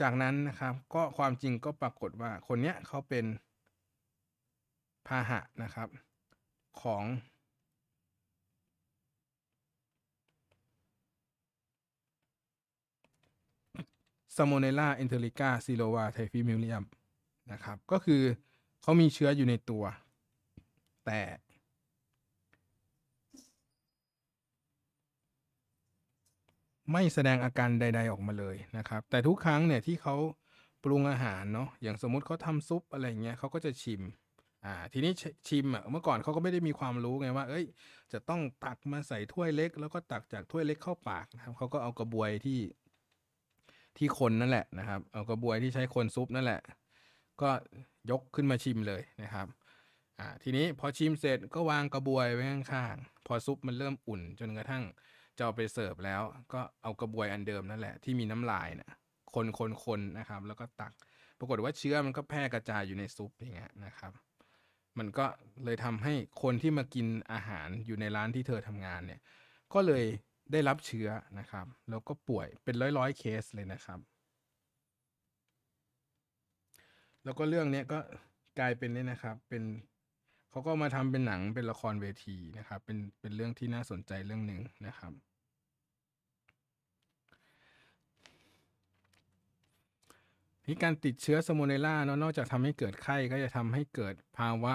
จากนั้นนะครับ ก็ความจริงก็ปรากฏว่าคนเนี้ยเขาเป็นพาหะนะครับของซามโมเนล่าอินเทอริกาซิโลวาไทฟิมิเลียมนะครับก็คือเขามีเชื้ออยู่ในตัวแต่ ไม่แสดงอาการใด ๆออกมาเลยนะครับ แต่ทุกครั้งเนี่ยที่เขาปรุงอาหารเนาะอย่างสมมติเขาทำซุปอะไรเงี้ยเขาก็จะชิมอ่าทีนี้ชิมอ่ะเมื่อก่อนเขาก็ไม่ได้มีความรู้ไงว่าเอ้ยจะต้องตักมาใส่ถ้วยเล็ก แล้วก็ตักจากถ้วยเล็กเข้าปากนะครับเขาก็เอากระบวยที่ที่คนนั่นแหละนะครับเอากระบวยที่ใช้คนซุปนั่นแหละก็ยกขึ้นมาชิมเลยนะครับอ่าทีนี้พอชิมเสร็จก็วางกระบวยไว้ข้างๆพอซุปมันเริ่มอุ่น จนกระทั่งจะเอาไปเสิร์ฟแล้ว ก็เอากระบวยอันเดิมนั่นแหละที่มีน้ำลายนะคนคนคนนะครับ แล้วก็ตักปรากฏว่าเชื้อมันก็แพร่กระจายอยู่ในซุปอย่างเงี้ยนะครับ มันก็เลยทำให้คนที่มากินอาหารอยู่ในร้านที่เธอทำงานเนี่ยก็เลยได้รับเชื้อนะครับ แล้วก็ป่วยเป็นร้อยๆเคสเลยนะครับแล้วก็เรื่องเนี้ยก็กลายเป็นเนี่ยนะครับเป็นเขาก็มาทำเป็นหนังเป็นละครเวทีนะครับเป็นเป็นเรื่องที่น่าสนใจเรื่องหนึ่งนะครับนี่การติดเชื้อสมเนล่าเนาะนอกจากทำให้เกิดไข้ ก็จะทำให้เกิดภาวะ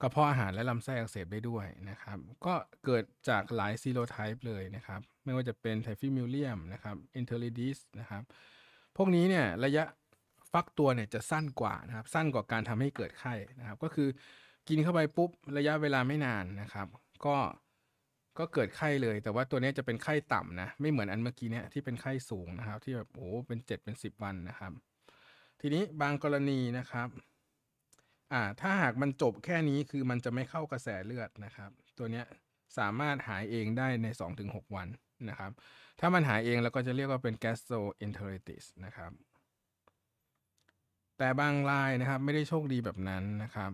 กระเพาะอาหารและลำไส้อักเสบได้ด้วยนะครับก็เกิดจากหลายซีโรไทป์เลยนะครับไม่ว่าจะเป็นไทฟิมิลเลียมนะครับอินเทอร์ลิดิสนะครับพวกนี้เนี่ยระยะฟักตัวเนี่ยจะสั้นกว่านะครับ สั้นกว่าการทำให้เกิดไข้นะครับ ก็คือกินเข้าไปปุ๊บระยะเวลาไม่นานนะครับ ก็ก็เกิดไข้เลย แต่ว่าตัวนี้จะเป็นไข้ต่ำนะ ไม่เหมือนอันเมื่อกี้เนี่ยที่เป็นไข้สูงนะครับ ที่แบบโอ้ เป็น 7 เป็น 10 วันนะครับ ทีนี้บางกรณีนะครับอ่าถ้าหากมันจบแค่นี้คือมันจะไม่เข้ากระแสเลือดนะครับ ตัวเนี้ยสามารถหายเองได้ใน 2-6 วันนะครับ ถ้ามันหายเองเราก็จะเรียกว่าเป็น gastroenteritis นะครับแต่บางรายนะครับไม่ได้โชคดีแบบนั้นนะครับ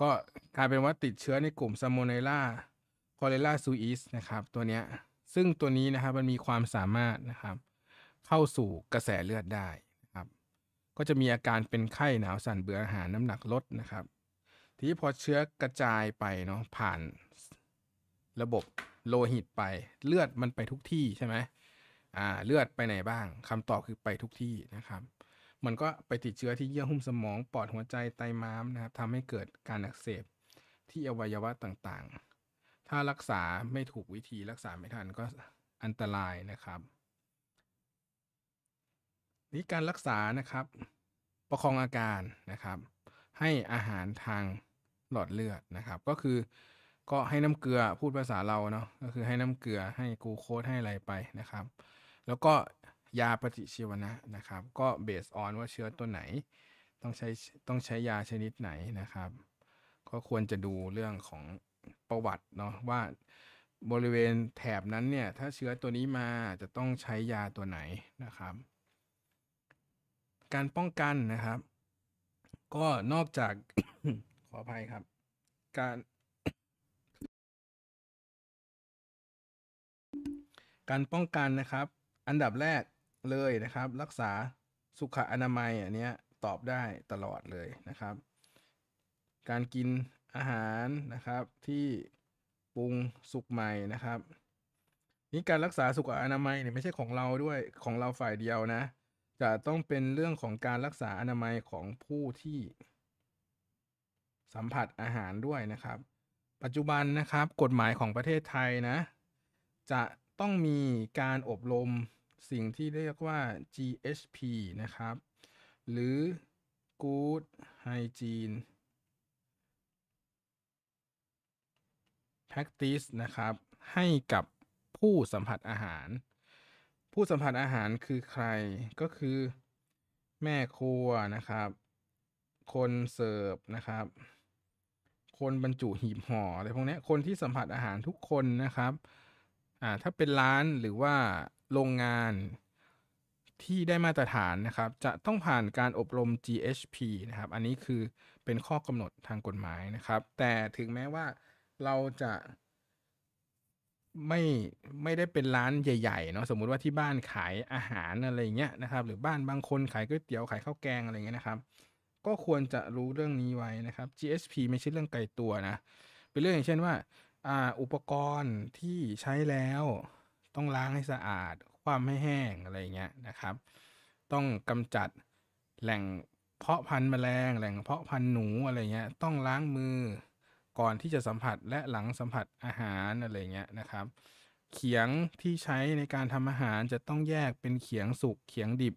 ก็กลายเป็นว่าติดเชื้อในกลุ่มซามเนล่าคอเลล่าซูอิสนะครับ ตัวเนี้ยซึ่งตัวนี้นะครับมันมีความสามารถนะครับ เข้าสู่กระแสเลือดได้นะครับ ก็จะมีอาการเป็นไข้หนาวสั่นเบื่ออาหารน้ำหนักลดนะครับ ทีนี้พอเชื้อกระจายไปเนาะผ่านระบบโลหิตไปเลือดมันไปทุกที่ใช่ไหมอ่าเลือดไปไหนบ้างคำตอบคือไปทุกที่นะครับมันก็ไปติดเชื้อที่เยื่อหุ้มสมองปอดหัวใจไตม้าม นะครับทำให้เกิดการอักเสบที่อวัยวะต่างๆ ถ้ารักษาไม่ถูกวิธีรักษาไม่ทันก็อันตรายนะครับ นี่การรักษานะครับประคองอาการนะครับ ให้อาหารทางหลอดเลือดนะครับ ก็คือก็ให้น้ำเกลือพูดภาษาเราเนาะก็คือให้น้ำเกลือให้กูโคตให้อะไรไปนะครับ แล้วก็ยาปฏิชีวนะนะครับ ก็เบสออนว่าเชื้อตัวไหน ต้องใช้ต้องใช้ยาชนิดไหนนะครับ ก็ควรจะดูเรื่องของประวัติเนาะว่าบริเวณแถบนั้นเนี่ยถ้าเชื้อตัวนี้มาจะต้องใช้ยาตัวไหนนะครับ การป้องกันนะครับ ก็นอกจากขออภัยครับ การ การป้องกันนะครับอันดับแรกเลยนะครับ รักษาสุขอนามัยอันนี้ตอบได้ตลอดเลยนะครับ การกินอาหารนะครับที่ปรุงสุกใหม่นะครับนี่การรักษาสุขอนามัยเนี่ยไม่ใช่ของเราด้วยของเราฝ่ายเดียวนะจะต้องเป็นเรื่องของการรักษาอนามัยของผู้ที่สัมผัสอาหารด้วยนะครับ ปัจจุบันนะครับกฎหมายของประเทศไทยนะจะต้องมีการอบรมสิ่งที่เรียกว่า GHP นะครับ หรือ Good Hygiene Practice นะครับ ให้กับผู้สัมผัสอาหาร ผู้สัมผัสอาหารคือใคร ก็คือแม่ครัวนะครับ คนเสิร์ฟนะครับ คนบรรจุหีบห่ออะไรพวกนี้คนที่สัมผัสอาหารทุกคนนะครับ อ่า ถ้าเป็นร้านหรือว่าโรงงานที่ได้มาตรฐานนะครับ จะต้องผ่านการอบรม GHP นะครับอันนี้คือเป็นข้อกำหนดทางกฎหมายนะครับ แต่ถึงแม้ว่าเราจะไม่ไม่ได้เป็นร้านใหญ่ๆเนาะสมมุติว่าที่บ้านขายอาหารอะไรเงี้ยนะครับ หรือบ้านบางคนขายก๋วยเตี๋ยวขายข้าวแกงอะไรเงี้ยนะครับ ก็ควรจะรู้เรื่องนี้ไว้นะครับ GSP ไม่ใช่เรื่องไกลตัวนะเป็นเรื่องอย่างเช่นว่าอุปกรณ์ที่ใช้แล้วต้องล้างให้สะอาด ความให้แห้งอะไรเงี้ยนะครับ ต้องกำจัดแหล่งเพาะพันธุ์แมลง แหล่งเพาะพันธุ์หนูอะไรเงี้ย ต้องล้างมือก่อนที่จะสัมผัสและหลังสัมผัสอาหารอะไรเงี้ยนะครับ เขียงที่ใช้ในการทำอาหารจะต้องแยกเป็นเขียงสุก เขียงดิบ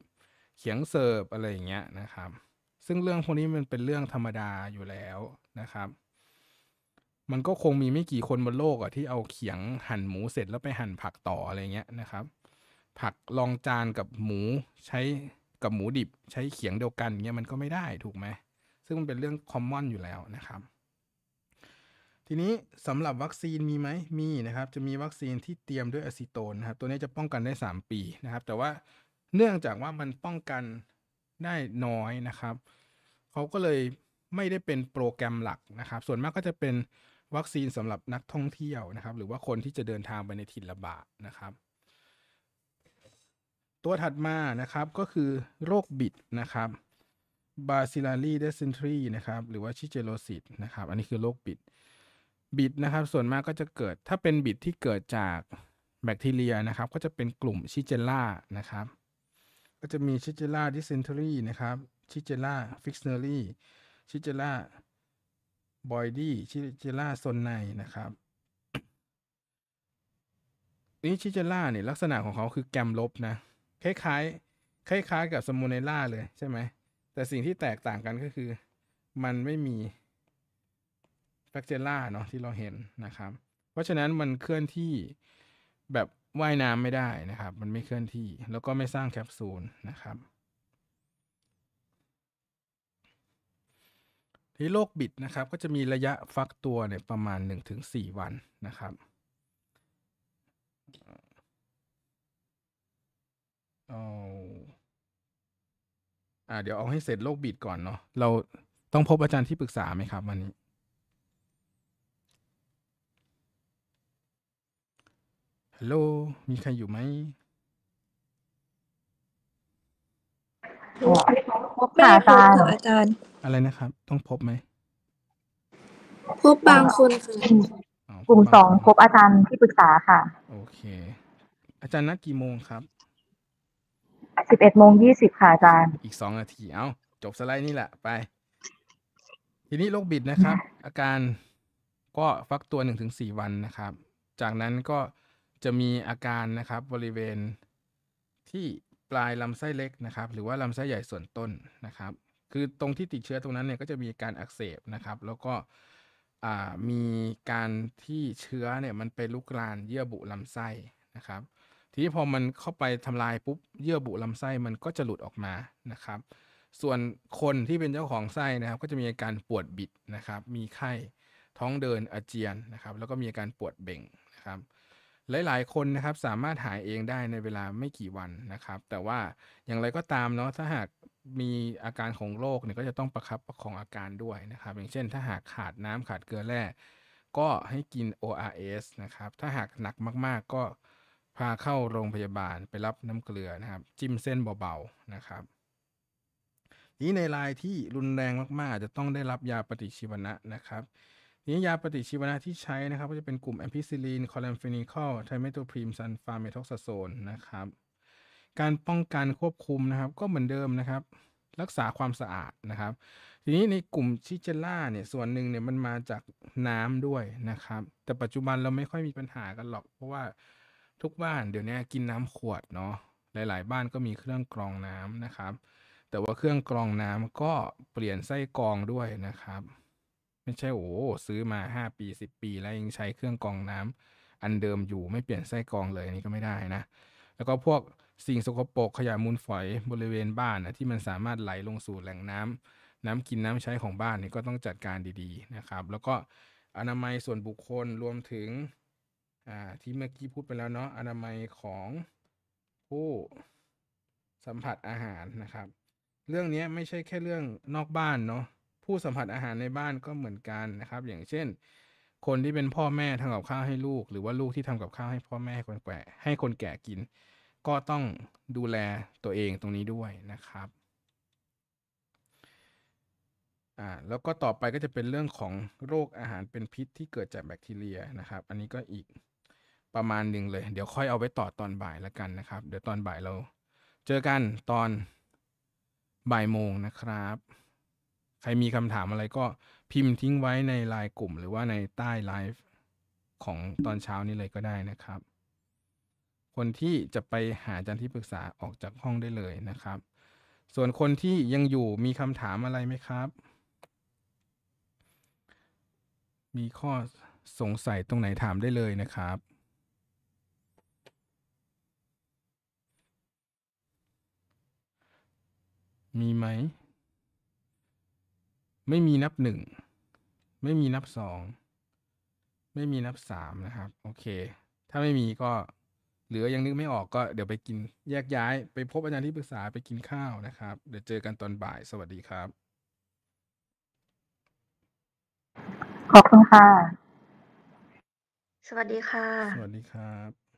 เขียงเสิร์ฟอะไรเงี้ยนะครับ ซึ่งเรื่องพวกนี้มันเป็นเรื่องธรรมดาอยู่แล้วนะครับมันก็คงมีไม่กี่คนบนโลกอ่ะที่เอาเขียงหั่นหมูเสร็จแล้วไปหั่นผักต่ออะไรเงี้ยนะครับ ผักรองจานกับหมูใช้กับหมูดิบใช้เขียงเดียวกันเงี้ยมันก็ไม่ได้ถูกไหม ซึ่งมันเป็นเรื่องคอมมอนอยู่แล้วนะครับ ทีนี้สำหรับวัคซีนมีไหมมีนะครับ จะมีวัคซีนที่เตรียมด้วยอะซิโตนนะครับ ตัวนี้จะป้องกันได้ 3 ปีนะครับ แต่ว่าเนื่องจากว่ามันป้องกันได้น้อยนะครับเขาก็เลยไม่ได้เป็นโปรแกรมหลักนะครับ ส่วนมากก็จะเป็นวัคซีนสำหรับนักท่องเที่ยวนะครับ หรือว่าคนที่จะเดินทางไปในถิ่นระบาดนะครับ ตัวถัดมานะครับก็คือโรคบิดนะครับบาซิลารีเดซินทรีนะครับหรือว่าชิเจโรซิตนะครับอันนี้คือโรคบิด บิดนะครับส่วนมากก็จะเกิดถ้าเป็นบิดที่เกิดจากแบคทีเรียนะครับ ก็จะเป็นกลุ่มชิเจล่านะครับก็จะมีชิเจล่าดิซินทรีนะครับชิเจล่าฟิกเนอรี่ชิเจล่าบอยดี้ชิเจล่าโซนในนะครับนี่ชิเจล่าเนี่ยลักษณะของเขาคือแกมลบนะ คล้ายๆ คล้ายๆ กับสมูเนล่าเลยใช่ไหม แต่สิ่งที่แตกต่างกันก็คือมันไม่มีแฟกเจล่าเนาะที่เราเห็นนะครับ เพราะฉะนั้นมันเคลื่อนที่แบบว่ายน้ำไม่ได้นะครับ มันไม่เคลื่อนที่ แล้วก็ไม่สร้างแคปซูลนะครับทีโลกบิดนะครับ ก็จะมีระยะฟักตัวเนี่ยประมาณ 1-4 วันนะครับเอาอเดี๋ยวเอาให้เสร็จโลกบิดก่อนเนาะเราต้องพบอาจารย์ที่ปรึกษาไหมครับวันนี้ ฮัลโหลมีใครอยู่ไหมพบค่ะอาจารย์อะไรนะครับ ต้องพบไหมพบบางคนค่ะอกลุ่มสองพบอาจารย์ที่ปรึกษาค่ะ โอเค อาจารย์นัดกี่โมงครับสิบเอ็ดโมงยี่สิบค่ะอาจารย์ อีกสองนาทีเอ้าจบสไลด์นี่แหละไป ทีนี้โรคบิดนะครับ อาการก็ฟักตัวหนึ่งถึงสี่วันนะครับ จากนั้นก็จะมีอาการนะครับ บริเวณที่ปลายลำไส้เล็กนะครับ หรือว่าลำไส้ใหญ่ส่วนต้นนะครับคือตรงที่ติดเชื้อตรงนั้นเนี่ยก็จะมีการอักเสบนะครับ แล้วก็มีการที่เชื้อเนี่ยมันไปลุกลานเยื่อบุลำไส้นะครับ ทีนี้พอมันเข้าไปทำลายปุ๊บเยื่อบุลำไส้มันก็จะหลุดออกมานะครับ ส่วนคนที่เป็นเจ้าของไส้นะครับ ก็จะมีอาการปวดบิดนะครับ มีไข้ท้องเดินอาเจียนนะครับ แล้วก็มีอาการปวดเบ่งนะครับหลายๆคนนะครับสามารถหายเองได้ในเวลาไม่กี่วันนะครับ แต่ว่าอย่างไรก็ตามเนาะถ้าหากมีอาการของโรคเนี่ยก็จะต้องประครับประคองอาการด้วยนะครับ อย่างเช่นถ้าหากขาดน้ำขาดเกลือแร่ก็ให้กิน ORS นะครับ ถ้าหากหนักมากๆก็พาเข้าโรงพยาบาลไปรับน้ำเกลือนะครับ จิ้มเส้นเบาๆนะครับนี้ในรายที่รุนแรงมากๆจะต้องได้รับยาปฏิชีวนะนะครับนี้ยาปฏิชีวนะที่ใช้นะครับก็จะเป็นกลุ่มแอมพิซิลีนคอลัมฟินิคอลไทเมโตพรีมซันฟาร์เมทอกซาโซนนะครับ การป้องกันควบคุมนะครับ ก็เหมือนเดิมนะครับ รักษาความสะอาดนะครับ ทีนี้ในกลุ่มชิเจล่าเนี่ยส่วนหนึ่งเนี่ยมันมาจากน้ำด้วยนะครับ แต่ปัจจุบันเราไม่ค่อยมีปัญหากันหรอก เพราะว่าทุกบ้านเดี๋ยวนี้กินน้ำขวดเนาะหลายๆบ้านก็มีเครื่องกรองน้ำนะครับ แต่ว่าเครื่องกรองน้ำก็เปลี่ยนไส้กรองด้วยนะครับไม่ใช่โอ้ซื้อมาห้าปีสิบปีแล้วยังใช้เครื่องกรองน้ำ อันเดิมอยู่ไม่เปลี่ยนไส้กรองเลยอันนี้ก็ไม่ได้นะ แล้วก็พวกสิ่งสกปรกขยะมูลฝอยบริเวณบ้านนะที่มันสามารถไหลลงสู่แหล่งน้ำ น้ำกินน้ำใช้ของบ้านนี่ก็ต้องจัดการดีๆนะครับ แล้วก็อนามัยส่วนบุคคลรวมถึงที่เมื่อกี้พูดไปแล้วเนาะอนามัยของผู้สัมผัสอาหารนะครับ เรื่องนี้ไม่ใช่แค่เรื่องนอกบ้านเนาะผู้สัมผัสอาหารในบ้านก็เหมือนกันนะครับ อย่างเช่น คนที่เป็นพ่อแม่ทำกับข้าวให้ลูก หรือว่าลูกที่ทำกับข้าวให้พ่อแม่คนแก่ให้คนแก่กิน ก็ต้องดูแลตัวเองตรงนี้ด้วยนะครับ่าแล้วก็ต่อไปก็จะเป็นเรื่องของโรคอาหารเป็นพิษที่เกิดจากแบคทีเรียนะครับ อันนี้ก็อีกประมาณหนึ่งเลย เดี๋ยวค่อยเอาไว้ต่อตอนบ่ายละกันนะครับ เดี๋ยวตอนบ่ายเรา เจอกันตอนบ่ายโมงนะครับใครมีคำถามอะไรก็พิมพ์ทิ้งไว้ในไลน์กลุ่มหรือว่าในใต้ไลฟ์ของตอนเช้านี้เลยก็ได้นะครับ คนที่จะไปหาอาจารย์ที่ปรึกษาออกจากห้องได้เลยนะครับ ส่วนคนที่ยังอยู่มีคำถามอะไรไหมครับ มีข้อสงสัยตรงไหนถามได้เลยนะครับ มีไหมไม่มีนับหนึ่งไม่มีนับสองไม่มีนับสามนะครับโอเค ถ้าไม่มีก็ เหลือยังนึกไม่ออกก็เดี๋ยวไปกินแยกย้าย ไปพบอาจารย์ที่ปรึกษาไปกินข้าวนะครับ เดี๋ยวเจอกันตอนบ่ายสวัสดีครับ ขอบคุณค่ะสวัสดีค่ะ สวัสดีครับ